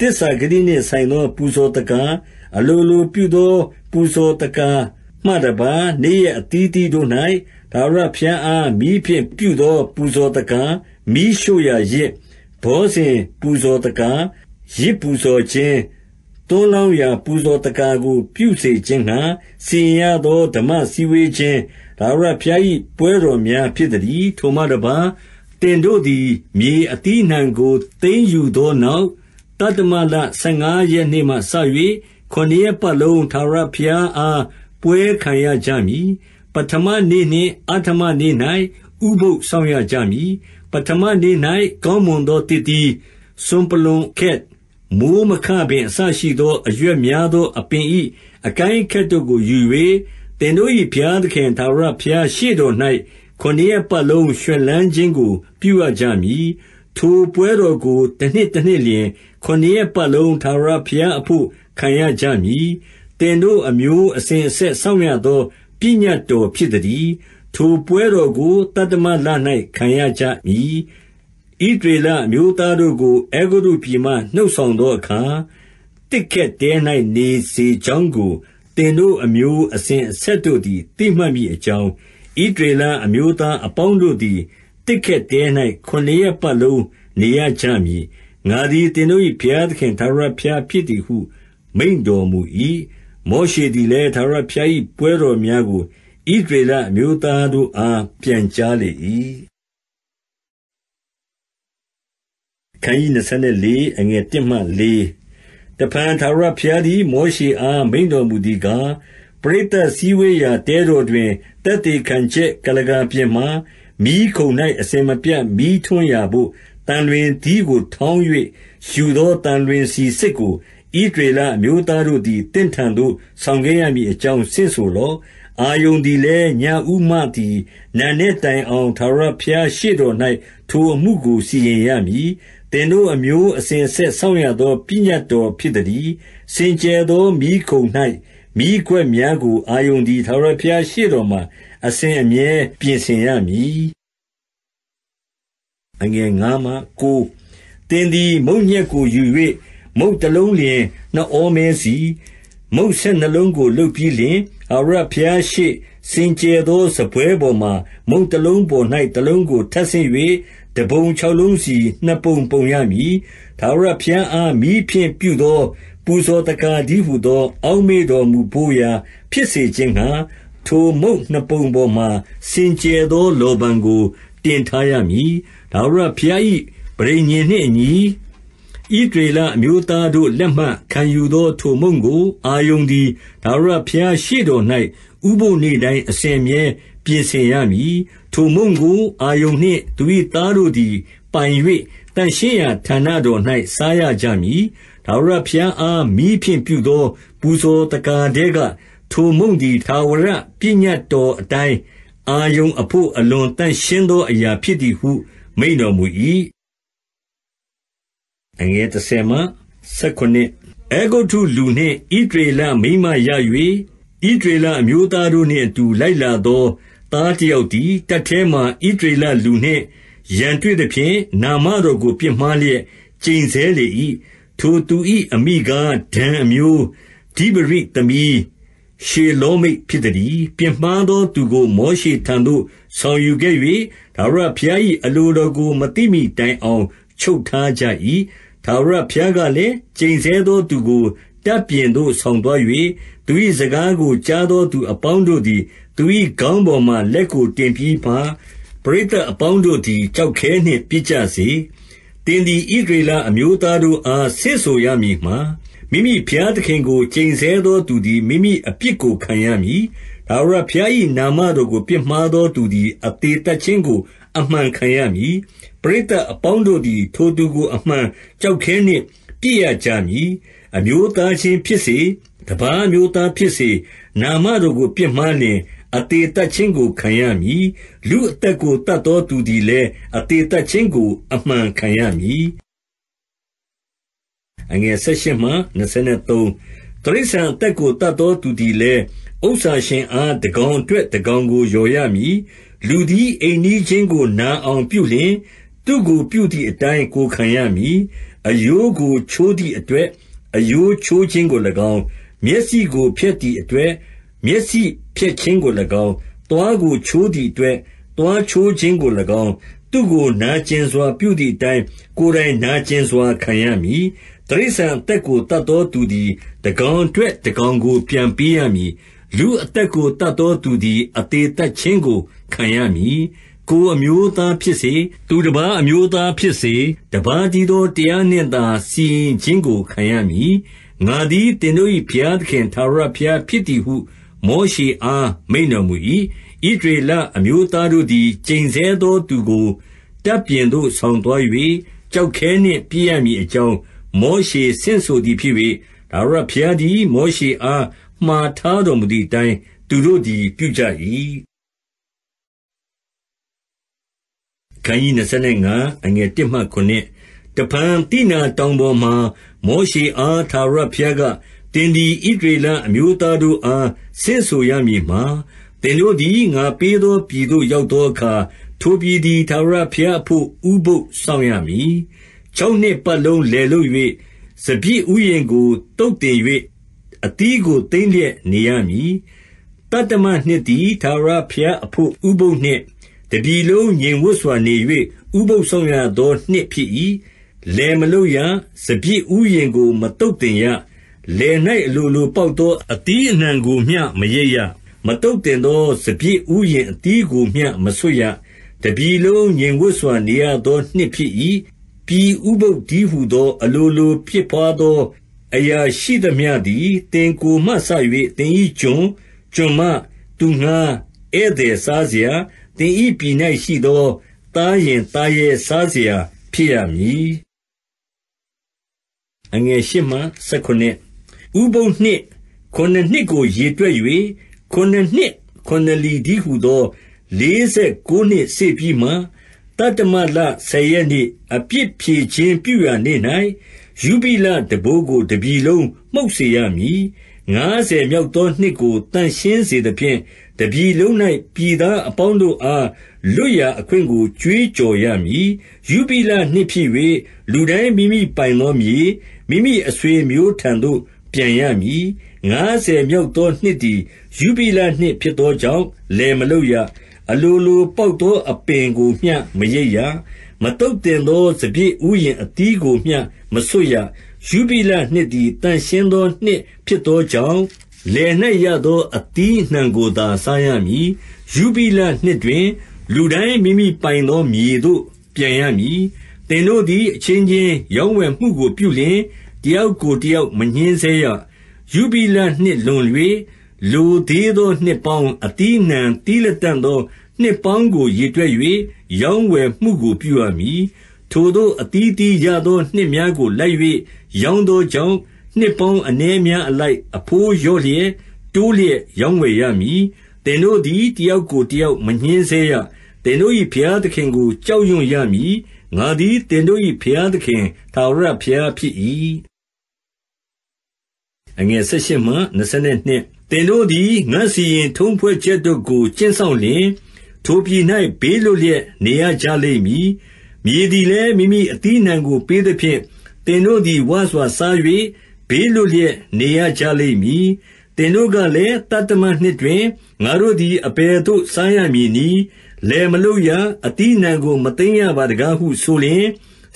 တစ္ဆာဂတိနှင့်ဆိုင်သောပူဇော်တကားအလိုလိုပြုသောပူဇော်တကားမှတပါနေ့ရအတီးတီးတို့၌ဒါရဖျံအားမိဖြင့်ပြုသောပူဇော်တကားမိရှုရရစ်ဘောစဉ်ပူဇော်တကားရစ်ပူဇော်ခြင်းတွန်းလောင်းရာပူဇော်တကားကိုပြုစေခြင်းဟာစီရင်ရသောဓမ္မစည်းဝေးခြင်းဒါရဖျား၏ပွဲတော်များဖြစ်သည်ထိုမှတပါတင်တို့သည်မြေအတီးနှံကိုသိမ့်ယူသောနောက်တတ္တမလ15ရက်နေ့မှစ၍ခုနှစ်ရက်ပတ်လုံးထာဝရဘုရားအားပွဲခံရကြမည်ပထမနေ့နှင့်အထမနေ့၌ဥပုပ်ဆောင်ရကြမည်ပထမနေ့၌ကောင်းမွန်သောတည်တည်စွန်ပလွန်ခက်မိုးမခပင်အဆရှိသော အရွက်များသောအပင်ဤအကိုင်းခက်တို့ကိုယူ၍တင်တို့၏ဘုရားသခင်သာရဘုရားရှိတော်၌ခொနည်းပတ်လုံးရွှင်လန်းခြင်းကို ပြုအပ်ကြမည်ထိုပွဲတော်ကိုတနှစ်တနှစ်လျှင်ခုနစ်ရက်ပတ်လုံးထာဝရဘုရားအဘို့ခံရကြမည်။သင်တို့အမျိုးအစဉ်အဆက်စောင့်ရသောပညတ်တော်ဖြစ်သတည်း။ထိုပွဲတော်ကိုသတ္တမလ၌ခံရကြမည်။ဣသရေလအမျိုးသားတို့ကိုအဲဂုတ္တုပြည်မှနှုတ်ဆောင်သောအခါ၊သစ်ခက်တဲ၌နေစေကြောင်းကိုသင်တို့အမျိုးအစဉ်အဆက်တို့သည်သိမှတ်မည်အကြောင်း၊ဣသရေလအမျိုးသားအပေါင်းတို့သည်တစ်ခက်တဲ၌ခုနစ်ရက်ပတ်လုံးနေရကြမည်။ငါသည်သင်တို့၏ဘုရားသခင်ထာဝရဘုရားဖြစ်သည်ဟုမိန့်တော်မူ၏။7မောရှေသည်လည်းထာဝရဘုရား၏ပွဲတော်များကိုဣသရေလအမျိုးသားတို့အားပြန်ကြားလေ၏။8တဖန်ထာဝရဘုရားသည် မောရှေအားမိန့်တော်မူသည်ကား၊ပရိသတ်စည်းဝေးရာတဲတော်တွင်သက်သေခံချက်ကုလားကာပြင်မှာမီးခုံ၌အစဉ်မပြတ်မီးထွန်းရာဘို့သံလွင်သီးကို ထောင်း၍ယူသောသံလွင်ဆီစစ်ကိုဣသရေလအမျိုးသားတို့သည်သင့်ထံသို့ဆောင်ခဲ့ရမည်အကြောင်းဆင့်ဆိုလော့။အာရုန်သည်လည်းညဦးမှသည်နံနက်တိုင်အောင်ထာဝရဘုရားရှေ့တော်၌ထိုအမှုကိုစီရင်ရမည်။သင်တို့အမျိုးအစဉ်အဆက်စောင့်ရသောပညတ်တော်ဖြစ်သတည်း။စင်ကြယ်သောမီးခုံ၌မီးခွက်များကိုအာရုန်သည်ထာဝရဘုရားရှေ့တော်မှာအစဉ်အမြဲပြင်ဆင်ရမည်။5သင်သည်မုန့်ညက်ကိုယူ၍မုန့်တလုံးလျှင်နှစ်ဩမဲစီ၊မုန့်ဆယ်နှစ်လုံးကိုလုပ်ပြီးလျှင်၊ထာဝရဘုရားရှေ့စင်ကြယ်သောစားပွဲပေါ်မှာမုန့်တလုံးပေါ်၌တလုံးကိုထပ်ဆင့်၍တပုံခြောက်လုံးစီနှစ်ပုံပုံရမည်။6ထာဝရဘုရားအားမီးဖြင့်ပြုသော ပူဇော်သက္ကာတည်းဟူသော အောက်မေ့တော်မူဘို့ရာဖြစ်စေခြင်းငှါထိုမုန့်နှစ်ပုံပေါ်မှာစင်ကြယ်သောလောဗန်ကိုတင်ထားရမည်။ထာဝရဘုရား၏ပဋိညာဉ်နှင့်အညီ၊ဣသရေလအမျိုးသားတို့လက်မှ ခံယူသောထိုမုန့်ကို အာရုန်သည်ထာဝရဘုရားရှေ့တော်၌ဥပုသ်နေ့တိုင်းအစဉ်အမြဲပြင်ဆင်ရမည်။ထိုမုန့်ကိုအာရုန်နှင့်သူ၏သားတို့သည် ပိုင်၍သန့်ရှင်းရာဌာနတော်၌စားရကြမည်။ထာဝရဘုရားအားမီးဖြင့်ပြုသော ပူဇော်သက္ကာထဲကထိုမုန့်သည်ထာဝရပညတ်တော်အတိုင်းအာရုန်အဘို့အလွန်သန့်ရှင်းသော အရာ ဖြစ်သည်ဟုမိန့်တော်မူ၏။အဲဂုတ္တုလူနှင့်ဣသရေလမိန်းမရ၍ဣသရေလအမျိုးသားတို့နှင့်အတူလိုက်လာသောသားတယောက်သည်တပ်ထဲမှာဣသရေလလူနှင့်ရန်တွေ့သဖြင့်၊နာမတော်ကိုပြစ်မှားလျက်ကျိန်ဆဲလေ၏။ထိုသူ၏အမိကားဒန်အမျိုး၊ဒိဗရိသမီးရှေလောမိတ်ဖြစ်သတည်း။ပြစ်မှားသောသူကိုမောရှေထံသို့ဆောင်ယူခဲ့၍ထာဝရဘုရား၏အလိုတော်ကိုမသိမှီတိုင်အောင် ချုပ်ထားကြ၏။ထာဝရဘုရားကလည်း၊ကျိန်ဆဲသောသူကိုတပ်ပြင်သို့ ဆောင်သွား၍၊သူ၏စကားကိုကြားသောသူအပေါင်းတို့သည်သူ၏ခေါင်းပေါ်မှာလက်ကိုတင်ပြီးမှ၊ပရိသတ်အပေါင်းတို့သည်ကျောက်ခဲနှင့်ပစ်ကြစေ။သင်သည်ဣသရေလအမျိုးသားတို့အားဆင့်ဆိုရမည်မှာမိမိဘုရားသခင်ကိုကျိန်ဆဲသောသူသည်မိမိအပြစ်ကိုခံရမည်။ထာဝရဘုရား၏နာမတော်ကိုပြစ်မှားသောသူသည်အသေသတ်ခြင်းကိုအမှန်ခံရမည်။ပရိသတ်အပေါင်းတို့သည်ထိုသူကိုအမှန်ကျောက်ခဲနှင့်ပစ်ရကြမည်။အမျိုးသားချင်းဖြစ်စေ၊တပါးအမျိုးသားဖြစ်စေ၊နာမတော်ကိုပြစ်မှားလျှင်အသေသတ်ခြင်းကိုခံရမည်။လူအသက်ကိုသတ်သောသူသည်လည်းအသေသတ်ခြင်းကိုအမှန်ခံရမည်အငယ်၁၈မှ23တိရစ္ဆာန်အသက်ကိုတတ်သောသူသည်လည်းဥစ္စာရှင်အားတကောင်အတွက်တကောင်ကိုယော်ရမည်လူသည်အိမ်နီးချင်းကိုနာအောင်ပြုလျင်သူကိုပြုသည့်အတိုင်းကိုခံရမည်အယိုးကိုချိုးသည့်အတွက်အယိုးချိုးခြင်းကို၎င်းမျက်စိကိုဖျက်သည့်အတွက်မျက်စိဖျက်ခြင်းကို၎င်းသွားကိုချိုးသည့်အတွက်သွားချိုးခြင်းကို၎င်းသူကိုနာကျင်စွာ ပြုသည့်အတိုင်းကိုယ်တိုင်နာကျင်စွာခံရမည်။တိရစ္ဆာန်အသက်ကိုသတ်သောသူသည်တကောင်အတွက်တကောင်ကိုပြန်ပေးရမည်။လူအသက်ကိုသတ်သောသူသည်အသေသတ်ခြင်းကိုခံရမည်။ကိုယ်အမျိုးသားဖြစ်စေ၊သူတပါးအမျိုးသားဖြစ်စေ၊တပါးတည်းသောတရားနှင့်သာစီရင်ခြင်းကိုခံရမည်။ငါသည်သင်တို့၏ဘုရားသခင်ထာဝရဘုရားဖြစ်သည်ဟု မောရှေအားမိန့်တော်မူ၏။ဣသရေလအမျိုးသားတို့သည်ကျိန်ဆဲသောသူကိုတပ်ပြင်သို့ဆောင်သွား၍ကျောက်ခဲနှင့်ပစ်ရမည်အကြောင်းမောရှေဆင့်ဆိုသည်ဖြစ်၍၊ထာဝရဘုရားသည် မောရှေအားမှာထားတော်မူသည်အတိုင်းသူတို့သည်ပြုကြ၏။တဖန်သိနာတောင်ပေါ်မှာမောရှေအားထာဝရဘုရားက၊သင်သည်ဣသရေလအမျိုးသားတို့အားဆင့်ဆိုရမည်မှာ၊သင်တို့သည်ငါပေးသောပြည်သို့ရောက်သောအခါ၊ထိုပြည်သည် ထာဝရဘုရားအဘို့ဥပုသ်စောင့်ရမည်ခြောက်နှစ်ပတ်လုံးလယ်လုပ်၍စပျစ်ဥယျာဉ်ကိုသုတ်သင်၍အသီးကိုသိမ်းလျက်နေရမည်။သတ္တမနှစ်သည်ထာဝရဘုရားအဘို့ဥပုသ်နှစ်၊တပြည်လုံးငြိမ်ဝပ်စွာနေ၍ဥပုသ်စောင့်ရသောနှစ်ဖြစ်၏။လယ်မလုပ်ရ။စပျစ်ဥယျာဉ်ကိုမသုတ်သင်ရ။လယ်၌အလိုလိုပေါက်သောအသီးအနှံကိုမျှမရိတ်ရ။မသုတ်သင်သောစပျစ်ဥယျာဉ်အသီးကိုမျှမဆွတ်ရ။တပြည်လုံးငြိမ်ဝပ်စွာနေရသောနှစ်ဖြစ်၏၊ပြည်ဥပုသ်တည်းဟူသော အလိုလိုဖြစ်ဘွားသော အရာရှိသမျှသည်သင်ကိုယ်မှစ၍သင်၏ကျွန်၊ကျွန်မ၊သူငှါးဧည့်သည်စားစရာ၊သင်၏ပြည်၌ရှိသောသားယဉ်သားရဲစားစရာဖြစ်ရမည်။ဥပုသ်နှစ်၊ခုနစ်နှစ်ကိုရေတွက်၍ခုနစ်နှစ်ခုနစ်လီတည်းဟူသောလေးဆယ်ကိုးနှစ်စေ့ပြီးမှသတ္တမလဆယ်ရက်နေ့၊အပြစ်ဖြေခြင်းပြုရာနေ့၌ယုဘိလတံပိုးကိုတပြည်လုံးမှုတ်စေရမည်။ငါးဆယ်မြောက်သောနှစ်ကိုသန့်ရှင်းစေသဖြင့်၊တပြည်လုံး၌ပြည်သားအပေါင်းတို့အားလွတ်ရာအခွင့်ကိုကြွေးကြော်ရမည်။ယုဘိလနှစ်ဖြစ်၍၊လူတိုင်းမိမိပိုင်သောမြေ၊မိမိအဆွေအမျိုးထံသို့ပြန်ရမည်။ငါးဆယ်မြောက်သောနှစ်သည်ယုဘိလနှစ်ဖြစ်သောကြောင့်လယ်မလုပ်ရ။အလိုလိုပေါက်သောအပင်ကိုမျှမရိတ်ရ။မသုတ်သင်သောစပျစ်ဥယျာဉ်အသီးကိုမျှမဆွတ်ရ။ယုဘိလနှစ်သည်သန့်ရှင်းသောနှစ်ဖြစ်သောကြောင့်၊လယ်၌ရသောအသီးအနှံကိုသာစားရမည်။ယုဘိလနှစ်တွင် လူတိုင်းမိမိပိုင်သောမြေသို့ ပြန်ရမည်။သင်တို့သည်အချင်းချင်းရောင်းဝယ်မှုကိုပြုလျှင်၊တယောက်ကိုတယောက်မညှဉ်းဆဲရ။ယုဘိလနှစ်လွန်၍လိုသေးသောနှစ်ပေါင်း၊အသီးအနှံသီးလတံ့သော နှစ်ပေါင်းကိုရေတွက်၍ရောင်းဝယ်မှုကိုပြုရမည်။ထိုသို့အသီးအသီးရသောနှစ်များကိုလိုက်၍ရောင်းသောကြောင့်၊နှစ်ပေါင်းအနည်းများအလိုက်အဘိုးလျော့လျက်၊တိုးလျက်ရောင်းဝယ်ရမည်။သင်တို့သည်တယောက်ကိုတယောက်မညှဉ်းဆဲရ။သင်တို့၏ဘုရားသခင်ကိုကြောက်ရွံ့ရမည်။ငါသည်သင်တို့၏ဘုရားသခင်ထာဝရဘုရားဖြစ်၏။သင်တို့သည်ငါ့စီရင်ထုံးဖွဲ့ချက်တို့ကိုကျင့်စောင့်လျှင်၊ထိုပြည်၌ဘေးလွတ်လျက် နေရကြလိမ့်မည်။မြေသည်လည်းမိမိအသီးအနှံကို ပေးသဖြင့်၊သင်တို့သည်ဝစွာစား၍ဘေးလွတ်လျက် နေရကြလိမ့်မည်။သင်တို့ကလည်း၊သတ္တမနှစ်တွင်ငါတို့သည်အဘယ်သို့စားရမည်နည်း။လယ်မလုပ်ရ။အသီးအနှံကိုမသိမ်းရပါတကားဟုဆိုလျှင်၊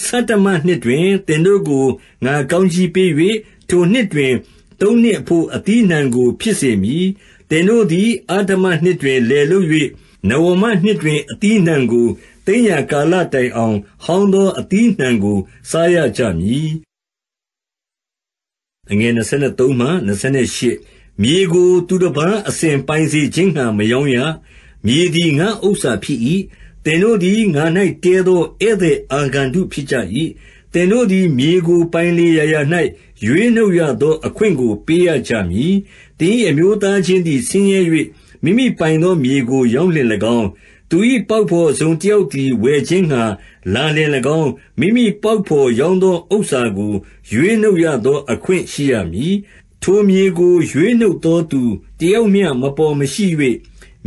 ဆဋ္ဌမနှစ်တွင်သင်တို့ကိုငါကောင်းကြီးပေး၍၊ထိုနှစ်တွင်သုံးနှစ်အဘို့အသီးအနှံကို ဖြစ်စေမည်။သင်တို့သည်အဋ္ဌမနှစ်တွင်လယ်လုပ်၍နဝမနှစ်တွင်အသီးအနှံကိုသိမ်းရာကာလတိုင်အောင်ဟောင်းသောအသီးအနှံကိုစားရကြမည်။23မြေကို သူတပါးအစဉ်ပိုင်စေခြင်းငှါမရောင်းရ။မြေသည်ငါ့ဥစ္စာဖြစ်၏။သင်တို့သည်ငါ၌တည်းသောဧည့်သည်အာဂန္တုဖြစ်ကြ၏။24သင်တို့သည်မြေကိုပိုင်လေရာရာ၌ရွေးနှုတ်ရသောအခွင့်ကိုပေးရကြမည်။သင်၏အမျိုးသားချင်းသည်ဆင်းရဲ၍မိမိပိုင်သောမြေကို ရောင်းလျှင်၎င်း၊သူ၏ပေါက်ဘော်တစုံတယောက်သည်ဝယ်ခြင်းငှါလာလျှင်၎င်း၊မိမိပေါက်ဘော်ရောင်းသောဥစ္စာကို ရွေးနှုတ်ရသောအခွင့်ရှိရမည်။ထိုမြေကို ရွေးနှုတ်သောသူတယောက်မျှမပေါ်မရှိ၍၊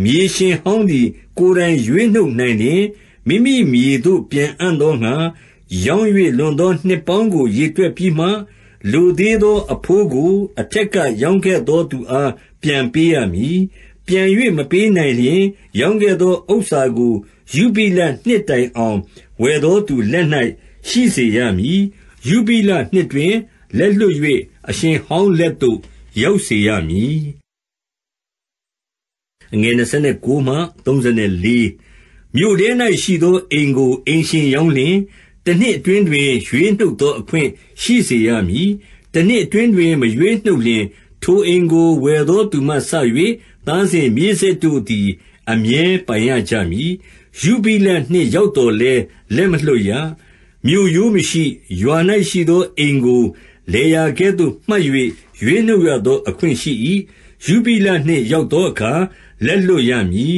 မြေရှင်ဟောင်းသည် ကိုယ်တိုင်ရွေးနှုတ်နိုင်လျှင်၊မိမိမြေသို့ပြန်အံ့သောငှါရောင်း၍လွန်သောနှစ်ပေါင်းကိုရေတွက်ပြီးမှလိုသေးသောအဘိုးကိုအထက်ကရောင်းခဲ့သောသူအားပြန်ပေးရမည်။ပြန်၍မပေးနိုင်လျှင်၊ရောင်းခဲ့သောဥစ္စာကိုယုဘိလနှစ်တိုင်အောင်ဝယ်သောသူလက်၌ရှိစေရမည်။ယုဘိလနှစ်တွင် လက်လွှတ်၍အရှင်ဟောင်းလက်သို့ရောက်စေရမည်။29မြို့ထဲ၌ရှိသောအိမ်ကိုအိမ်ရှင်ရောင်းလျှင်တနှစ်အတွင်းတွင်ရွေးနှုတ်သောအခွင့်ရှိစေရမည်။တနှစ်အတွင်းတွင်မရွေးနှုတ်လျှင်၊ထိုအိမ်ကိုဝယ်သောသူမှစ၍သားစဉ်မြေးဆက်တို့သည် အမြဲပိုင်ရကြမည်။ယုဘိလနှစ်ရောက်သော်လည်းလက်မလွှတ်ရ။မြို့ရိုးမရှိ၊ရွာ၌ရှိသောအိမ်ကိုလယ်ယာကဲ့သို့မှတ်၍ရွေးနှုတ်ရသောအခွင့်ရှိ၏။ယုဘိလနှစ်ရောက်သောအခါလက်လွှတ်ရမည်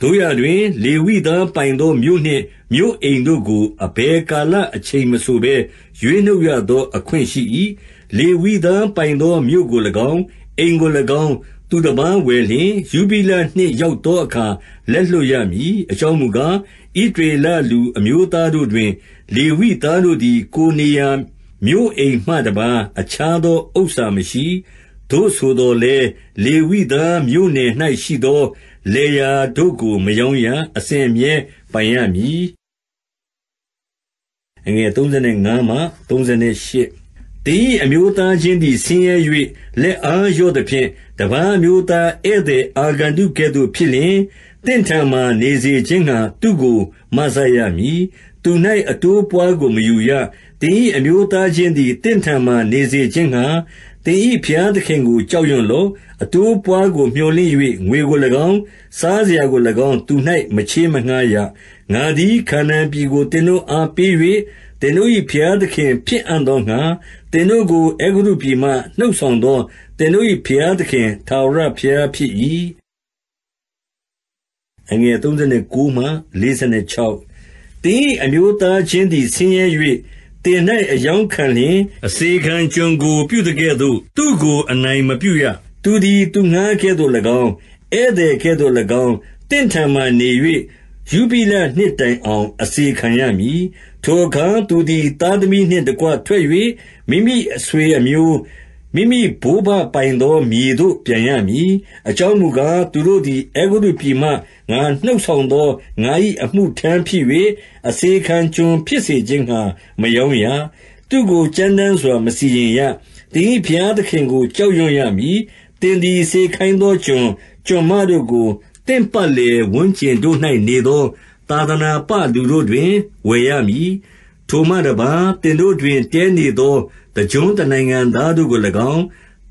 သို့ရာတွင် လေဝိသားပိုင်သောမြို့နှင့်မြို့အိမ်တို့ကိုအဘယ်ကာလအချိန်မဆိုဘဲရွေးနှုတ်ရသော အခွင့်ရှိ၏။လေဝိသားပိုင်သောမြို့ကို၎င်း၊အိမ်ကို၎င်း၊သူတပါးဝယ်လျှင်၊ယုဘိလနှစ်ရောက်သောအခါလက်လွှတ်ရမည်။အကြောင်းမူကား၊ဣသရေလလူအမျိုးသားတို့တွင် လေဝိသားတို့သည်ကိုယ်နေရာမြို့အိမ်မှတပါးအခြားသောဥစ္စာမရှိ။သို့ဆိုသော်လည်း၊လေဝိသားမြို့နယ်၌ရှိသော။လယ်ယာတို့ကိုမရောင်းရ။အစဉ်အမြဲပိုင်ရမည်။35သင်၏အမျိုးသားချင်းသည်ဆင်းရဲ၍လက်အားလျော့သဖြင့်၊တပါးအမျိုးသားဧည့်သည်အာဂန္တုကဲ့သို့ဖြစ်လျှင်၊သင့်ထံမှာနေစေခြင်းငှါသူ့ကိုမစရမည်။သူ၌အတိုးအပွါးကိုမယူရ။36သင်၏အမျိုးသားချင်းသည်သင့်ထံမှာနေစေခြင်းငှါသင်၏ဘုရားသခင်ကိုကြောက်ရွံ့လော့။အတိုးအပွားကိုမြော်လင့်၍ငွေကို၎င်း၊စားစရာကို၎င်းသူ၌မချေးမငှါးရ။ငါသည်ခါနာန်ပြည်ကိုသင်တို့အားပေး၍၊သင်တို့၏ဘုရားသခင်ဖြစ်အံ့သောငှါ၊သင်တို့ကိုအဲဂုတ္တုပြည်မှနှုတ်ဆောင်သောသင်တို့၏ဘုရားသခင်ထာဝရဘုရားဖြစ်၏။39သင်၏အမျိုးသားချင်းသည်ဆင်းရဲ၍သင်၌အရောင်းခံလျှင်၊အစေခံကျွန်ကိုပြုသကဲ့သို့ သူ့ကိုအနိုင်မပြုရ။သူသည်သူငှါးကဲ့သို့၎င်း၊ဧည့်သည်ကဲ့သို့၎င်းသင့်ထံမှာနေ၍ယုဘိလနှစ်တိုင်အောင် အစေခံရမည်။ထိုအခါသူသည်သားသမီးနှင့်တကွထွက်၍မိမိအဆွေအမျိုးမိမိဘိုးဘပိုင်သောမြေသို့ပြန်ရမည်။အကြောင်းမူကား၊သူတို့သည်အဲဂုတ္တုပြည်မှငါနှုတ်ဆောင်သောငါ၏အမှုထမ်းဖြစ်၍အစေခံကျွန်ဖြစ်စေခြင်းငှါမရောင်းရ။သူ့ကိုကြမ်းတမ်းစွာမစီရင်ရ။သင်၏ဘုရားသခင်ကို ကြောက်ရွံ့ရမည်။သင်သည်စေခိုင်းသောကျွန်၊ကျွန်မတို့ကိုသင့်ပတ်လည်ဝန်းကျင်တို့၌နေသော သာသနာပလူတို့တွင်ဝယ်ရမည်။ထိုမှတပါး၊သင်တို့တွင်တည်းနေသောတကျွန်းတနိုင်ငံသားတို့ကို၎င်း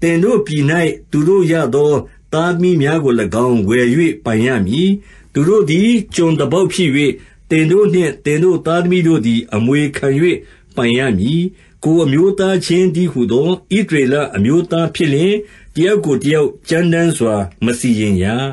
၊သင်တို့ပြည်၌သူတို့ရသောသားသမီးများကို၎င်းဝယ်၍ပိုင်ရမည်။သူတို့သည်ကျွန်သားပေါက်ဖြစ်၍၊သင်တို့နှင့်သင်တို့သားသမီးတို့သည်အမွေခံ၍ပိုင်ရမည်။ကိုယ်အမျိုးသားချင်းတည်းဟူသောဣသရေလအမျိုးသားဖြစ်လျှင်၊တယောက်ကိုတယောက်ကြမ်းတမ်းစွာ မစီရင်ရ။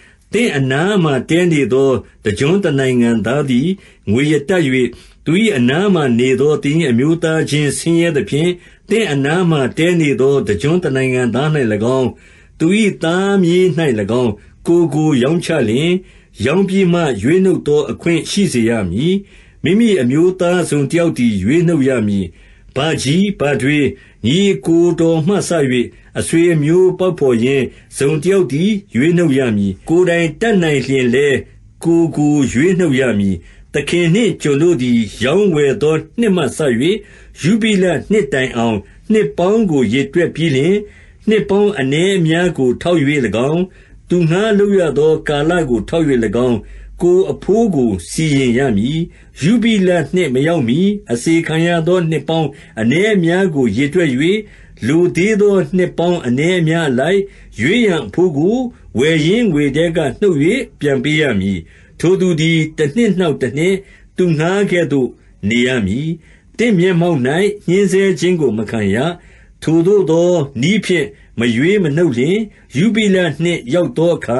49သင့်အနားမှာတည်းနေသောတကျွန်းတနိုင်ငံသားသည်ငွေရတတ်၍၊သူ၏အနားမှာနေသောသင်၏အမျိုးသားချင်းဆင်းရဲသဖြင့်၊သင့်အနားမှာတည်းနေသောတကျွန်းတနိုင်ငံသား၌၎င်း၊သူ၏သားမြေး၌၎င်း၊ကိုယ်ကိုရောင်းချလျှင်၊ရောင်းပြီးမှရွေးနှုတ်သောအခွင့်ရှိစေရမည်။မိမိအမျိုးသားတစုံတယောက်သည်ရွေးနှုတ်ရမည်။ဘကြီး၊ဘထွေး၊ညီအစ်ကိုတော်မှစ၍အဆွေအမျိုးပေါက်ဘော်ရင်းတစုံတယောက်သည်ရွေးနှုတ်ရမည်။ကိုယ်တိုင်တတ်နိုင်လျှင်လည်းကိုယ်ကိုရွေးနှုတ်ရမည်။သခင်နှင့်ကျွန်တို့သည်ရောင်းဝယ်သောနှစ်မှစ၍ယုဘိလနှစ်တိုင်အောင် နှစ်ပေါင်းကိုရေတွက်ပြီးလျှင်၊နှစ်ပေါင်းအနည်းအများကိုထောက်၍၎င်း၊သူငှါးလုပ်ရသောကာလကိုထောက်၍၎င်း၊ကိုယ်အဘိုးကို စီရင်ရမည်။ယုဘိလနှစ်မရောက်မှီအစေခံရသော နှစ်ပေါင်းအနည်းအများကိုရေတွက်၍လိုသေးသောနှစ်ပေါင်းအနည်းအများအလိုက်ရွေးရန်အဘိုးကိုဝယ်ရင်းငွေထဲကနှုတ်၍ပြန်ပေးရမည်။ထိုသူသည်တနှစ်နောက်တနှစ်သူငှါးကဲ့သို့နေရမည်။သင့်မျက်မှောက်၌ညှဉ်းဆဲခြင်းကိုမခံရ။ထိုသို့သောနည်းဖြင့်မရွေးမနှုတ်လျှင်၊ယုဘိလနှစ်ရောက်သောအခါ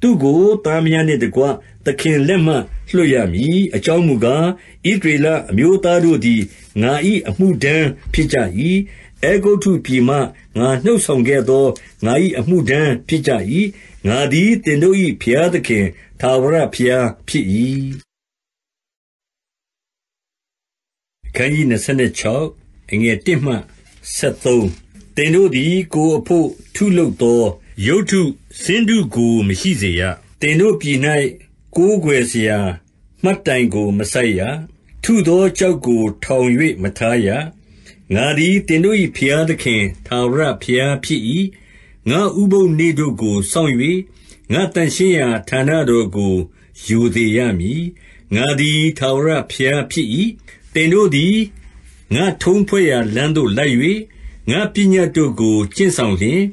သူ့ကိုသားမယားနှင့်တကွသခင်လက်မှလွှတ်ရမည်။အကြောင်းမူကား၊ဣသရေလအမျိုးသားတို့သည်ငါ၏အမှုထမ်းဖြစ်ကြ၏။အဲဂုတ္တုပြည်မှငါနှုတ်ဆောင်ခဲ့သောငါ၏အမှုထမ်းဖြစ်ကြ၏။ငါသည်သင်တို့၏ဘုရားသခင်ထာဝရဘုရားဖြစ်၏။26သင်တို့သည်ကိုယ်အဘို့ထုလုပ်သောရုပ်တုဆင်းတုကိုမရှိစေရ။သင်တို့ပြည်၌ကိုးကွယ်စရာမှတ်တိုင်ကိုမစိုက်ရ။ထုသောကျောက်ကိုထောင်၍မထားရငါသည်သင်တို့၏ဘုရားသခင်ထာဝရဘုရားဖြစ်၏။ငါ့ဥပုသ်နေ့တို့ကိုစောင့်၍ငါ့သန့်ရှင်းရာဌာနတော်ကိုရိုသေရမည်။ငါသည်ထာဝရဘုရားဖြစ်၏။သင်တို့သည်ငါ့ထုံးဖွဲ့ရာလမ်းသို့လိုက်၍ငါ့ပညတ်တို့ကိုကျင့်ဆောင်လျှင်၊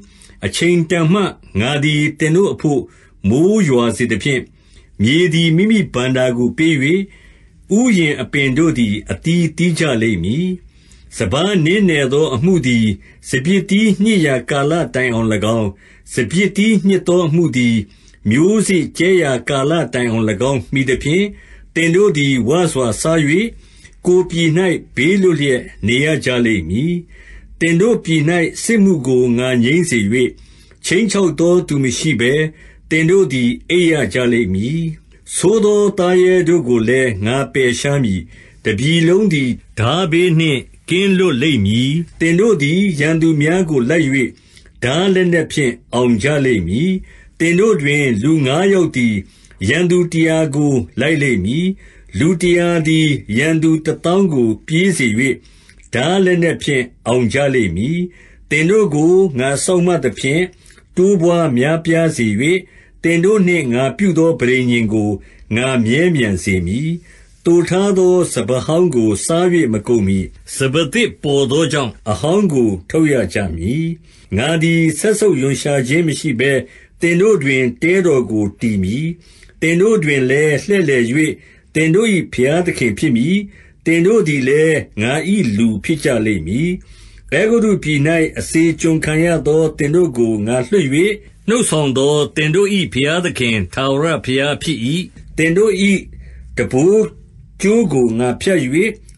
အချိန်တန်မှငါသည်သင်တို့အဘို့မိုဃ်းရွာစေသဖြင့်၊မြေသည်မိမိဘဏ္ဍာကိုပေး၍၊ဥယျာဉ်အပင်တို့သည်အသီးသီးကြလိမ့်မည်စပါးနင်းနယ်သော အမှုသည်စပျစ်သီးညှစ်ရာကာလတိုင်အောင်၎င်း၊စပျစ်သီးညှစ်သောအမှုသည်မျိုးစေ့ကြဲရာကာလတိုင်အောင်၎င်းမှီသဖြင့်၊သင်တို့သည်ဝစွာစား၍ကိုယ်ပြည်၌ဘေးလွတ်လျက်နေရကြလိမ့်မည်။သင်တို့ပြည်၌စစ်မှုကိုငါငြိမ်းစေ၍၊ခြိမ်းချောက်သောသူမရှိဘဲသင်တို့သည်အိပ်ရကြလိမ့်မည်။ဆိုးသောသားရဲတို့ကိုလည်းငါပယ်ရှားမည်။တပြည်လုံးသည်ထားဘေးနှင့်ကင်းလွတ်လိမ့်မည်။သင်တို့သည် ရန်သူများကိုလိုက်၍ထားလက်နက်ဖြင့်အောင်ကြလိမ့်မည်။သင်တို့တွင် လူငါးယောက်သည်ရန်သူတရာကိုလိုက်လိမ့်မည်။လူတရာသည်ရန်သူတသောင်းကိုပြေးစေ၍ထားလက်နက်ဖြင့်အောင်ကြလိမ့်မည်။သင်တို့ကိုငါစောင့်မသဖြင့်တိုးပွါးများပြားစေ၍၊သင်တို့နှင့်ငါပြုသောပဋိညာဉ်ကိုငါမြဲမြံစေမည်။သိုထားသောစပါးဟောင်းကိုစား၍မကုန်မှီ၊စပါးသစ်ပေါ်သောကြောင့်အဟောင်းကိုထုတ်ရကြမည်။ငါသည်စက်ဆုပ်ရွံရှာခြင်းမရှိဘဲသင်တို့တွင်တဲတော်ကိုတည်မည်။သင်တို့တွင်လည်းလှည့်လည်၍သင်တို့၏ဘုရားသခင်ဖြစ်မည်။သင်တို့သည်လည်းငါ၏လူဖြစ်ကြလိမ့်မည်။အဲဂုတ္တုပြည်၌အစေကျွန်ခံရသောသင်တို့ကိုငါလွှတ်၍နှုတ်ဆောင်သောသင်တို့၏ဘုရားသခင်ထာဝရဘုရားဖြစ်၏။သင်တို့၏တံပိုးကြိုးကိုငါဖြတ်၍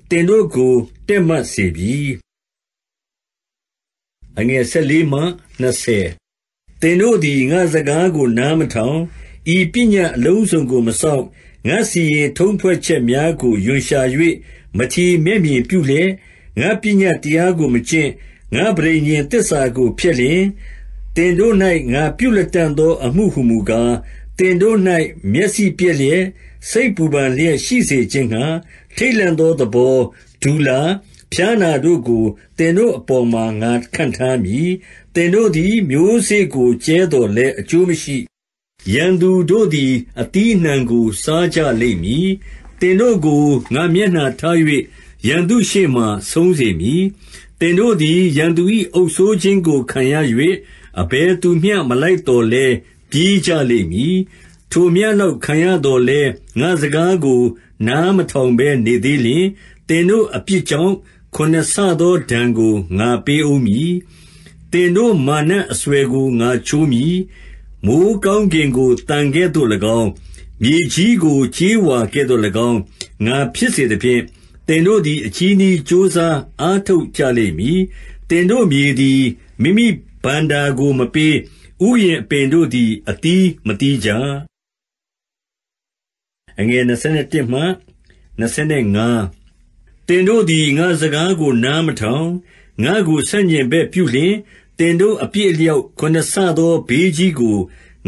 သင်တို့ကိုတည့်မတ်စေပြီ။14သင်တို့သည်ငါ့စကားကိုနားမထောင်၊ဤပညတ်အလုံးစုံကိုမစောင့်၊ငါ့စီရင်ထုံးဖွဲ့ချက်များကိုရွံရှာ၍မထီမဲ့မြင်ပြုလျက်၊ငါ့ပညတ်တရားကိုမကျင့်၊ငါ့ပဋိညာဉ်သစ္စာကိုဖျက်လျှင်၊15သင်တို့၌ငါပြုလတံ့သောအမှုဟူမူကား၊သင်တို့၌မျက်စိပျက်လျက်စိတ်ပူပန်လျက်ရှိစေခြင်းငှါထိတ်လန့်သောသဘော၊ဒူလာ၊ဖျားနာတို့ကိုသင်တို့အပေါ်မှာငါခန့်ထားမည်။သင်တို့သည်မျိုးစေ့ကိုကြဲသော်လည်းအကျိုးမရှိ။ရန်သူတို့သည်အသီးအနှံကိုစားကြလိမ့်မည်။သင်တို့ကိုငါမျက်နှာထား၍ရန်သူရှေ့မှာဆုံးစေမည်။သင်တို့သည်ရန်သူ၏အုပ်စိုးခြင်းကိုခံရ၍အဘယ်သူမျှမလိုက်သော်လည်းပြေးကြလိမ့်မည်ထိုမျှလောက်ခံရသော်လည်း၊ငါ့စကားကို နားမထောင်ဘဲနေသေးလျှင်၊သင်တို့အပြစ်ကြောင့်ခုနစ်ဆသောဒဏ်ကိုငါပေးဦးမည်။သင်တို့မာနအစွယ်ကိုငါချိုးမည်။မိုဃ်းကောင်းကင်ကိုသံကဲ့သို့၎င်း၊မြေကြီးကိုကြေးဝါကဲ့သို့၎င်းငါဖြစ်စေသဖြင့်၊သင်တို့သည်အချည်းနှီးကြိုးစားအားထုတ်ကြလိမ့်မည်။သင်တို့မြေသည်မိမိဘဏ္ဍာကိုမပေး၊ဥယျာဉ်အပင်တို့သည်အသီးမသီးကြအငယ်21မှ25တင်တို့သည်ငါစကားကိုနားမထောင်ငါကိုဆန့်ကျင်ဘက်ပြုလျှင်တင်တို့အပြစ်အလျောက်ခုနဆသောဘေးကြီးကို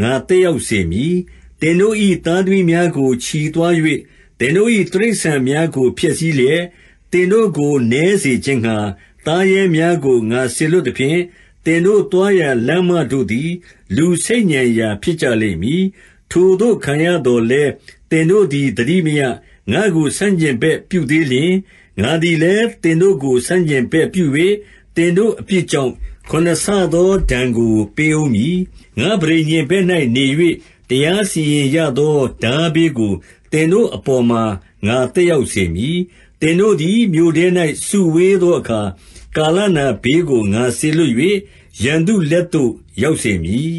ငါတက်ရောက်စေမည်တင်တို့ဤသားသမီးများကိုခြီးသွား၍တင်တို့ဤတိရစ္ဆာန်များကိုဖျက်ဆီးလျက်တင်တို့ကိုနည်းစေခြင်းငှာတားရဲများကိုငါဆီလွတ်သည်ဖြင့်တင်တို့တွားရလမ်းမတို့သည် လူစိတ်ညံရာဖြစ်ကြလိမ့်မည်ထိုတို့ခံရတော်လဲသင်တို့သည်သတိမရ၊ငါ့ကိုဆန့်ကျင်ဘက်ပြုသေးလျှင်၊ငါသည်လည်းသင်တို့ကိုဆန့်ကျင်ဘက်ပြု၍၊သင်တို့အပြစ်ကြောင့်ခုနစ်ဆသောဒဏ်ကိုပေးဦးမည်။ငါ့ပဋိညာဉ်ဘက်၌နေ၍တရားစီရင်ရသောထားဘေးကိုသင်တို့အပေါ်မှာငါသက်ရောက်စေမည်။သင်တို့သည်မြို့ထဲ၌စုဝေးသောအခါ၊ကာလနာဘေးကိုငါစေလွှတ်၍ရန်သူလက်သို့ရောက်စေမည်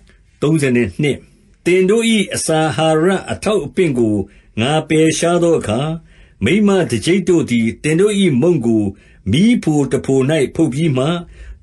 ။26သုံးဆယ်နှစ်၊သင်တို့၏အစာအာဟာရအထောက်အပင့်ကိုငါပယ်ရှားသောအခါ၊မိန်းမတကျိပ်တို့သည်သင်တို့၏မုန့်ကိုမီးဖိုတဖို၌ဖုတ်ပြီးမှ၊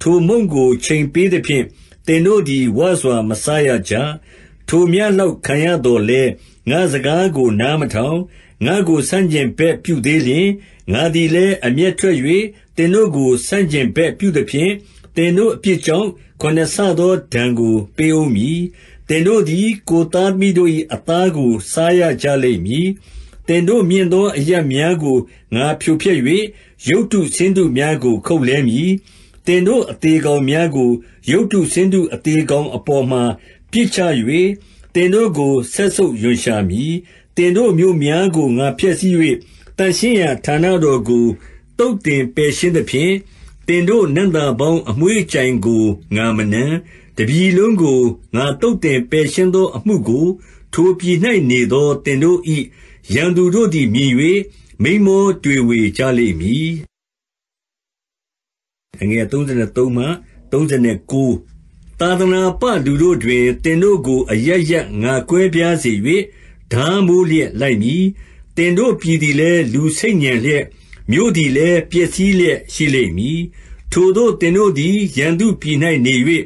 ထိုမုန့်ကိုချိန်ပေးသဖြင့်သင်တို့သည်ဝစွာမစားရကြ။ထိုမျှလောက်ခံရသော်လည်း၊ငါ့စကားကို နားမထောင်၊ငါ့ကိုဆန့်ကျင်ဘက်ပြုသေးလျှင်၊ငါသည်လည်းအမျက်ထွက်၍သင်တို့ကိုဆန့်ကျင်ဘက်ပြုသဖြင့်သင်တို့အပြစ်ကြောင့်ခုနစ်ဆသောဒဏ်ကိုပေးဦးမည်။သင်တို့သည် ကိုယ်သားသမီးတို့၏အသားကိုစားရကြလိမ့်မည်။သင်တို့မြင့်သောအရပ်များကိုငါဖြိုဖျက်၍၊ရုပ်တုဆင်းတုများကိုခုတ်လှဲမည်။သင်တို့အသေကောင်များကိုရုပ်တုဆင်းတုအသေကောင်အပေါ်မှာပစ်ချ၍၊သင်တို့ကိုစက်ဆုပ်ရွံရှာမည်။သင်တို့မြို့များကိုငါဖျက်ဆီး၍၊သန့်ရှင်းရာဌာနတော်ကိုသုတ်သင်ပယ်ရှင်းသဖြင့်သင်တို့နံ့သာပေါင်းအမွှေးကြိုင်ကိုငါမနမ်း။တပြည်လုံးကိုငါသုတ်သင်ပယ်ရှင်းသော အမှုကို ထိုပြည်၌နေသောသင်တို့၏ရန်သူတို့သည်မြင်၍မိန်းမောတွေဝေကြလိမ့်မည်။သာသနာပလူတို့တွင်သင်တို့ကို အရပ်ရပ်ငါကွဲပြားစေ၍၊ထားမိုးလျက်လိုက်မည်။သင်တို့ပြည်သည်လည်းလူဆိတ်ညံလျက်မြို့သည်လည်းပျက်စီးလျက်ရှိလိမ့်မည်။ထိုသို့သင်တို့သည်ရန်သူပြည်၌နေ၍၊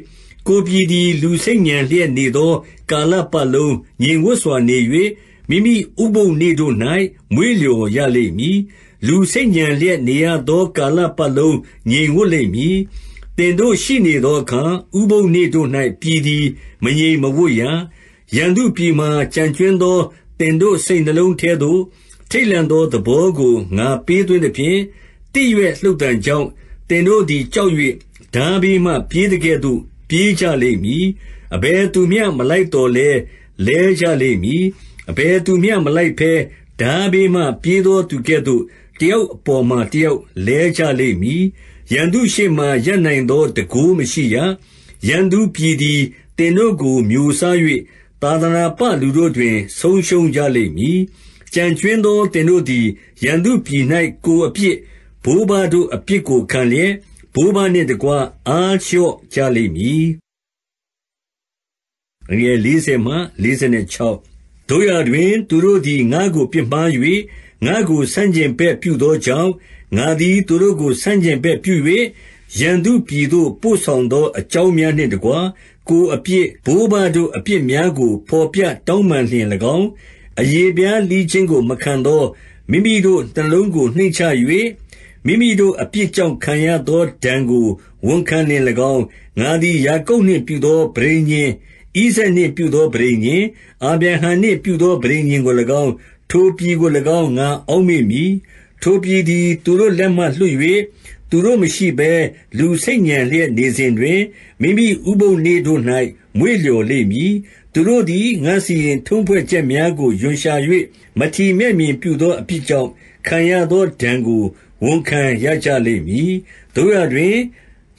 ကိုယ်ပြည်သည် လူဆိတ်ညံလျက်နေသောကာလပတ်လုံးငြိမ်ဝပ်စွာနေ၍၊မိမိဥပုသ်နေ့တို့၌မွေ့လျော်ရလိမ့်မည်။လူဆိတ်ညံလျက်နေရသောကာလပတ်လုံးငြိမ်ဝပ်လိမ့်မည်။သင်တို့ရှိနေသောအခါ၊ဥပုသ်နေ့တို့၌ပြည်သည်မငြိမ်မဝပ်ရ။ရန်သူပြည်မှာကျန်ကြွင်းသောသင်တို့စိတ်နှလုံးထဲသို့ထိတ်လန့်သောသဘောကိုငါပေးသွင်းသဖြင့်၊သစ်ရွက်လှုပ်သံကြောင့်သင်တို့သည်ကြောက်၍ထားဘေးမှပြေးသကဲ့သို့ပြေးကြလိမ့်မည်။အဘယ်သူမျှမလိုက်သော်လည်းလဲကြလိမ့်မည်။အဘယ်သူမျှမလိုက်ဘဲထားဘေးမှပြေးသောသူကဲ့သို့တယောက်အပေါ်မှာတယောက်လဲကြလိမ့်မည်။ရန်သူရှေ့မှာရပ်နိုင်သောတန်ခိုးမရှိရ။ရန်သူပြည်သည်သင်တို့ကိုမျိုးစား၍၊သာသနာပလူတို့တွင် ဆုံးရှုံးကြလိမ့်မည်ကျန်ကြွင်းသောသင်တို့သည်ရန်သူပြည်၌ကိုယ်အပြစ်၊ဘိုးဘတို့အပြစ်ကိုခံလျက်၊ဘိုးဘနှင့်တကွအားလျော့ကြလိမ့်မည်။သို့ရာတွင် သူတို့သည်ငါ့ကိုပြစ်မှား၍ငါ့ကိုဆန့်ကျင်ဘက်ပြုသောကြောင့်၊ငါသည် သူတို့ကိုဆန့်ကျင်ဘက်ပြု၍ရန်သူပြည်သို့ပို့ဆောင်သောအကြောင်းများနှင့်တကွ၊ကိုယ်အပြစ်၊ဘိုးဘတို့အပြစ်များကိုဘော်ပြတောင်းပန်လျှင်၎င်းအရေဖျားလှီးခြင်းကိုမခံသောမိမိတို့နှလုံးကို နှိမ့်ချ၍၊မိမိတို့ အပြစ်ကြောင့်ခံရသောဒဏ်ကို ဝန်ခံလျှင်၎င်း၊ငါသည်ယာကုပ်နှင့်ပြုသောပဋိညာဉ်၊ဣဇာက်နှင့်ပြုသောပဋိညာဉ်၊အာဗြဟံနှင့်ပြုသောပဋိညာဉ်ကို၎င်း၊ထိုပြည်ကို၎င်းငါအောက်မေ့မည်။ထိုပြည်သည် သူတို့လက်မှလွတ်၍၊သူတို့မရှိဘဲလူဆိတ်ညံလျက်နေစဉ်တွင်၊မိမိဥပုသ်နေ့တို့၌မွေ့လျော်လိမ့်မည်။သူတို့သည်ငါ့စီရင်ထုံးဖွဲ့ချက်များကိုရွံရှာ၍မထီမဲ့မြင်ပြုသောအပြစ်ကြောင့်ခံရသောဒဏ်ကိုဝန်ခံရကြလိမ့်မည်။သို့ရာတွင်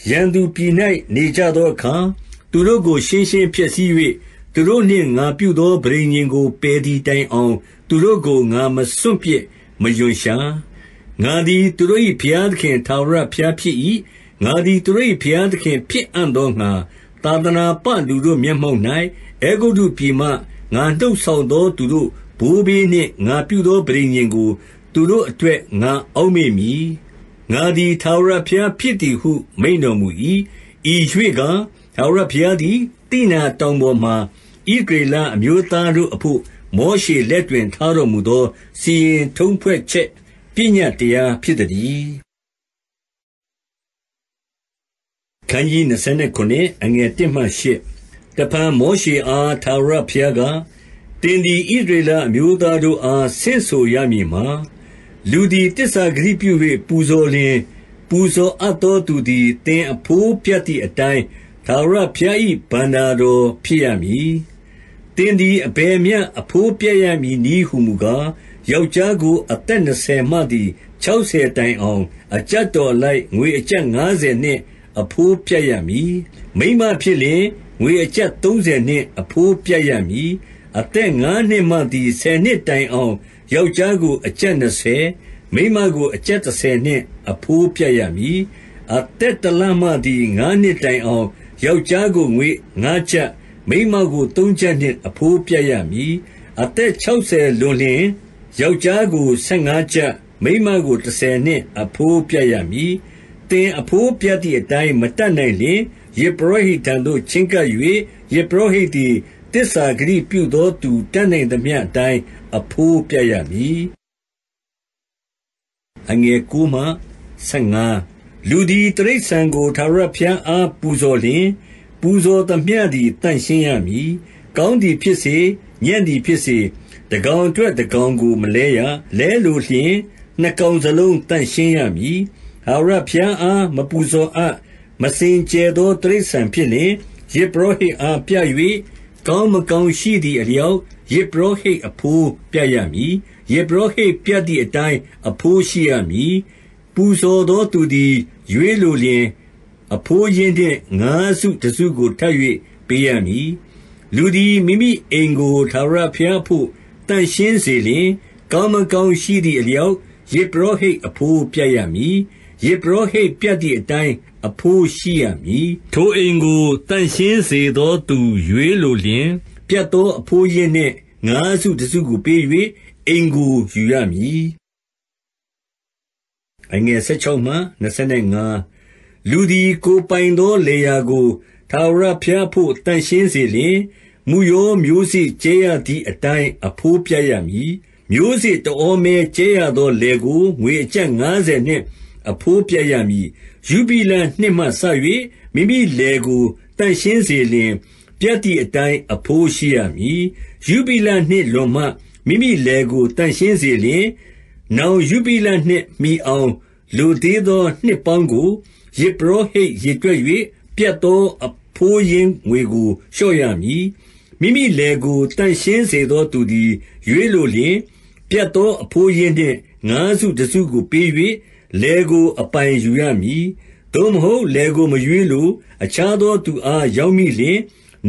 ရန်သူပြည်၌နေကြသောအခါ၊သူတို့ကိုရှင်းရှင်းဖျက်ဆီး၍၊သူတို့နှင့်ငါပြုသောပဋိညာဉ်ကိုပယ်သည်တိုင်အောင် သူတို့ကိုငါမစွန့်ပစ်မရွံရှာ။ငါသည်သူတို့၏ဘုရားသခင်ထာဝရဘုရားဖြစ်၏။ငါသည်သူတို့၏ဘုရားသခင်ဖြစ်အံ့သောငှါ၊သာသနာပလူတို့မျက်မှောက်၌အဲဂုတ္တုပြည်မှငါနှုတ်ဆောင်သောသူတို့ဘိုးဘေးနှင့်ငါပြုသောပဋိညာဉ်ကို သူတို့အတွက်ငါအောက်မေ့မည်။ငါသည်ထာဝရဘုရားဖြစ်သည်ဟု မိန့်တော်မူ၏။ဤရွေ့ကား၊ထာဝရဘုရားသည်သိနာတောင်ပေါ်မှာဣသရေလအမျိုးသားတို့အဘို့မောရှေလက်တွင် ထားတော်မူသောစီရင်ထုံးဖွဲ့ချက်ပညတ်တရားဖြစ်သတည်း။အခနျး27တဖန်မောရှေအားထာဝရဘုရားက၊သင်သည်ဣသရေလအမျိုးသားတို့အားဆင့်ဆိုရမည်မှာ၊လူသည်သစ္စာဂတိပြု၍ပူဇော်လျှင်၊ပူဇော်အပ်သောသူသည်သင်အဘိုးပြတ်သည်အတိုင်းထာဝရဘုရား၏ဘဏ္ဍာတော်ဖြစ်ရမည်။သင်သည်အဘယ်မျှအဘိုးပြတ်ရမည်နည်းဟူမူကား၊ယောက်ျားကိုအသက်နှစ်ဆယ်မှသည်ခြောက်ဆယ်တိုင်အောင် အကျပ်တော်အလိုက်ငွေအကျပ်ငါးဆယ်နှင့်အဘိုးပြတ်ရမည်။မိန်းမဖြစ်လျှင်ငွေအကျပ်သုံးဆယ်နှင့်အဘိုးပြတ်ရမည်။အသက်ငါးနှစ်မှသည်ဆယ်နှစ်တိုင်အောင်ယောက်ျားကိုအကျပ်နှစ်ဆယ်၊မိန်းမကိုအကျပ်တဆယ်နှင့်အဘိုးပြတ်ရမည်။အသက်တလမှသည်ငါးနှစ်တိုင်အောင်ယောက်ျားကိုငွေငါးကျပ်၊မိန်းမကိုသုံးကျပ်နှင့်အဘိုးပြတ်ရမည်။အသက်ခြောက်ဆယ်လွန်လျှင်၊ယောက်ျားကိုဆယ်ငါးကျပ်၊မိန်းမကိုတဆယ်နှင့်အဘိုးပြတ်ရမည်။သင်အဘိုးပြတ်သည်အတိုင်းမတတ်နိုင်လျှင်ယဇ်ပုရောဟိတ်ထံသို့ချဉ်းကပ်၍၊ယဇ်ပုရောဟိတ်သည်သစ္စာဂတိပြုသောသူတတ်နိုင်သမျှအတိုင်းအဘိုးပြတ်ရမည်။9လူသည်တိရစ္ဆာန်ကိုထာဝရဘုရားအား ပူဇော်လျှင်၊ပူဇော်သမျှသည်သန့်ရှင်းရမည်။ကောင်းသည်ဖြစ်စေ၊ညံ့သည်ဖြစ်စေ၊တကောင်အတွက်တကောင်ကိုမလဲရ။လဲလိုလျှင်နှစ်ကောင်စလုံးသန့်ရှင်းရမည်။10ထာဝရဘုရားအားမပူဇော်အပ်မစင်ကြယ်သောတိရစ္ဆာန်ဖြစ်လျှင်၊ယဇ်ပုရောဟိတ်အားပြ၍ကောင်းမကောင်းရှိသည်အလျောက်ယဇ်ပုရောဟိတ်အဘိုးပြတ်ရမည်။ယဇ်ပုရောဟိတ်ပြတ်သည်အတိုင်းအဘိုးရှိရမည်။ပူဇော်သောသူသည်ရွေးလိုလျှင်၊အဘိုးရင်းနှင့်ငါးစုတစုကိုထပ်၍ပေးရမည်။လူသည်မိမိအိမ်ကိုထာဝရဘုရားအဘို့သန့်ရှင်းစေလျှင်၊ကောင်းမကောင်းရှိသည်အလျောက်ယဇ်ပုရောဟိတ်အဘိုးပြတ်ရမည်။ယဇ်ပုရောဟိတ်ပြတ်သည်အတိုင်းအဘိုးရှိရမည်။ထိုအိမ်ကိုသန့်ရှင်းစေသောသူရွေးလိုလျှင်၊ပြတ်သောအဘိုးရိတ်နှင့်ငါးစုတစုကိုပေး၍အိမ်ကိုယူရမည်။လူသည်ကိုယ်ပိုင်သောလယ်ယာကိုထာဝရဘုရားအဘို့သန့်ရှင်းစေလျှင်၊မုယောမျိုးစေ့ကြဲရသည်အတိုင်းအဘိုးပြတ်ရမည်။မျိုးစေ့တဩမဲကြဲရသောလယ်ကိုငွေအကျပ်ငါးဆယ်နှင့်အဘိုးပြတ်ရမည်။ယုဘိလနှစ်မှစ၍မိမိလယ်ကိုသန့်ရှင်းစေလျှင်၊ပြတ်သည်အတိုင်းအဘိုးရှိရမည်။ယုဘိလနှစ်လွန်မှမိမိလယ်ကိုသန့်ရှင်းစေလျှင်၊နောင်ယုဘိလနှစ်မှီအောင်လိုသေးသောနှစ်ပေါင်းကိုယဇ်ပုရောဟိတ်ရေတွက်၍ပြတ်သောအဘိုးရင်းငွေကိုလျှော့ရမည်။မိမိလယ်ကိုသန့်ရှင်းစေသောသူသည်ရွေးလိုလျှင်၊ပြတ်သောအဘိုးရင်းနှင့်ငါးစုတစုကိုပေး၍လယ်ကိုအပိုင်ယူရမည်။သို့မဟုတ်လယ်ကိုမရွေးလို၊အခြားသောသူအားရောင်းမိလျှင်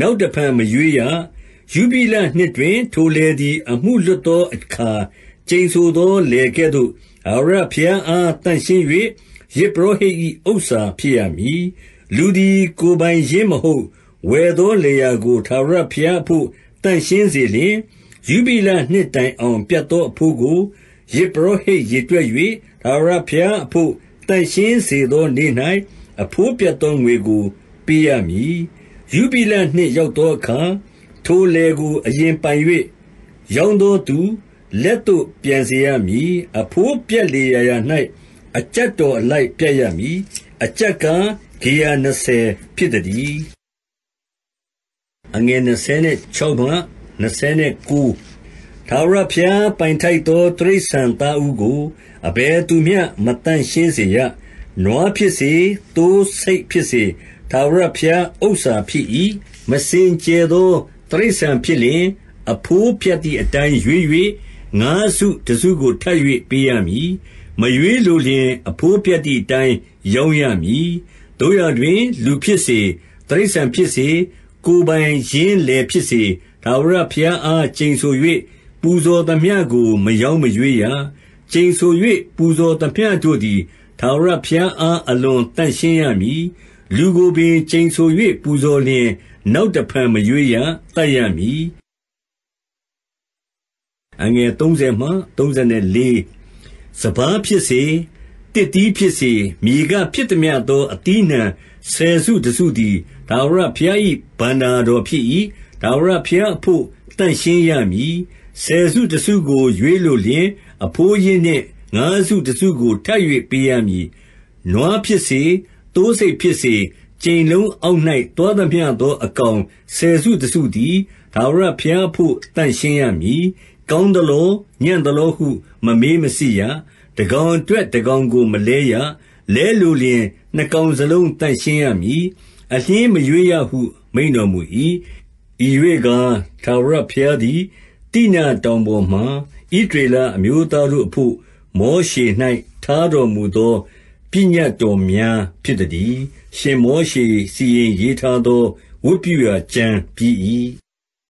နောက်တဖန်မရွေးရ။ယုဘိလနှစ်တွင်ထိုလယ်သည် အမှုလွတ်သောအခါကျိန်ဆိုသောလယ်ကဲ့သို့ထာဝရဘုရားအားသန့်ရှင်း၍ယဇ်ပုရောဟိတ်၏ဥစ္စာဖြစ်ရမည်။လူသည်ကိုယ်ပိုင်ရင်းမဟုတ်၊ဝယ်သောလယ်ယာကိုထာဝရဘုရားအဘို့သန့်ရှင်းစေလျှင်၊ယုဘိလနှစ်တိုင်အောင်ပြတ်သောအဘိုးကိုယဇ်ပုရောဟိတ်ရေတွက်၍ထာဝရဘုရားအဘို့သန့်ရှင်းစေသောနေ့၌အဘိုးပြတ်သောငွေကိုပေးရမည်။ယုဘိလနှစ်ရောက်သောအခါ၊ထိုလယ်ကို အရင်ပိုင်၍ရောင်းသောသူလက်သို့ပြန်စေရမည်။အဘိုးပြတ်လေရာရာ၌အကျပ်တော်အလိုက်ပြတ်ရမည်။အကျပ်ကားဂေရနှစ်ဆယ်ဖြစ်သတည်း။ထာဝရဘုရားပိုင်ထိုက်သောတိရစ္ဆာန်သားဦးကိုအဘယ်သူမျှမသန့်ရှင်းစေရ။နွားဖြစ်စေ၊သိုးဆိတ်ဖြစ်စေ၊ထာဝရဘုရားဥစ္စာဖြစ်၏။မစင်ကြယ်သောတိရစ္ဆာန်ဖြစ်လျှင်၊အဘိုးဖြတ်သည်အတိုင်းရွေး၍ငါးစုတစုကိုထပ်၍ပေးရမည်။မရွေးလိုလျှင်အဘိုးဖြတ်သည်အတိုင်းရောင်းရမည်။သို့ရာတွင် လူဖြစ်စေ၊တိရစ္ဆာန်ဖြစ်စေ၊ကိုယ်ပိုင်ရင်းလယ်ဖြစ်စေ၊ထာဝရဘုရားအားကျိန်ဆို၍ပူဇော်သမျှကိုမရောင်းမရွေးရကျိန်ဆို၍ပူဇော်သမျှတို့သည်ထာဝရဘုရားအားအလွန်သန့်ရှင်းရမည်။လူကိုပင်ကျိန်ဆို၍ပူဇော်လျှင်နောက်တဖန်မရွေးရ၊သတ်ရမည်။30စပါးဖြစ်စေ၊သစ်သီးဖြစ်စေ၊မြေကဖြစ်သမျှသောအသီးအနှံဆယ်စုတစုသည်ထာဝရဘုရား၏ဘဏ္ဍာတော်ဖြစ်၏။ထာဝရဘုရားအဘို့သန့်ရှင်းရမည်။31ဆယ်စုတစုကိုရွေးလိုလျှင်အဘိုးရင်းနှင့်ငါးစုတစုကိုထပ်၍ပေးရမည်။နွားဖြစ်စေ၊သိုးဆိတ်ဖြစ်စေ၊ကြိမ်လုံးအောက်၌သွားသမျှသောအကောင်ဆယ်စုတစုသည်ထာဝရဘုရားအဘို့သန့်ရှင်းရမည်။ကောင်းသလော၊ညံ့သလောဟုမမေးမစစ်ရ။တကောင်အတွက်တကောင်ကိုမလဲရ။လဲလိုလျှင်နှစ်ကောင်စလုံးသန့်ရှင်းရမည်။အလျှင်းမရွေးရဟု မိန့်တော်မူ၏။ဤရွေ့ကား၊ထာဝရဘုရားသည်သိနာတောင်ပေါ်မှာဣသရေလအမျိုးသားတို့အဘို့မောရှေ၌ထားတော်မူသောပညတ်တော်များဖြစ်သတည်း။ရှင်မောရှေစီရင်ရေးထားသောဝတ်ပြုရာကျမ်းဖြစ်၏။